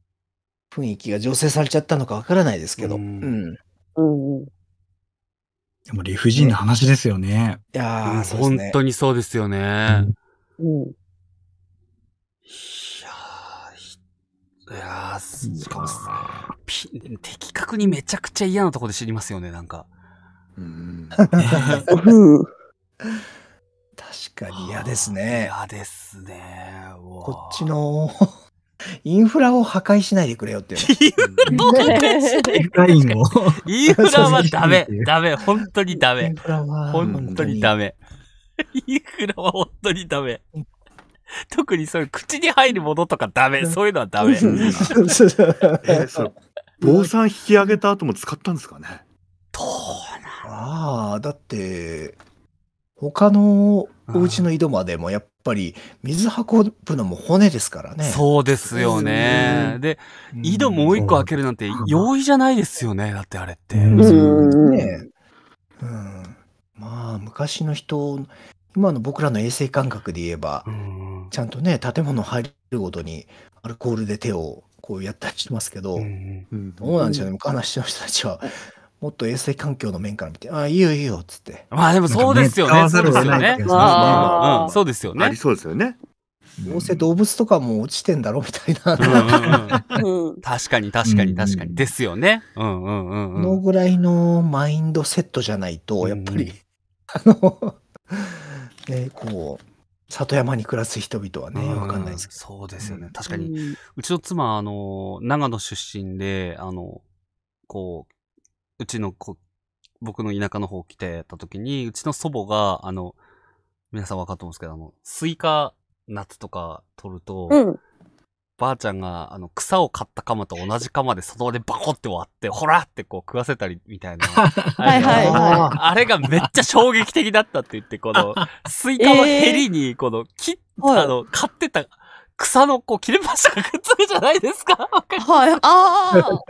雰囲気が醸成されちゃったのかわからないですけど。うん。うん、でも理不尽な話ですよね。いやー、うん、そうですね。本当にそうですよね。うん。うんいやー、しかも、的確にめちゃくちゃ嫌なとこで知りますよね、なんか。うん、確かに嫌ですね。嫌ですね。こっちのインフラを破壊しないでくれよって。インフラインフラはダメ。ダメ。本当にダメ。インフラは本当にダメ。インフラは本当にダメ。特にそういう口に入るものとかダメ。そういうのはダメ。え、それ、坊さん引き上げた後も使ったんですかねどうなああ、だって、他のお家の井戸までもやっぱり水運ぶのも骨ですからね。そうですよね。で、井戸もう一個開けるなんて容易じゃないですよね。だってあれって。うんねうん、まあ、昔の人、今の僕らの衛生感覚で言えば、うん、ちゃんとね、建物入るごとにアルコールで手をこうやったりしてますけど、どうなんでしょうね。昔の人たちは。もっと衛生環境の面から見て、ああ、いいよいいよ、っつって。まあでもそうですよね。そうですよね。そうですよね。ありそうですよね。どうせ動物とかも落ちてんだろみたいな。確かに確かに確かに。ですよね。うんうんうん。のぐらいのマインドセットじゃないと、やっぱり、あの、ね、こう、里山に暮らす人々はね、わかんないですけど。そうですよね。確かに。うちの妻、あの、長野出身で、あの、こう、うちの子、僕の田舎の方来てた時に、うちの祖母が、あの、皆さん分かると思うんですけど、あの、スイカ、夏とか取ると、うん、ばあちゃんが、あの、草を刈った鎌と同じ鎌でその場でバコって割って、ほらってこう食わせたりみたいな。はいはいはい。あれがめっちゃ衝撃的だったって言って、この、スイカのヘリに、この、切っ、たあの、買ってた草のこう切れ端がくっつくじゃないですか はい。ああ。同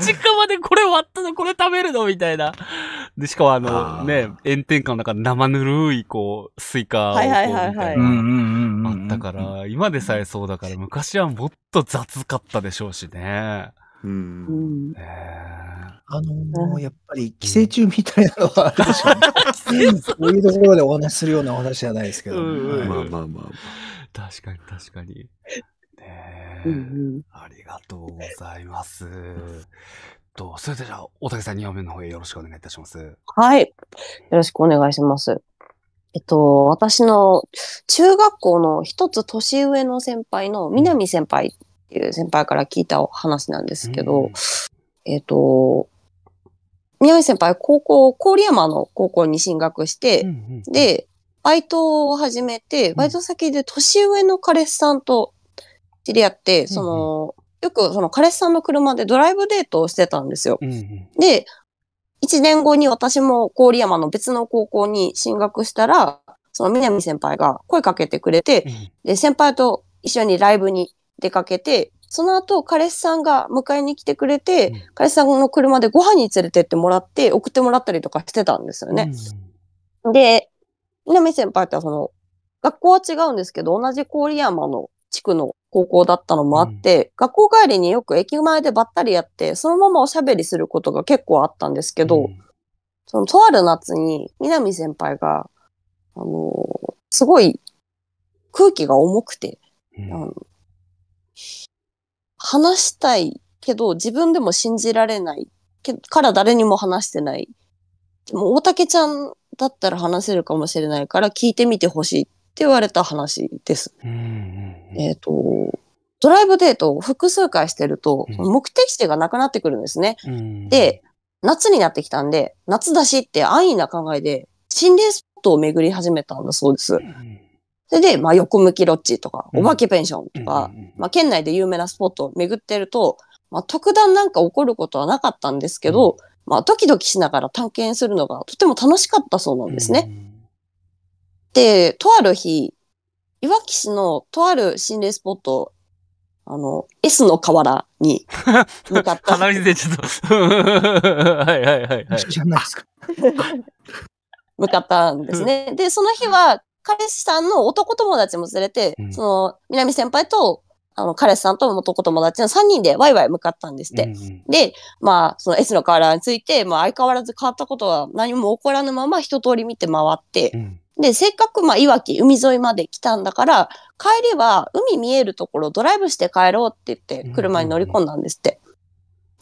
じ釜でこれ割ったの、これ食べるのみたいな。で、しかもあの、あね、炎天下の中生ぬるい、こう、スイカをはいはいはいはい。あったから、今でさえそうだから、昔はもっと雑かったでしょうしね。うん。えー、あのー、やっぱり寄生虫みたいなのはあるでしょうね。そ ういうところでお話するようなお話じゃないですけど、まあまあまあ。確かに確かに。ねうんうん、ありがとうございます。と、それでは大竹さん2話目の方へよろしくお願いいたします。はい。よろしくお願いします。えっと、私の中学校の一つ年上の先輩の南先輩っていう先輩から聞いた話なんですけど、うん、えっと、南先輩高校、郡山の高校に進学して、うんうん、で、バイトを始めて、バイト先で年上の彼氏さんと知り合って、うん、その、よくその彼氏さんの車でドライブデートをしてたんですよ。うん、で、1年後に私も郡山の別の高校に進学したら、その南先輩が声かけてくれて、うん、で、先輩と一緒にライブに出かけて、その後、彼氏さんが迎えに来てくれて、うん、彼氏さんの車でご飯に連れてってもらって、送ってもらったりとかしてたんですよね。で、南先輩っはその、学校は違うんですけど、同じ郡山の地区の高校だったのもあって、うん、学校帰りによく駅前でばったりやって、そのままおしゃべりすることが結構あったんですけど、うん、その、とある夏に、南先輩が、あのー、すごい空気が重くて、うん、あの話したいけど、自分でも信じられないけから誰にも話してない。もう大竹ちゃんだったら話せるかもしれないから聞いてみてほしいって言われた話です。えっ、と、ドライブデートを複数回してると、目的地がなくなってくるんですね、で、夏になってきたんで、夏だしって安易な考えで、心霊スポットを巡り始めたんだそうです。それで、まあ、横向きロッジとか、お化けペンションとか、まあ、県内で有名なスポットを巡ってると、まあ、特段なんか起こることはなかったんですけど、まあ、ドキドキしながら探検するのがとても楽しかったそうなんですね。で、とある日、いわき市のとある心霊スポット、あの、S の河原に 向かった。鼻水でちょっと はいはいはい、はい。じゃないですか。向かったんですね。で、その日は、彼氏さんの男友達も連れて、その、南先輩とあの、彼氏さんと元友達の3人でワイワイ向かったんですって。うんで、まあ、その S の河原について、まあ、相変わらず変わったことは何も起こらぬまま一通り見て回って、うん、で、せっかく、まあ、いわき、海沿いまで来たんだから、帰りは海見えるところドライブして帰ろうって言って、車に乗り込んだんですって。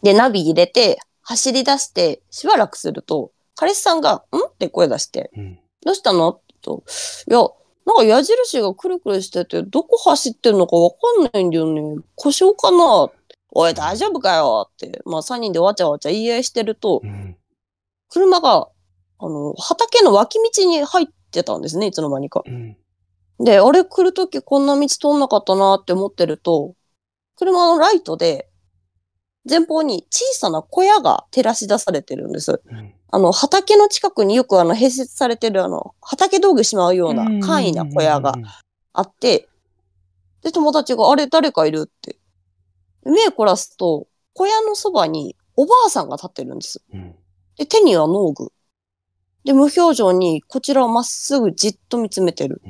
で、ナビ入れて、走り出して、しばらくすると、彼氏さんが、んって声出して、うん、どうしたのと、いや、なんか矢印がくるくるしてて、どこ走ってるのかわかんないんだよね。故障かなおい、大丈夫かよって、まあ3人でわちゃわちゃ言い合いしてると、うん、車が、あの、畑の脇道に入ってたんですね、いつの間にか。うん、で、あれ来るときこんな道通んなかったなって思ってると、車のライトで、前方に小さな小屋が照らし出されてるんです。うんあの、畑の近くによくあの、併設されてるあの、畑道具しまうような簡易な小屋があって、で、友達が、あれ、誰かいるって。目凝らすと、小屋のそばにおばあさんが立ってるんです。で、手には農具。で、無表情にこちらをまっすぐじっと見つめてる。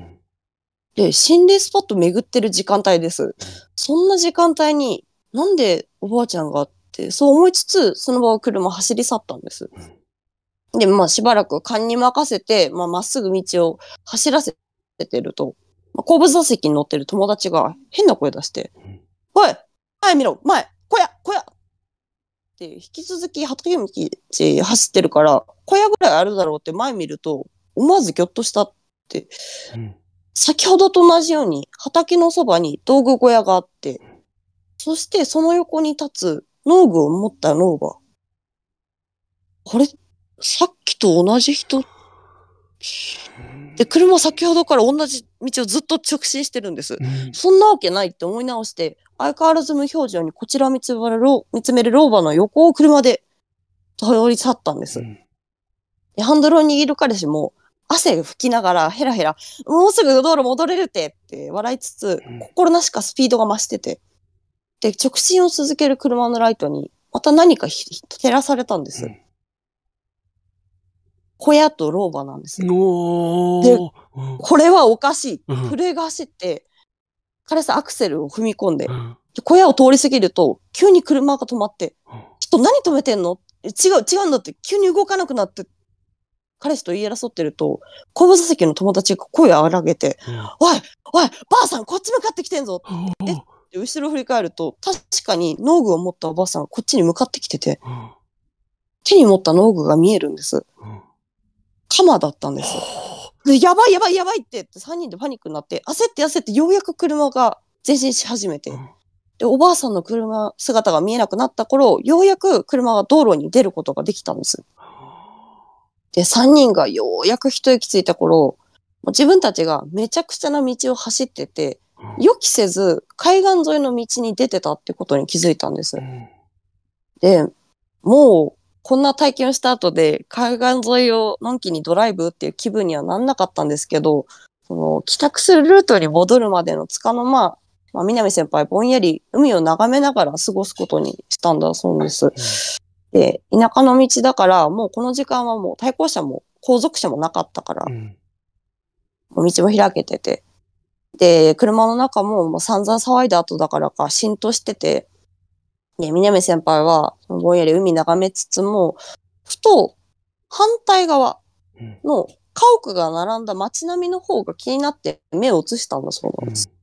で、心霊スポット巡ってる時間帯です。そんな時間帯に、なんでおばあちゃんがって、そう思いつつ、その場を車走り去ったんです。で、まあしばらく勘に任せて、まあまっすぐ道を走らせてると、まあ、後部座席に乗ってる友達が変な声出して、おい前見ろ前小屋小屋って引き続き鳩山道走ってるから、小屋ぐらいあるだろうって前見ると、思わずぎょっとしたって、うん、先ほどと同じように畑のそばに道具小屋があって、そしてその横に立つ農具を持った農場。これさっきと同じ人で、車先ほどから同じ道をずっと直進してるんです。うん、そんなわけないって思い直して、相変わらず無表情にこちら見つめる見つめる老婆の横を車で通り去ったんです。うん、でハンドルを握る彼氏も、汗拭きながらヘラヘラ、もうすぐ道路戻れるってって笑いつつ、心なしかスピードが増してて。で、直進を続ける車のライトに、また何か照らされたんです。うん小屋と老婆なんですよ。で、これはおかしい。震えが走って、彼氏アクセルを踏み込んで、小屋を通り過ぎると、急に車が止まって、ちょっと何止めてんの違う、違うんだって、急に動かなくなって、彼氏と言い争ってると、後部座席の友達が声を荒げて、うん、おい、おい、ばあさん、こっち向かってきてんぞえって後ろ振り返ると、確かに農具を持ったおばあさんがこっちに向かってきてて、うん、手に持った農具が見えるんです。うん、マだったんですよ。やばいやばいやばいってって3人でパニックになって焦って焦ってようやく車が前進し始めて、でおばあさんの車姿が見えなくなった頃ようやく車が道路に出ることができたんです。で3人がようやく一息ついた頃もう自分たちがめちゃくちゃな道を走ってて予期せず海岸沿いの道に出てたってことに気づいたんです。でもうこんな体験をした後で海岸沿いをのんきにドライブっていう気分にはなんなかったんですけど、その帰宅するルートに戻るまでのつかの間、まあ、南先輩ぼんやり海を眺めながら過ごすことにしたんだそうです。で、田舎の道だからもうこの時間はもう対向車も後続車もなかったから、うん、道も開けてて。で、車の中ももう散々騒いだ後だからか浸透してて、ね、南先輩は、ぼんやり海眺めつつも、ふと、反対側の家屋が並んだ街並みの方が気になって目を移したんだそうなんです。うん、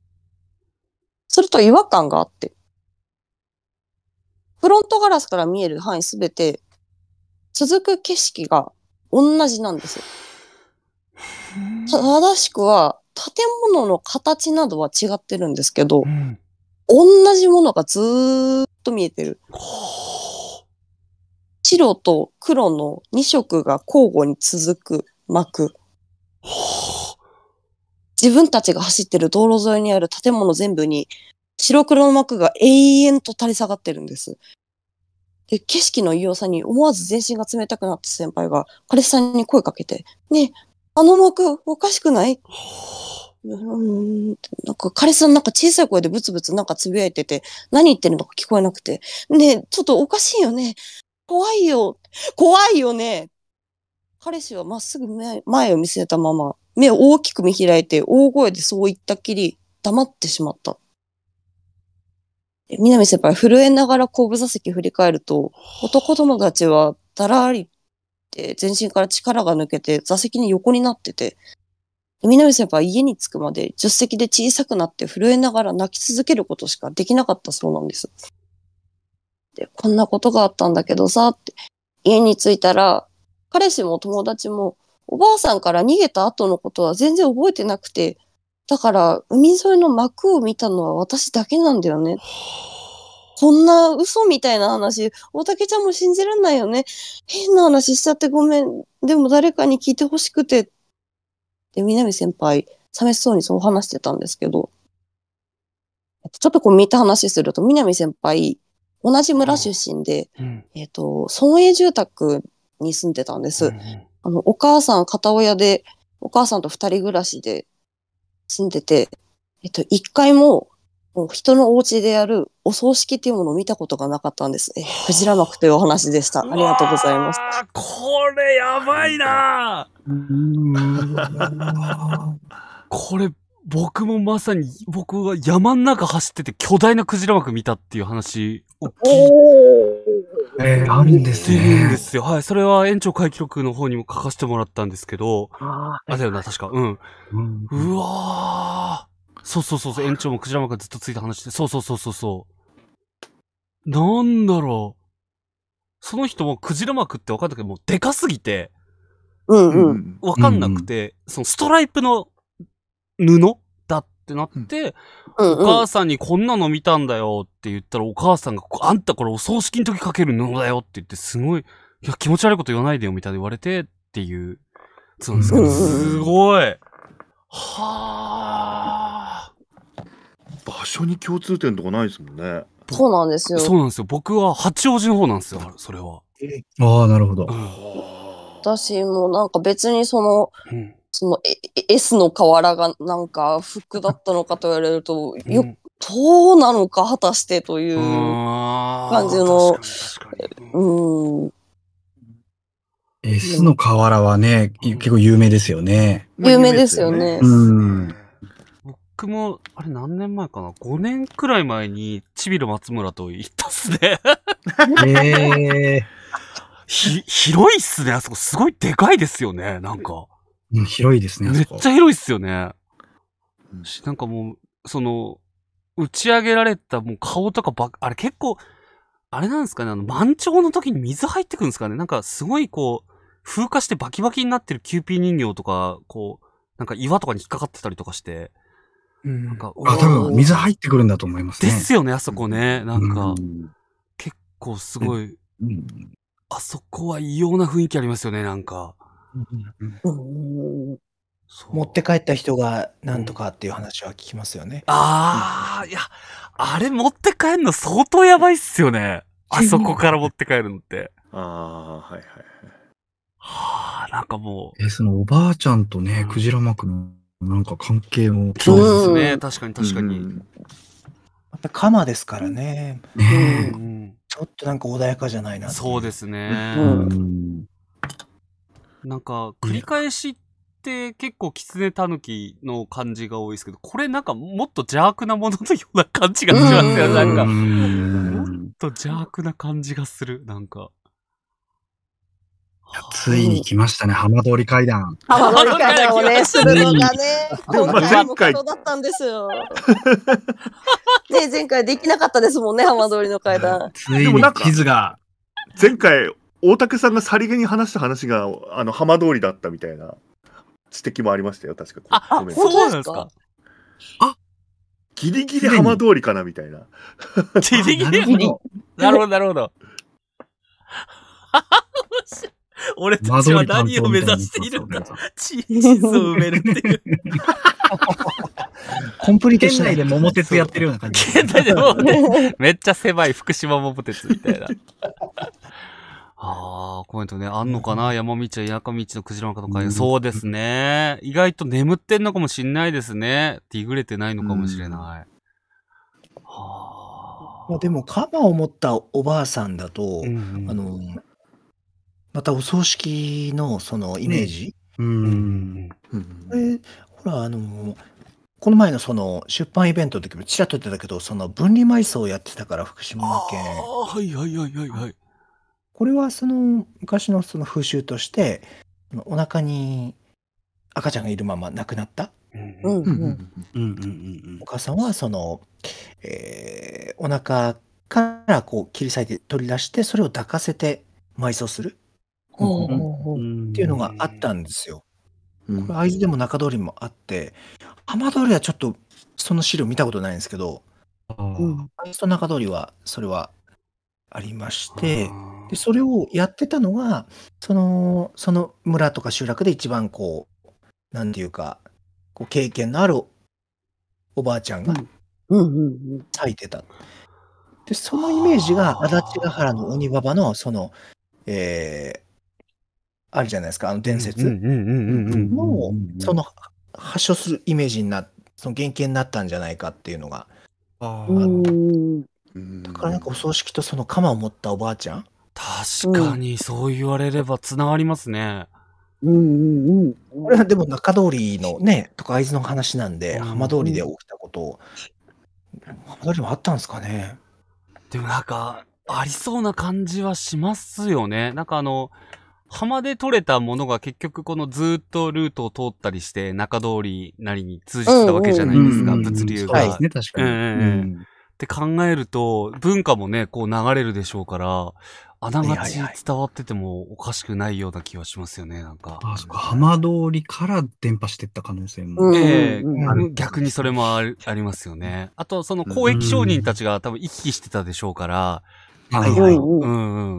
すると違和感があって、フロントガラスから見える範囲すべて、続く景色が同じなんですよ。正しくは、建物の形などは違ってるんですけど、うん同じものがずーっと見えてる。白と黒の2色が交互に続く幕。自分たちが走ってる道路沿いにある建物全部に白黒の幕が永遠と垂れ下がってるんです。で、景色の異様さに思わず全身が冷たくなった先輩が彼氏さんに声かけて、ねえ、あの幕おかしくないうん、なんか彼さんなんか小さい声でブツブツなんかつぶやいてて、何言ってるのか聞こえなくて。ねちょっとおかしいよね。怖いよ。怖いよね。彼氏はまっすぐ前を見据えたまま、目を大きく見開いて大声でそう言ったきり、黙ってしまった。南先輩、震えながら後部座席振り返ると、男友達はだらーりって全身から力が抜けて座席に横になってて、南先輩は家に着くまで助手席で小さくなって震えながら泣き続けることしかできなかったそうなんです。で、こんなことがあったんだけどさ、って。家に着いたら、彼氏も友達もおばあさんから逃げた後のことは全然覚えてなくて、だから海沿いの幕を見たのは私だけなんだよね。こんな嘘みたいな話、大竹ちゃんも信じらんないよね。変な話しちゃってごめん。でも誰かに聞いてほしくてで、南先輩、寂しそうにそう話してたんですけど、ちょっとこう見た話すると、南先輩、同じ村出身で、うん、えっ、ー、と、村営住宅に住んでたんです。うん、あの、お母さん、片親で、お母さんと二人暮らしで住んでて、えっ、ー、と、一回も人のお家でやるお葬式っていうものを見たことがなかったんですね。クジラ幕というお話でした。ありがとうございます。これやばいなこれ僕もまさに僕は山の中走ってて巨大なクジラ幕見たっていう話を聞いえー、あるんですね。るんですよ。はい。それは延長会記録の方にも書かせてもらったんですけど。ああだよな、確か。うん。うん、うわぁ。そうそうそうそう、園長もクジラマーずっとついた話で、そうそうそうそうそう。なんだろう。その人もクジラマクって分かったけど、もうでかすぎて、うんうん。分かんなくて、うん、そのストライプの布だってなって、うん、お母さんにこんなの見たんだよって言ったら、お母さんが、あんたこれお葬式の時かける布だよって言って、すごい、いや、気持ち悪いこと言わないでよみたいな言われてっていう、そうなんですけど、すごい。はあ。場所に共通点とかないですもんね。そうなんですよ。そうなんですよ。僕は八王子の方なんですよ、それは。ああ、なるほど。うん、私もなんか別にその、うん、その S の瓦がなんか服だったのかと言われると、よ、うんどうなのか果たしてという感じの。うん。S の河原はね、結構有名ですよね。有名ですよね。うん。僕も、あれ何年前かな ?5 年くらい前に、ちびる松村と行ったっすね。えー、広いっすね。あそこすごいでかいですよね。なんか。うん、広いですね。めっちゃ広いっすよね。うん、なんかもう、その、打ち上げられたもう顔とかばあれ結構、あれなんですかね、あの、満潮の時に水入ってくるんですかねなんかすごいこう、風化してバキバキになってるキューピー人形とか、こう、なんか岩とかに引っかかってたりとかして、うん、なんかあ、多分水入ってくるんだと思いますね。ですよね、あそこね。なんか、うん、結構すごい、うん、あそこは異様な雰囲気ありますよね、なんか。持って帰った人がなんとかっていう話は聞きますよね。ああ、いや、あれ持って帰るの相当やばいっすよね。あそこから持って帰るのって。ああ、はいはいはい。はあ、なんかもう。え、そのおばあちゃんとね、クジラマクのなんか関係もそうですね、確かに確かに。うん、また鎌ですからね。うん、ちょっとなんか穏やかじゃないなそうですね。なんか繰り返しって結構狐狸の感じが多いですけど、これなんかもっと邪悪なもののような感じがしますよ、なんか。もっと邪悪な感じがする、なんか。ついに来ましたね、浜通り階段。浜通り階段をね、するのがね、今回も可能だったんですよ。ね、前回できなかったですもんね、浜通りの階段。ついに傷が。前回、大竹さんがさりげに話した話が、あの、浜通りだったみたいな指摘もありましたよ、確か。あ、そうなんですかあギリギリ浜通りかな、みたいな。ギリギリなるほど、なるほど。面白い。俺たちは何を目指しているんだ。チーズを埋めるっていう。コンプリートしないで桃鉄やってるような感じ。で めっちゃ狭い福島桃鉄みたいな。ああ、こういうとね、あんのかな、うん、山道や夜舎道のクジラのかとか、うん、そうですね。意外と眠ってんのかもしんないですね。ディグれてないのかもしれない。うん、はあ。まあでも、カバを持ったおばあさんだと、うんうん、あの、またお葬式のそのイメージ、うん、うん、これほらあのこの前のその出版イベントの時もちらっと言ってたけどその分離埋葬をやってたから福島県あはいはいはいはいはいこれはその昔のその風習としてお腹に赤ちゃんがいるまま亡くなったお母さんはその、えー、お腹からこう切り裂いて取り出してそれを抱かせて埋葬するっていうのがあったんですよ。これ会津でも中通りもあって、浜通りはちょっとその資料見たことないんですけど、会津と中通りはそれはありまして、でそれをやってたのがその、その村とか集落で一番こう、なんていうか、こう経験のあるおばあちゃんが咲いてた。で、そのイメージが足立ヶ原の鬼ババのその、えー、あるじゃないですか、あの伝説もう、その発症するイメージにな、その原型になったんじゃないかっていうのが。あだからなんかお葬式とその鎌を持ったおばあちゃん確かにそう言われればつながりますね。うんうんうん。これはでも中通りのね、とか会津の話なんで、浜通りで起きたことを、浜通りもあったんですかね。でもなんか、ありそうな感じはしますよね。なんかあの、浜で取れたものが結局このずっとルートを通ったりして中通りなりに通じてたわけじゃないですか、うんうん、物流が。そうですね、確かに。えうん、って考えると、文化もね、こう流れるでしょうから、あながち伝わっててもおかしくないような気はしますよね、なんか。あ、そっか、浜通りから伝播していった可能性も。ええ逆にそれもありますよね。あと、その交易商人たちが多分行き来してたでしょうから、うんはいはい。うんう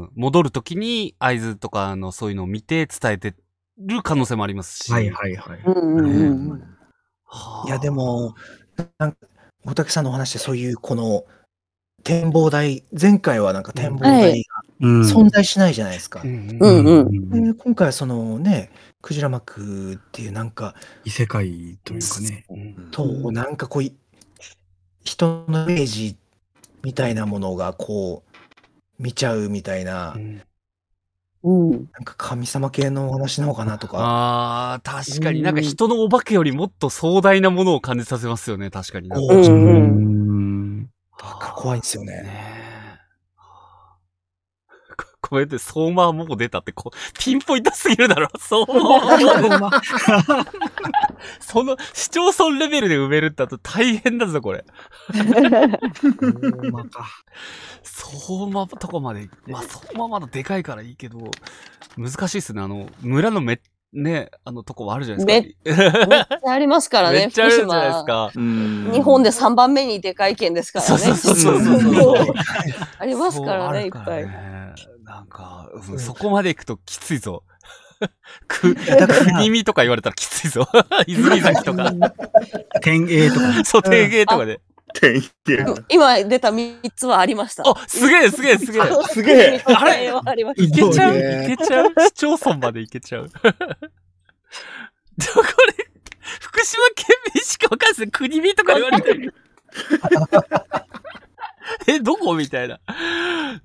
ん。戻るときに合図とかのそういうのを見て伝えてる可能性もありますし。はいはいはい。いやでも、なんか、大竹さんのお話でそういうこの展望台、前回はなんか展望台が存在しないじゃないですか。うんうん、今回はそのね、クジラ幕っていうなんか。異世界というかね。と、なんかこう、人のイメージみたいなものがこう、見ちゃうみたいな、うんうん、なんか神様系のお話なのかなとか。ああ、確かになんか人のお化けよりもっと壮大なものを感じさせますよね、確かに。うん。だから怖いんですよね。ねこって相馬もう出たって、こう、ピンポイントすぎるだろ、相馬。その、市町村レベルで埋めるってあと大変だぞ、これ。相馬か。そ相馬とこまで、まあ、そ馬ままだでかいからいいけど、難しいっすね。あの、村のめ、ね、あのとこはあるじゃないですか。めめっちゃありますからね。めっちゃあるじゃないですか。日本で3番目にでかい県ですからね。そうそうそうそうそう。ありますからね、いっぱい。なんか、うん、そこまで行くときついぞ。く、国見とか言われたらきついぞ。泉崎とか。天芸とか、ね。そう、天芸とかで、ね。今出た3つはありました。あ、すげえすげえすげえ。すげえ。あれいけちゃういけちゃう市町村までいけちゃう。じ ゃこれ、福島県民しかわかんない国民とか言われてる。え、どこみたいな。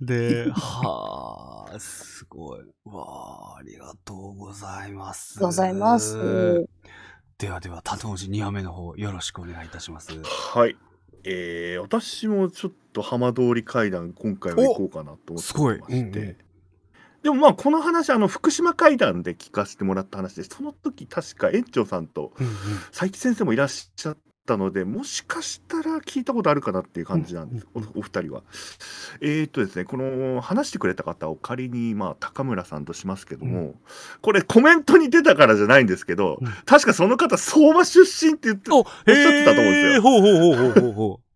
で、はあ、すごい。わあ、ありがとうございます。ございます。ではでは、たとうじ2話目の方、よろしくお願いいたします。はい。えー、私もちょっと浜通り階段今回は行こうかなと思ってまして、うんうん、でもまあこの話あの福島階段で聞かせてもらった話でその時確か園長さんと佐伯先生もいらっしゃっったので、もしかしたら聞いたことあるかなっていう感じなんです、うん、おお二人は。えー、っとですね、この話してくれた方を仮に、まあ、高村さんとしますけども、うん、これコメントに出たからじゃないんですけど、うん、確かその方、相馬出身って言っておっしゃってたと思うんですよ。ほうほうほうほうほうほう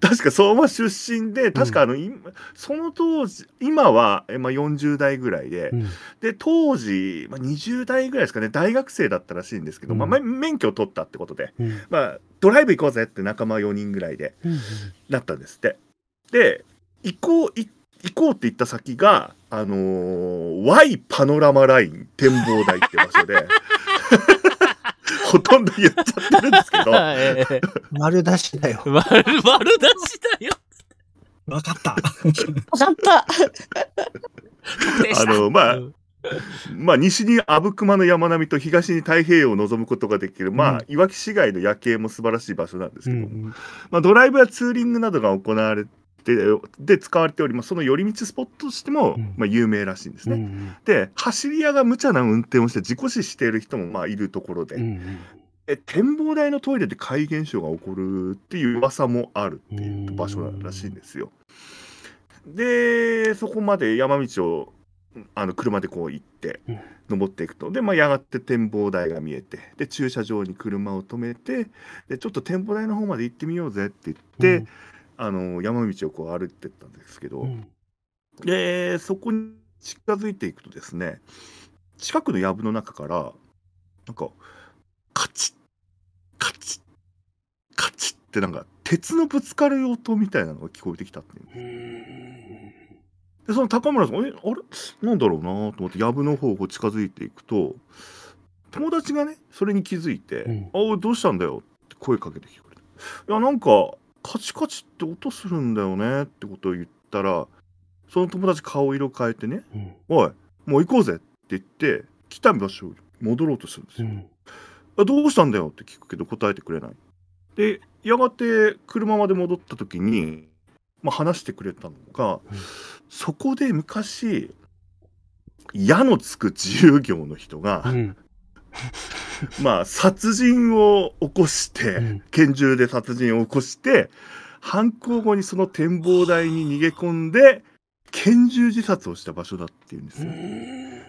確か相馬出身で確かあの、うん、その当時今は、まあ、40代ぐらいで、うん、で当時、まあ、20代ぐらいですかね大学生だったらしいんですけど、まあ、免許を取ったってことで、まあ、ドライブ行こうぜって仲間4人ぐらいで、なったんですって。で行こう行こうって言った先が、あのー、Y パノラマライン展望台って場所で。ほとんど言っちゃってるんですけど。丸出しだよ。丸、丸出しだよ。わかった。わかった。あの、まあ、まあ、西に阿武隈の山並みと東に太平洋を望むことができる、まあ、いわき市街の夜景も素晴らしい場所なんですけどうんまあ、ドライブやツーリングなどが行われでで使われておりますその寄り道スポットとしても、まあ、有名らしいんですね。うんうん、で走り屋が無茶な運転をして事故死している人もまあいるところで、うんうんえ展望台のトイレで怪現象が起こるっていう噂もあるっていう場所らしいんですよ。でそこまで山道をあの車でこう行って登っていくとで、まあ、やがて展望台が見えてで駐車場に車を止めてでちょっと展望台の方まで行ってみようぜって言って、あの山道をこう歩いてったんですけど、うん、でそこに近づいていくとですね近くの藪の中からなんかカチッカチッカチッってなんか鉄のぶつかる音みたいなのが聞こえてきたっていうでその高村さん「えあれなんだろうな」と思って藪の方を近づいていくと友達がねそれに気づいて「うん、ああどうしたんだよ」って声かけてきてくれて「いやなんかカチカチって音するんだよねってことを言ったら、その友達顔色変えてね、うん、おい、もう行こうぜって言って、来た場所戻ろうとするんですよ、うん、どうしたんだよって聞くけど答えてくれない。で、やがて車まで戻った時に、まあ、話してくれたのが、うん、そこで昔、矢のつく自由業の人が、まあ、殺人を起こして、拳銃で殺人を起こして、犯行後にその展望台に逃げ込んで、拳銃自殺をした場所だっていうんですよ。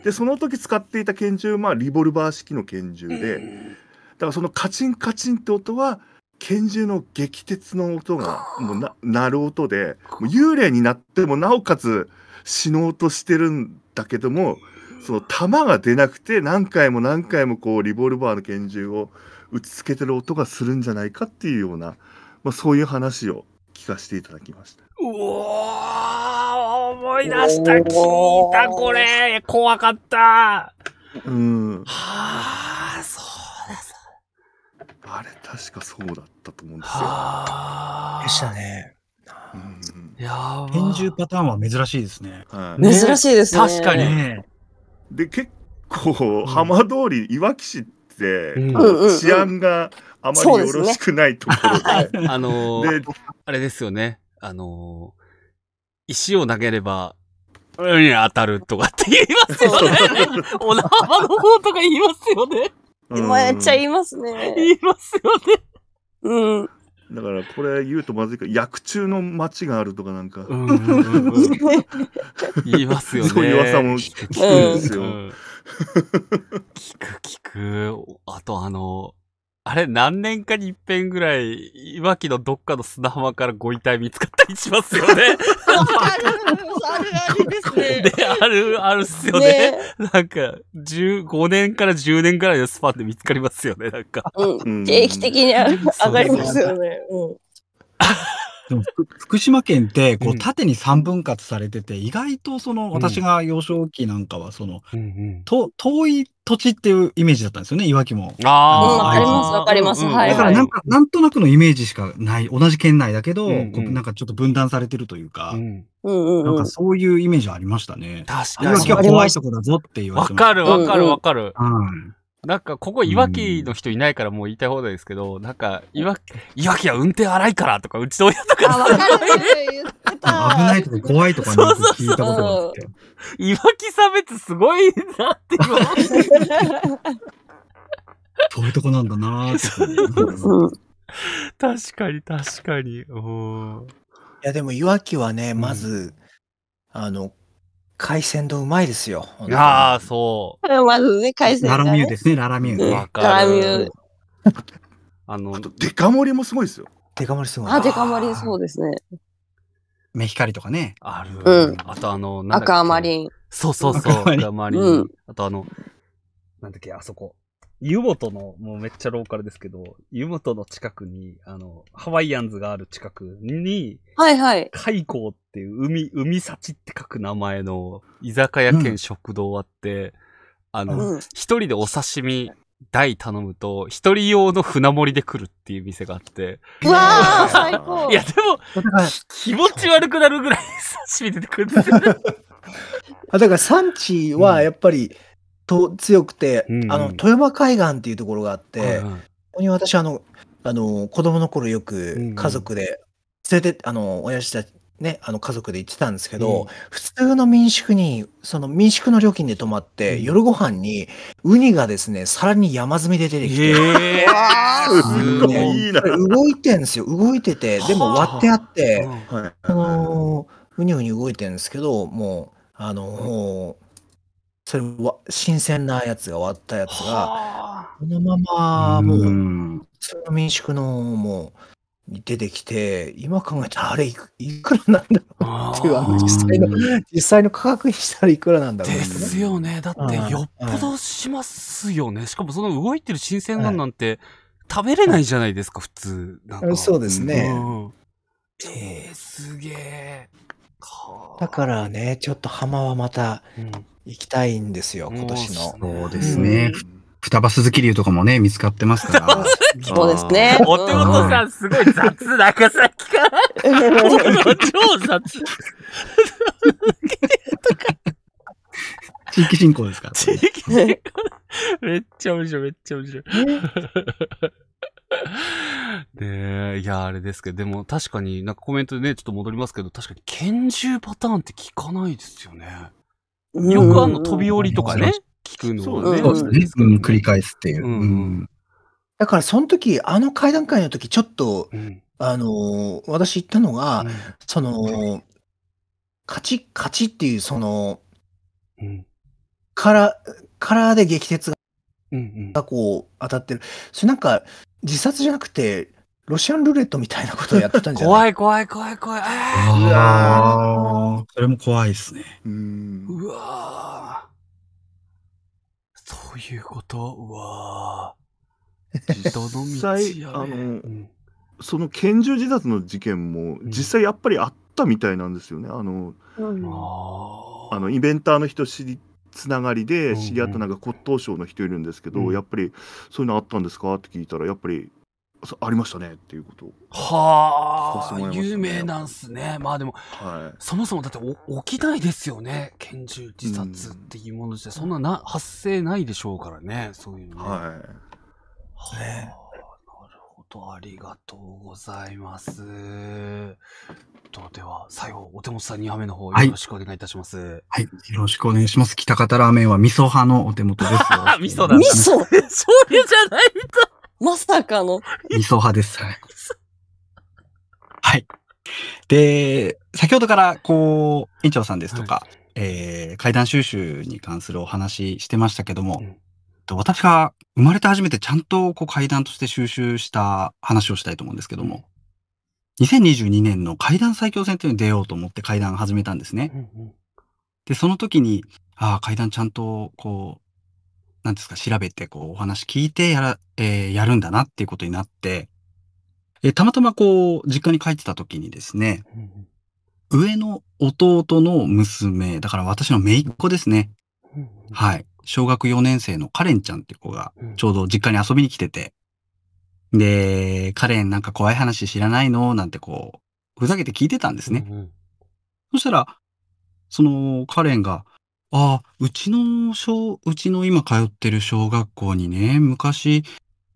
で、その時使っていた拳銃、まあ、リボルバー式の拳銃で、だからそのカチンカチンって音は、拳銃の撃鉄の音がもうな鳴る音で、もう幽霊になってもなおかつ死のうとしてるんだけども、その弾が出なくて何回も何回もこうリボルバーの拳銃を打ちつけてる音がするんじゃないかっていうような、まあ、そういう話を聞かせていただきました。うお思い出した聞いたこれ怖かったうん。はあ、そうです。あれ、確かそうだったと思うんですよ。でしたね。うん、いや拳銃パターンは珍しいですね。はい、珍しいですね。確かに。ねで結構浜通り、いわき市って治安があまりよろしくないところで,、あのー、であれですよねあのー、石を投げればうん、当たるとかって言いますよね。お縄の方とか言いますよね。今やっちゃいますね。言いますよね。うん。だからこれ言うとまずいか薬中の町があるとかなんか、うん言いますよねそういう噂も聞くんですよ、聞く聞くあとあのあれ、何年かに一遍ぐらい、いわきのどっかの砂浜からご遺体見つかったりしますよね。ある、あるあるですね。で、ある、あるっすよね。ねなんか、15年から10年ぐらいのスパンで見つかりますよね、なんか。うん。定期的に上がりますよね。うん。でも福島県ってこう縦に3分割されてて、意外とその私が幼少期なんかはその、と遠い土地っていうイメージだったんですよね、いわきも。ああ、わかります、わかります。はい。だからなんか、なんとなくのイメージしかない、同じ県内だけど、なんかちょっと分断されてるというか、なんかそういうイメージはありましたね。確かに。いわきは怖いとこだぞって言われてわかるわかるわかる。うんなんか、ここ、いわきの人いないからもう言いたい放題ですけど、なんか、いわき、いわきは運転荒いからとか、うちの親とか、あ、わかる言ってた。危ないとか怖いとかなんか聞いたことがあって。いわき差別すごいなって今思ってそういうとこなんだなーって。確かに、確かに。いや、でも、いわきはね、まず、あの、海鮮丼うまいですよ。ああ、そう。まずね、海鮮丼、ね。ララミューですね、ララミュー。わかララミュー。あの、あとデカ盛りもすごいですよ。デカ盛りすごい。あ、デカ盛りそうですね。メヒカリとかね。ある。うん、あとあの、赤マリン。そうそうそう、赤マリン。あとあの、なんだっけ、あそこ。湯本の、もうめっちゃローカルですけど、湯本の近くに、あの、ハワイアンズがある近くに、はいはい。海溝っていう海、海幸って書く名前の居酒屋兼食堂あって、うん、あの、一、うん、人でお刺身台頼むと、一人用の船盛りで来るっていう店があって。うわー、最高いや、でも、気持ち悪くなるぐらい 刺身出てくるんですよ。あだから産地はやっぱり、うんと強くて、うんうん、あの富山海岸っていうところがあって、はここに私あのあの子供の頃よく家族で連れて、うんうん、あの親父たちね、あの家族で行ってたんですけど、うん、普通の民宿に、その民宿の料金で泊まって、うん、夜ご飯に、ウニがですね、らに山積みで出てきて、えーね、いい動いてんですよ、動いてて、でも割ってあって、はあのウうにうに動いてるんですけど、もう、あのーうそれは新鮮なやつが終わったやつが、このままもう、普通の民宿のもう、出てきて、今考えたらあれいくいくらなんだろうっていう、あの実際の、実際の価格にしたらいくらなんだろう、ね、ですよね。だってよっぽどしますよね。しかもその動いてる新鮮なんなんて、食べれないじゃないですか、普通。そうですね。えー、すげえ。だからね、ちょっと浜はまた、うん行きたいんですよ、今年の。そうですね。双葉鈴木流とかもね、見つかってますから。そうですね。お手元さん、すごい雑、中崎から。超雑。地域振興ですか地域振興。めっちゃ面白い、めっちゃ面白い。で、いや、あれですけど、でも確かになんかコメントでね、ちょっと戻りますけど、確かに拳銃パターンって聞かないですよね。よくあの飛び降りとかね、聞くのをね。そうですね。リズム繰り返すっていう。だからその時、あの階段階の時、ちょっと、あの私言ったのが、その、その、ッち、チちっていう、その、うん、から、からで激鉄がこう当たってる。それなんか、自殺じゃなくて、ロシアンルーレットみたいなことをやってたんじゃない怖い怖い怖い怖い。うわあそれも怖いですね。うん。うわそういうこと、うわ人の道や、ね、実際、あの、うん、その拳銃自殺の事件も、実際やっぱりあったみたいなんですよね。あの、うん、あのイベンターの人知りつながりで知り合ったなんか骨董商の人いるんですけど、うん、やっぱりそういうのあったんですかって聞いたらやっぱりありましたねっていうことはあ、ね、有名なんすねまあでも、はい、そもそもだって起きないですよね拳銃自殺っていうものじゃ、そんなな発生ないでしょうからねそういうのねはい、はあ、ね、なるほどありがとうございますとでは最後お手元さん2杯目の方よろしくお願いいたします、はい、はい、よろしくお願いします北方ラーメンは味噌派のお手元です 味噌だ、味噌 それじゃないみたいまさかの。理想派です。はい。で、先ほどから、こう、院長さんですとか、はい、えー、階段収集に関するお話してましたけども、うん私が生まれて初めてちゃんとこう階段として収集した話をしたいと思うんですけども、2022年の階段最強戦というのに出ようと思って階段始めたんですね。で、その時に、ああ、階段ちゃんとこう何ですか、調べて、こう、お話聞いてやら、えー、やるんだなっていうことになって、えー、たまたまこう、実家に帰ってた時にですね、うん、上の弟の娘、だから私の姪っ子ですね、うん。はい。小学4年生のカレンちゃんって子が、ちょうど実家に遊びに来てて、で、カレンなんか怖い話知らないのなんてこう、ふざけて聞いてたんですね。うんうん、そしたら、そのカレンが、ああ、うちの小うちの今通ってる小学校にね、昔、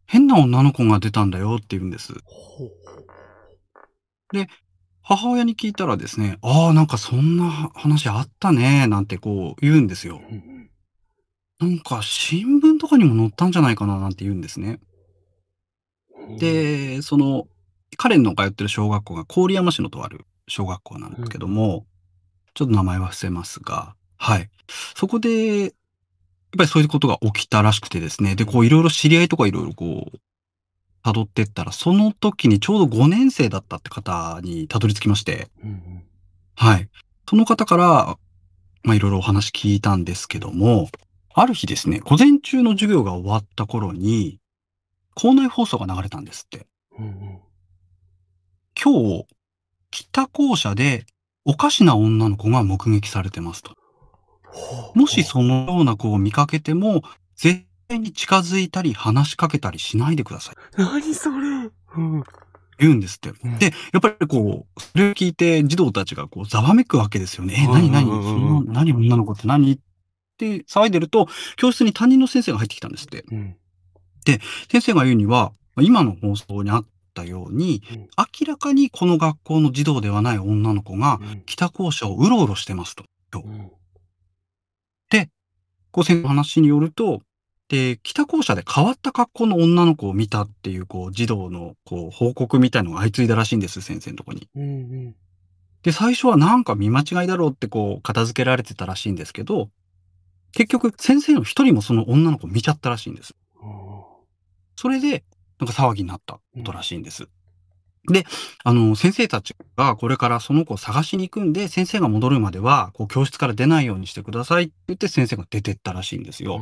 変な女の子が出たんだよって言うんです。で、母親に聞いたらですね、ああ、なんかそんな話あったね、なんてこう言うんですよ。なんか新聞とかにも載ったんじゃないかななんて言うんですね。で、その、彼の通ってる小学校が郡山市のとある小学校なんですけども、ちょっと名前は伏せますがはい。そこで、やっぱりそういうことが起きたらしくてですね。で、こういろいろ知り合いとかいろいろこう、辿ってったら、その時にちょうど5年生だったって方にたどり着きまして。うんうん。はい。その方から、ま、あ、いろいろお話聞いたんですけども、ある日ですね、午前中の授業が終わった頃に、校内放送が流れたんですって。うんうん。今日、北校舎でおかしな女の子が目撃されてますと。もしそのような子を見かけても、絶対に近づいたり話しかけたりしないでください。何それ、うん、言うんですって。うん、で、やっぱりこう、それを聞いて児童たちがこう、ざわめくわけですよね。え、何何その、何女の子って何って騒いでると、教室に担任の先生が入ってきたんですって。うん、で、先生が言うには、今の放送にあったように、うん、明らかにこの学校の児童ではない女の子が、北校舎をうろうろしてますと。うん高生の話によると、で、北校舎で変わった格好の女の子を見たっていう、こう、児童の、こう、報告みたいのが相次いだらしいんです、先生のとこに。うんうん、で、最初はなんか見間違いだろうって、こう、片付けられてたらしいんですけど、結局、先生の一人もその女の子見ちゃったらしいんです。それで、なんか騒ぎになったことらしいんです。うんで、あの、先生たちがこれからその子を探しに行くんで、先生が戻るまでは、こう、教室から出ないようにしてくださいって言って先生が出てったらしいんですよ。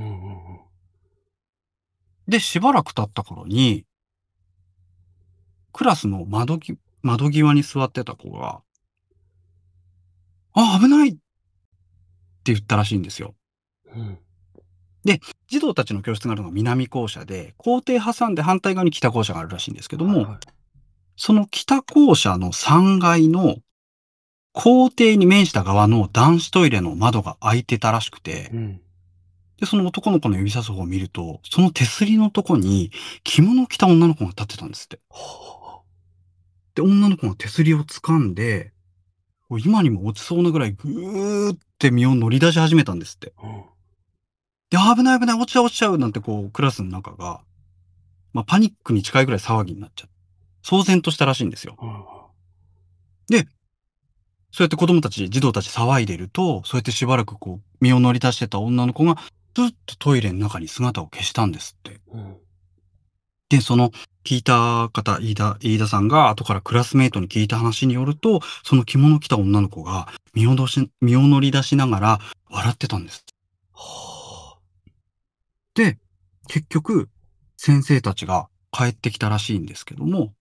で、しばらく経った頃に、クラスの窓窓際に座ってた子が、あ、危ないって言ったらしいんですよ。うん、で、児童たちの教室があるのが南校舎で、校庭挟んで反対側に北校舎があるらしいんですけども、はいはいその北校舎の3階の校庭に面した側の男子トイレの窓が開いてたらしくて、うん、で、その男の子の指さす方を見ると、その手すりのとこに着物を着た女の子が立ってたんですって。で、女の子が手すりを掴んで、今にも落ちそうなぐらいぐーって身を乗り出し始めたんですって。で、危ない危ない、落ちちゃう落ちちゃうなんてこう、クラスの中が、まあパニックに近いぐらい騒ぎになっちゃって。騒然としたらしいんですよ。で、そうやって子供たち、児童たち騒いでると、そうやってしばらくこう、身を乗り出してた女の子が、ずっとトイレの中に姿を消したんですって。で、その、聞いた方、飯田、飯田さんが後からクラスメイトに聞いた話によると、その着物着た女の子が身をし、身を乗り出しながら笑ってたんです。で、結局、先生たちが帰ってきたらしいんですけども、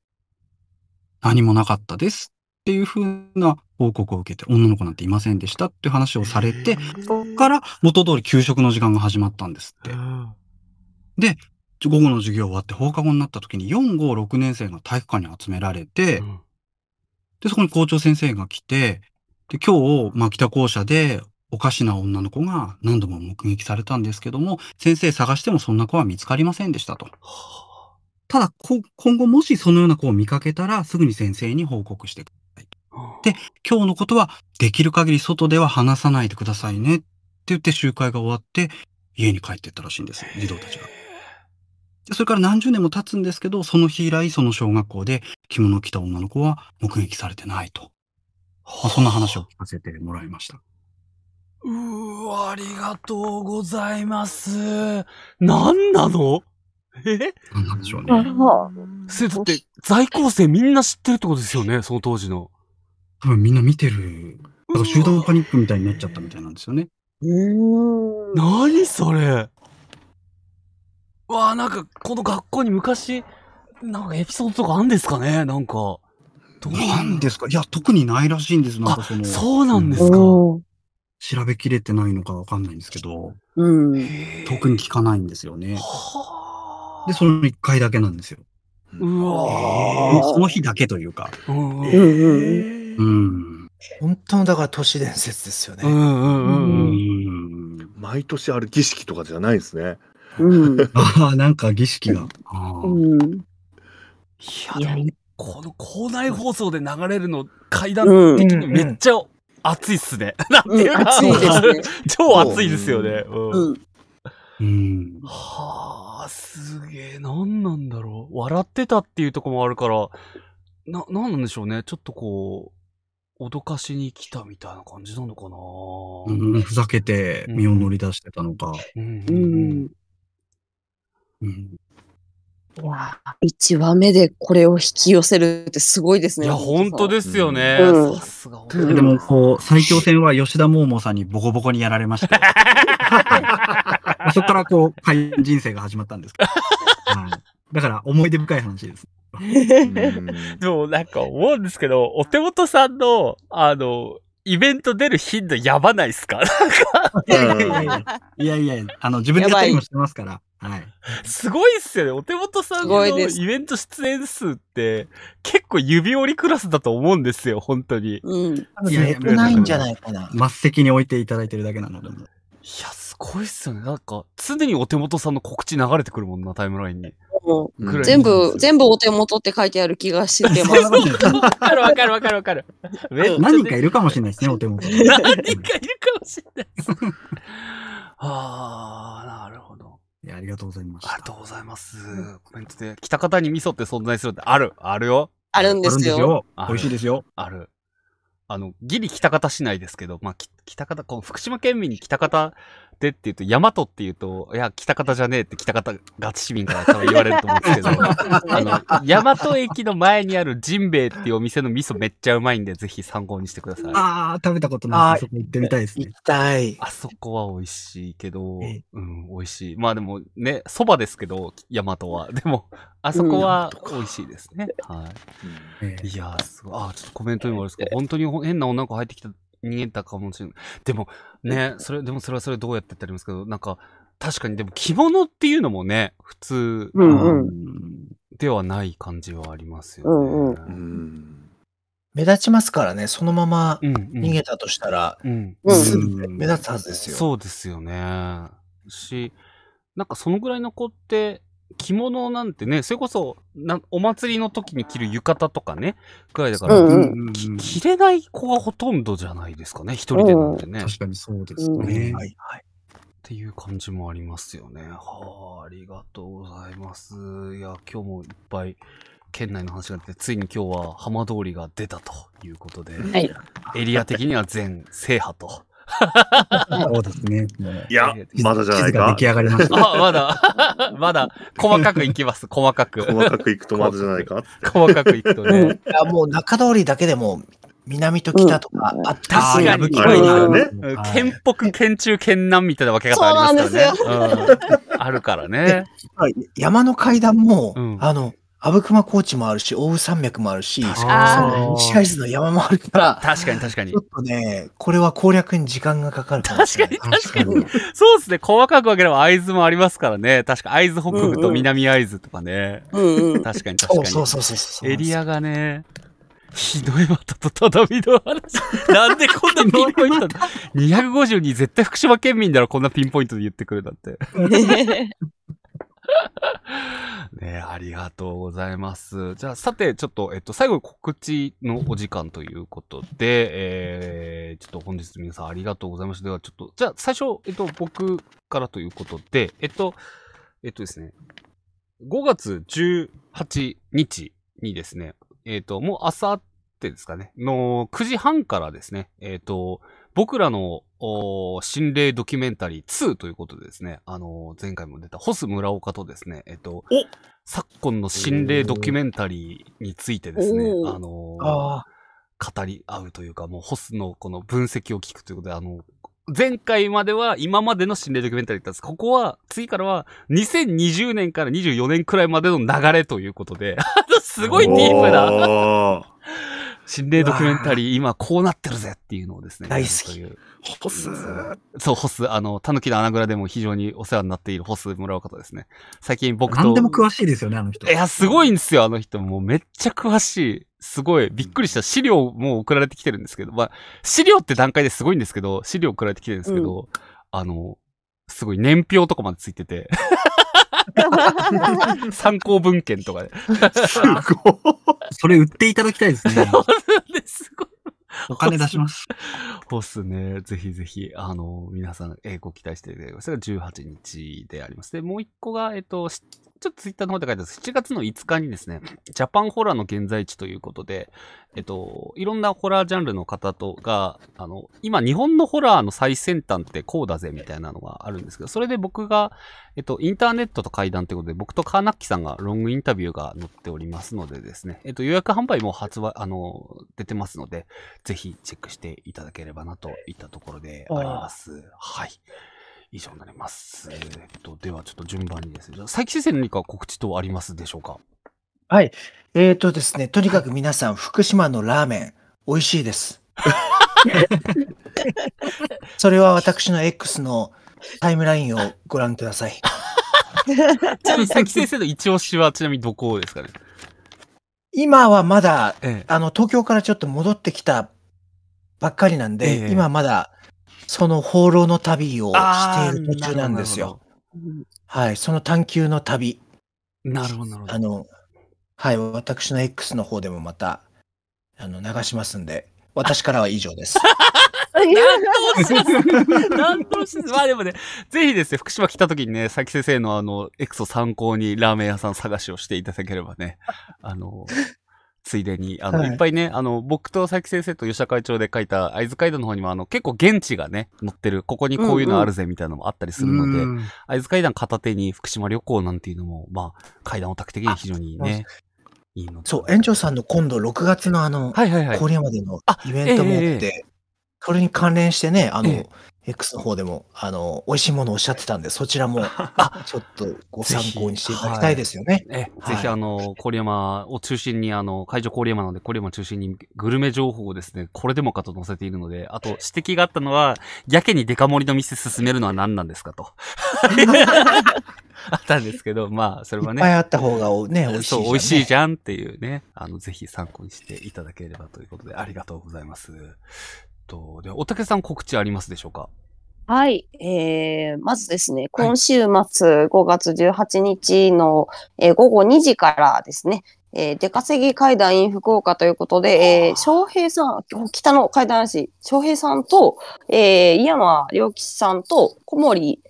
何もなかったですっていうふうな報告を受けて、女の子なんていませんでしたっていう話をされて、そこから元通り給食の時間が始まったんですって。で、午後の授業終わって放課後になった時に4、5、6年生が体育館に集められて、で、そこに校長先生が来て、で、今日、まあ、北校舎でおかしな女の子が何度も目撃されたんですけども、先生探してもそんな子は見つかりませんでしたと。はあただ、今後もしそのような子を見かけたら、すぐに先生に報告してください。で、今日のことは、できる限り外では話さないでくださいねって言って集会が終わって、家に帰ってったらしいんです、児童たちが。それから何十年も経つんですけど、その日以来、その小学校で着物を着た女の子は目撃されてないと。まあ、そんな話を聞かせてもらいました。うーわ、ありがとうございます。何なのえなんなんでしょうね。それだって在校生みんな知ってるってことですよね、その当時の。多分みんな見てる。だから集団パニックみたいになっちゃったみたいなんですよね。何それわあ、なんか、この学校に昔、なんかエピソードとかあるんですかねなんか。どうなんですかいや、特にないらしいんです。なんかその。そうなんですか、うん。調べきれてないのかわかんないんですけど。うん。特に聞かないんですよね。はあ。で、その1回だけなんですよ。うわその日だけというか。ん、うん本当のだから都市伝説ですよね。うん毎年ある儀式とかじゃないですね。うん、ああ、なんか儀式が。うん、いや、でも、この校内放送で流れるの、階段的にめっちゃ熱いっすね。なんていうか、超熱いですよね。うんうん。はあ、すげえ、なんなんだろう。笑ってたっていうとこもあるから、な、なんなんでしょうね。ちょっとこう、脅かしに来たみたいな感じなのかな。うん、ふざけて身を乗り出してたのか。うんいや、1話目でこれを引き寄せるってすごいですね。いや、本当ですよね。うん、さすが。でも、こう、最強戦は吉田桃桃さんにボコボコにやられました。そこから、こう、俳優人生が始まったんですけだから、思い出深い話です。でも、なんか思うんですけど、お手元さんの、あの、イベント出る頻度やばないっすかいやいやいや、あの、自分でやったりもしてますから。はい。すごいっすよね。お手元さんのイベント出演数って、結構指折りクラスだと思うんですよ、本当に。うん。いや、少ないんじゃないかな。末席に置いていただいてるだけなのでいや、すごいっすよね。なんか、常にお手元さんの告知流れてくるもんな、タイムラインに。う全部、全部お手元って書いてある気がしてます。わかるわかるわかるわかる。何人かいるかもしれないですね、お手元。何人かいるかもしれないす。ああ、なるほど。いや、ありがとうございます。ありがとうございます。コメントで、北方に味噌って存在するってあるあるよ。あるんですよ。美味しいですよ。ある。あの、ギリ北方市内ですけど、まあ、北方、こう、福島県民に北方でって言うと、大和って言うと、いや、北方じゃねえって北方ガチ市民から多分言われると思うんですけど、あの、大和駅の前にあるジンベイっていうお店の味噌めっちゃうまいんで、ぜひ参考にしてください。ああ、食べたことない。あそこ行ってみたいですね。行きたい。あそこは美味しいけど、うん、美味しい。まあでもね、そばですけど、大和は。でも、あそこは美味しいですね。はい。いやー、すごい。あ、ちょっとコメントにもあるんですけど、本当に変な女の子入ってきた逃げたかもしれない。でも、ね、それ、でもそれはそれどうやってってありますけど、なんか、確かにでも着物っていうのもね、普通、うんうん、ではない感じはありますよね。うんうんうん目立ちますからね、そのまま逃げたとしたら、うんうん、目立つはずですよ、うんうん、そうですよね。し、なんかそのぐらいの子って、着物なんてね、それこそ、なお祭りの時に着る浴衣とかね、くらいだから、うんうん、着れない子がほとんどじゃないですかね、一人でなんてね。確かにそうですね。うん、はいはい。っていう感じもありますよね。はあ、ありがとうございます。いや、今日もいっぱい県内の話があって、ついに今日は浜通りが出たということで、はい、エリア的には全制覇とそうですね。いや、まだじゃないか。出来上がりました。まだ、まだ、細かくいきます、細かく。細かくいくとまだじゃないか。細かくいくとね。いや、もう中通りだけでも、南と北とか、あった確かに。県北、県中、県南みたいな分け方ありますからね。あるからね。山の階段も、あの、阿武隈高地もあるし、奥羽山脈もあるし、その西会津の山もあるから、確かに確かに。ちょっとね、これは攻略に時間がかかるか確かに確かに。そうですね、細かく分ければ会津もありますからね。確か会津北部と南会津とかね。うんうん、確かに確かに。そうそうそうそうエリアがね。ひどいまたとたみの話。なんでこんなピンポイント ?250 に絶対福島県民ならこんなピンポイントで言ってくるだって。ねありがとうございます。じゃあ、さて、ちょっと、えっと、最後に告知のお時間ということで、えー、ちょっと本日皆さんありがとうございました。では、ちょっと、じゃあ、最初、えっと、僕からということで、えっと、えっとですね、5月18日にですね、えっと、もうあさってですかね、の9時半からですね、えっと、僕らの心霊ドキュメンタリー2ということでですね、あのー、前回も出たホス村岡とですね、えっと、昨今の心霊ドキュメンタリーについてですね、あのー、あ語り合うというか、もうホスのこの分析を聞くということで、あの、前回までは今までの心霊ドキュメンタリーだったんです。ここは、次からは2020年から24年くらいまでの流れということで、すごいディープな心霊ドキュメンタリー、今こうなってるぜっていうのをですね。大好き。ホスそう、ホス。あの、狸の穴蔵でも非常にお世話になっているホス村岡方ですね。最近僕と。何でも詳しいですよね、あの人。いや、すごいんですよ、あの人。もうめっちゃ詳しい。すごい、びっくりした。資料も送られてきてるんですけど、まあ、資料って段階ですごいんですけど、資料送られてきてるんですけど、うん、あの、すごい年表とかまでついてて 参考文献とかで。すごい。それ売っていただきたいですね。すごい。お金出します。ほすね。ぜひぜひ、あの、皆さん、えー、ご期待していただきます。それが18日であります。で、もう一個が、えっ、ー、と、ちょっとツイッターの方で書いてあるんです7月の5日にですね、ジャパンホラーの現在地ということで、えっと、いろんなホラージャンルの方とが、あの、今日本のホラーの最先端ってこうだぜみたいなのがあるんですけど、それで僕が、えっと、インターネットと会談ということで、僕とカーナッキさんがロングインタビューが載っておりますのでですね、えっと、予約販売も発売、あの、出てますので、ぜひチェックしていただければなといったところであります。はい。以上になります。えー、っと、ではちょっと順番にですね。佐伯先生何か告知等ありますでしょうかはい。えー、っとですね、とにかく皆さん、福島のラーメン、美味しいです。それは私の X のタイムラインをご覧ください。ちなみに佐伯先生の一押しはちなみにどこですかね今はまだ、ええ、あの、東京からちょっと戻ってきたばっかりなんで、え、今まだその放浪の旅をしている途中なんですよ。はい、その探求の旅。なるほど、あの、はい、私の X の方でもまた、あの、流しますんで、私からは以上です。何 とし まあでもね、ぜひですね、福島来た時にね、佐々木先生のあの、エクソ参考にラーメン屋さん探しをしていただければね、あの、ついでに、あの、はい、いっぱいね、あの、僕と佐伯先生と吉田会長で書いた会津街道の方にも、あの、結構現地がね、載ってる、ここにこういうのあるぜみたいなのもあったりするので、会津会談片手に福島旅行なんていうのも、まあ、会談オタク的に非常にね、いいのそう、園長さんの今度6月のあの、郡、はいはい、山でのイベントもあって、えーえー、それに関連してね、あの、えー X の方でも、あの、美味しいものをおっしゃってたんで、そちらも、あ、ちょっとご参考にしていただきたいですよね。ぜひ、あの、郡山を中心に、あの、会場郡山なので、郡山中心にグルメ情報をですね、これでもかと載せているので、あと、指摘があったのは、やけにデカ盛りの店進めるのは何なんですかと。あったんですけど、まあ、それはね。いっぱいあった方がね、美味しい、ね、美味しいじゃんっていうね。あの、ぜひ参考にしていただければということで、ありがとうございます。と、でおたけさん告知ありますでしょうかはい、えー、まずですね、今週末5月18日の、はい、えー、午後2時からですね、えー、出稼ぎ会談 in 福岡ということで、えー、翔平さん、北の会談師、翔平さんと、えー、井山良吉さんと小森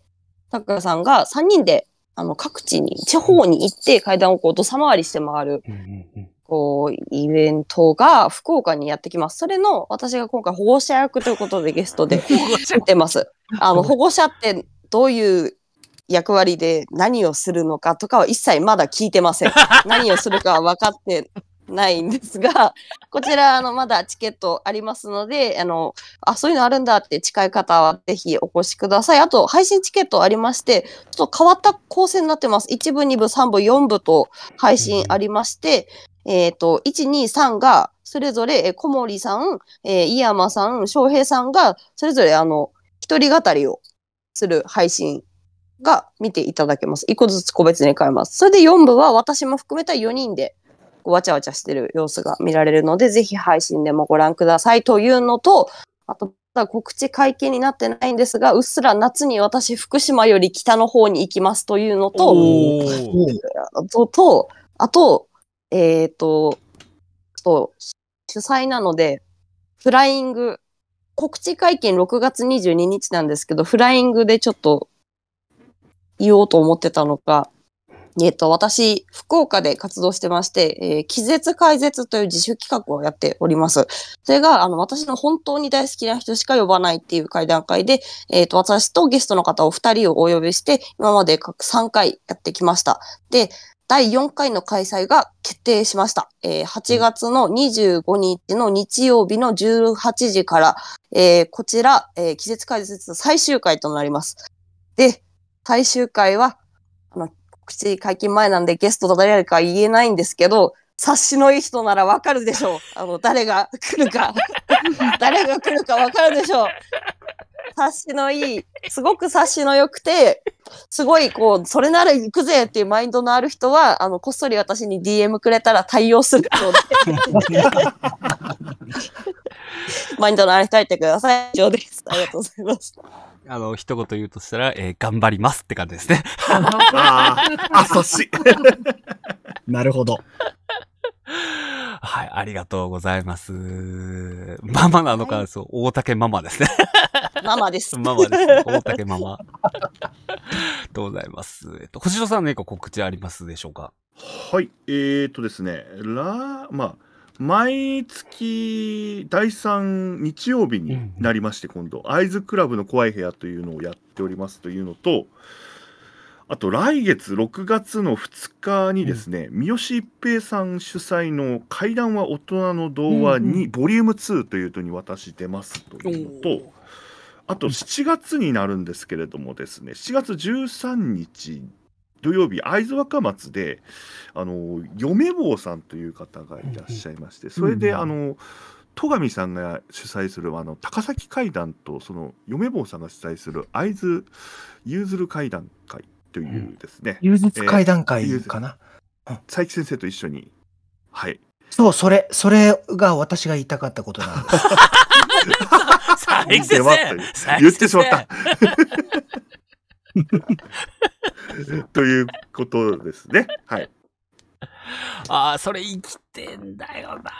拓さんが3人で、あの、各地に、地方に行って会談をこう、どさ回りして回る、うんうんうん、こう、イベントが福岡にやってきます。それの、私が今回保護者役ということでゲストで出てます。あの、保護者ってどういう役割で何をするのかとかは一切まだ聞いてません。何をするかは分かってないんですが、こちら、あの、まだチケットありますので、あの、あ、そういうのあるんだって近い方はぜひお越しください。あと、配信チケットありまして、ちょっと変わった構成になってます。1部、2部、3部、4部と配信ありまして、えっ、ー、と、1、2、3が、それぞれ、小森さん、えー、井山さん、翔平さんが、それぞれ、あの、一人語りをする配信が見ていただけます。一個ずつ個別に変えます。それで4部は私も含めた4人でわちゃわちゃしてる様子が見られるので、ぜひ配信でもご覧くださいというのと、あと、まだ告知会見になってないんですが、うっすら夏に私、福島より北の方に行きますというのと、と、あと、えっ、ー、と、そう、主催なので、フライング、告知会見6月22日なんですけど、フライングでちょっと言おうと思ってたのか、えっ、ー、と、私、福岡で活動してまして、えー、気絶解絶という自主企画をやっております。それが、あの、私の本当に大好きな人しか呼ばないっていう会談会で、えっ、ー、と、私とゲストの方お二人をお呼びして、今まで3回やってきました。で、第4回の開催が決定しました。えー、8月の25日の日曜日の18時から、えー、こちら、えー、季節解説最終回となります。で、最終回は、あの、告知解禁前なんでゲストと誰か言えないんですけど、察しのいい人ならわかるでしょう。あの、誰が来るか、誰が来るかわかるでしょう。察しのいい、すごく察しの良くて、すごいこう、それなら行くぜっていうマインドのある人は、あの、こっそり私に DM くれたら対応する マインドのある人入ってください。以上です。ありがとうございます。あの、一言言うとしたら、えー、頑張りますって感じですね。ああ、そし。なるほど。はい、ありがとうございます。ママなのか、はい、そう、大竹ママですね。ママです。ママです、ね。大竹ママ。とございます。えっと、星野さん何か告知ありますでしょうかはい、えー、っとですね、ラまあ、毎月第3日曜日になりまして、今度、アイズクラブの怖い部屋というのをやっておりますというのと、あと来月6月の2日にですね、うん、三好一平さん主催の「怪談は大人の童話に」に、うん、ボリューム2というとに私出ますというのと、あと7月になるんですけれどもですね、7月13日土曜日会津若松であの嫁坊さんという方がいらっしゃいまして、それであの戸上さんが主催するあの高崎会談とその嫁坊さんが主催する会津ゆうずる会談会というですね。融、う、実、ん、会談会かな、佐伯先生と一緒に、はい。そう、それ、それが私が言いたかったことなんです。佐伯先生言ってしまった。ということですね。はい。ああ、それ生きてんだよな。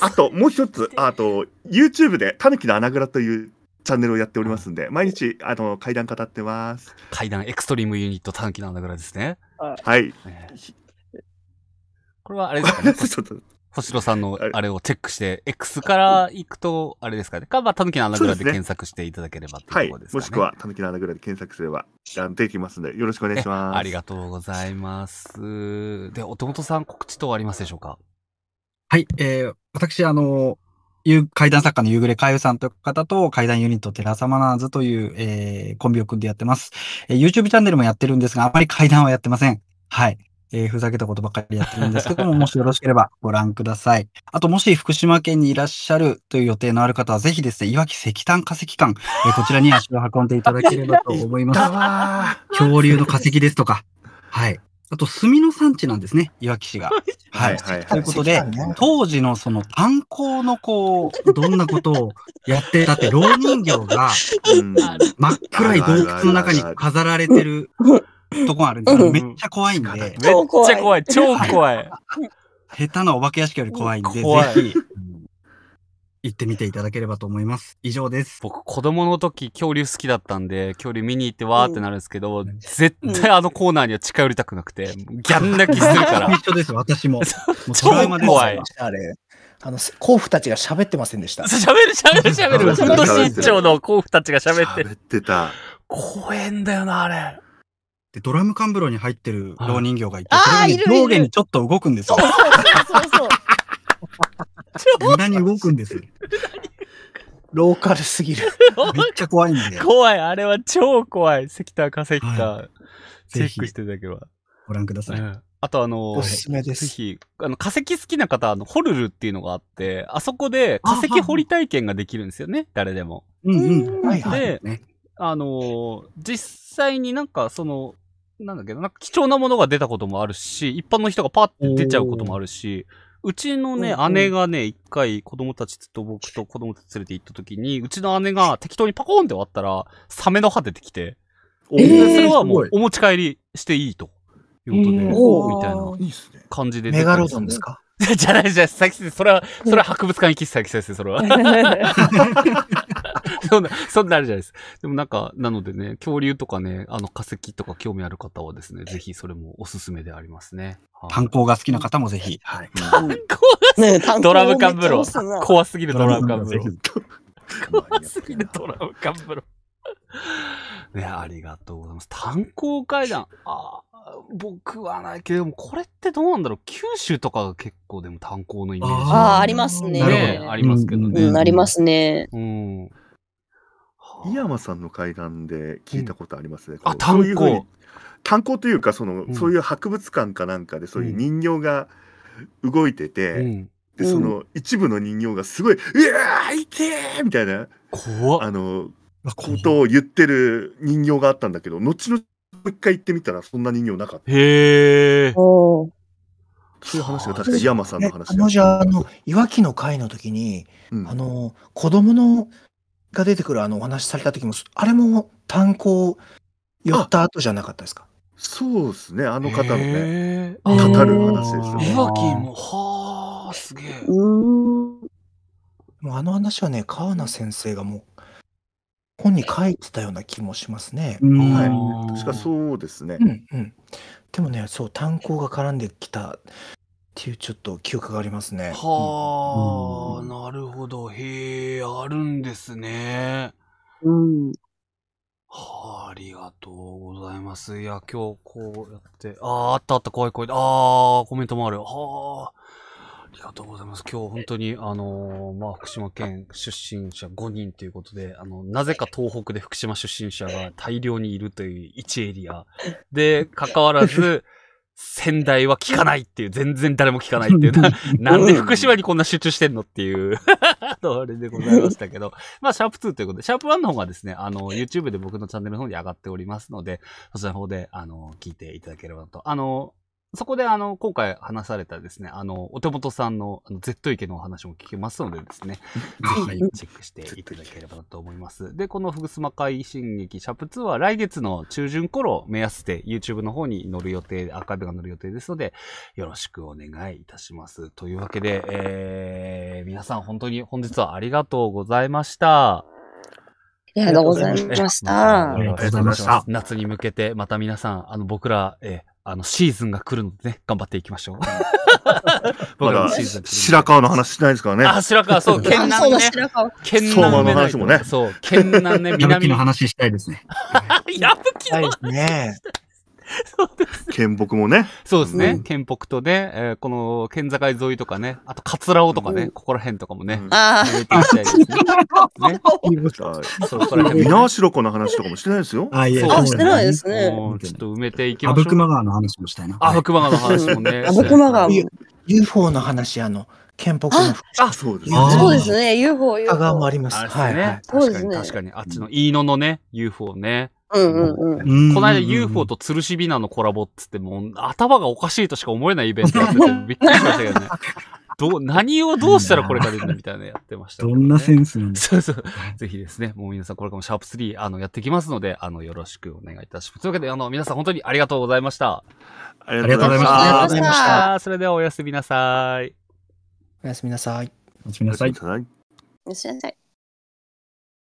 あと、もう一つ、あと、YouTube で、たぬきの穴蔵というチャンネルをやっておりますんで、毎日、あの、階段語ってます。階段エクストリームユニット短期なんだぐらいですね。はい。これはあれですかね。星野さんのあれをチェックして、X から行くと、あれですかね。か、まあ、たぬきの穴ぐらで検索していただければいところですね、ねはい。もしくは、たぬきの穴ぐらで検索すれば、できますので、よろしくお願いします。ありがとうございます。で、お手元さん告知等ありますでしょうかはい、えー、私、あの、怪談作家の夕暮れかゆさんという方と、怪談ユニットテラサマナーズという、えー、コンビを組んでやってます、えー。YouTube チャンネルもやってるんですが、あまり怪談はやってません。はい。えー、ふざけたことばかりやってるんですけども、もしよろしければご覧ください。あと、もし福島県にいらっしゃるという予定のある方は、ぜひですね、いわき石炭化石館、えー、こちらに足を運んでいただければと思います。恐竜の化石ですとか、はい。あと、炭の産地なんですね、いわき市が。はい、はい。ということで、ね、当時のその炭鉱のこう、どんなことをやってたって、老人形が、真っ暗い洞窟の中に飾られてるとこがあるんですけど、めっちゃ怖いんで。めっちゃ怖い、超怖い。はい、下手なお化け屋敷より怖いんで、ぜひ、行ってみていただければと思います。以上です。僕、子供の時、恐竜好きだったんで、恐竜見に行ってわーってなるんですけど、絶対あのコーナーには近寄りたくなくて、ギャン泣きするから。一緒です、私も。も超怖い。あれ、あの、甲府たちが喋ってませんでした。喋る、喋る、喋る。今年一丁の甲府たちが喋って喋ってた。怖えんだよな、あれ。で、ドラム缶風呂に入ってる老人形がいて、上下にちょっと動くんですよ。そうそうそうそう。無駄に動くんです ローカルすぎる。めっちゃ怖いんで。怖い、あれは超怖い。タ田化石か、はい、チェックしていただければ。ご覧ください。うん、あとあの、おすすめです。ぜひ、あの、化石好きな方、あの、ホルルっていうのがあって、あそこで化石掘り体験ができるんですよね、誰でも。うんうん。はいはい。で、あの、実際になんかその、なんだっけなんか貴重なものが出たこともあるし、一般の人がパッて出ちゃうこともあるし、うちのね、うんうん、姉がね、一回子供たちと僕と子供たち連れて行った時に、うちの姉が適当にパコーンって割ったら、サメの歯出てきて、えー、それはもうお持ち帰りしていいと。いうことで、えー、みたいな感じで、ね、メガロドンですかじゃないじゃない、佐々木先生、それは、それは博物館行き、佐々木先生、それは。そんな、そんなあるじゃないです。でもなんか、なのでね、恐竜とかね、あの化石とか興味ある方はですね、ぜひそれもおすすめでありますね。炭鉱が好きな方もぜひ。はい、炭鉱が好き、ね、ドラム缶風呂。怖すぎるドラム缶風呂。怖すぎるドラム缶風呂。ね、ありがとうございます。炭鉱階段。ああ、僕はないけど、これってどうなんだろう九州とかが結構でも炭鉱のイメージ。ああ、ありますね。ありますけどね。うん、ありますね。うん。井山さんの会談で聞いたことありますね。うん、あ炭鉱炭鉱というかその、うん、そういう博物館かなんかでそういう人形が動いてて、うん、でその一部の人形がすごい「うわいてー!」みたいな怖あのことを言ってる人形があったんだけど後々もう一回行ってみたらそんな人形なかった。へえ。そういう話が確か井山さんの話あのじゃあのいわきの会の時に、うん、あの子供のが出てくるあのお話された時も、あれも炭鉱寄った後じゃなかったですかそうですね、あの方のね、語る話ですよね。いわきも、はあ、すげえ。もうあの話はね、川名先生がもう、本に書いてたような気もしますね。はい、確かそうですね、うんうん。でもね、そう、炭鉱が絡んできたっていうちょっと記憶がありますね。はあ、うん、なるほど。へえ、あるんですね。うん。はあ、ありがとうございます。いや、今日こうやって、ああ、あったあった、怖い怖い。ああ、コメントもある。はあ、ありがとうございます。今日本当に、あのー、まあ、福島県出身者5人ということで、あの、なぜか東北で福島出身者が大量にいるという1エリアで、関わらず、仙台は聞かないっていう、全然誰も聞かないっていう、な なんで福島にこんな集中してんのっていう あれでございましたけど、まあ、シャープ2ということで、シャープ1の方がですね、あの、YouTube で僕のチャンネルの方に上がっておりますので、そちらの方で、あの、聞いていただければと。あの、そこであの、今回話されたですね、あの、お手元さんのあの Z 池のお話も聞けますのでですね、ぜひチェックしていただければなと思います。で、このふぐすま会進撃シャープ2は来月の中旬頃目安で YouTube の方に載る予定、アーカイブが載る予定ですので、よろしくお願いいたします。というわけで、えー、皆さん本当に本日はありがとうございました。ありがとうございました。ありがとうございました。夏に向けて、また皆さん、あの、僕ら、えー、あの、シーズンが来るのでね、頑張っていきましょう。僕らシーズン、白川の話しないですからね。あ、白川、そう、県南ね。県南相馬の話もね。そう、県南ね、南。の話したいですね。やぶきの話。ね。県北もね。そうですね。うん、県北とね、えー、この県境沿いとかね、あと桂尾とかね、ここら辺とかもね、あ、あ、見ていきたいですね。ね。そう、この話とかもしてないですよ。あ、いそうしてないですね。ちょっと埋めていきましょう。阿武隈川の話もしたいな。阿武隈川の話もね。阿武隈川。UFO の話、あの、県北のあ、そうですね。そうですね。UFO、UFO。川もあります。すね、はい、はい。そね。確かに、あっちの飯野のね、UFO ね。うんうんうん。この間 UFO と吊るしびなのコラボっつって、もう頭がおかしいとしか思えないイベントやってて、びっくりしましたけどね。ど何をどうしたらこれが出るのみたいなやってました、ね、どんなセンスなんだそうそう。ぜひですね、もう皆さんこれからもシャープ3、あの、やってきますので、あの、よろしくお願いいたします。というわけで、あの、皆さん本当にありがとうございました。ありがとうございました。ありがとうございました。それではおやすみなさい。おやすみなさい。おやすみなさい。おやすみなさい。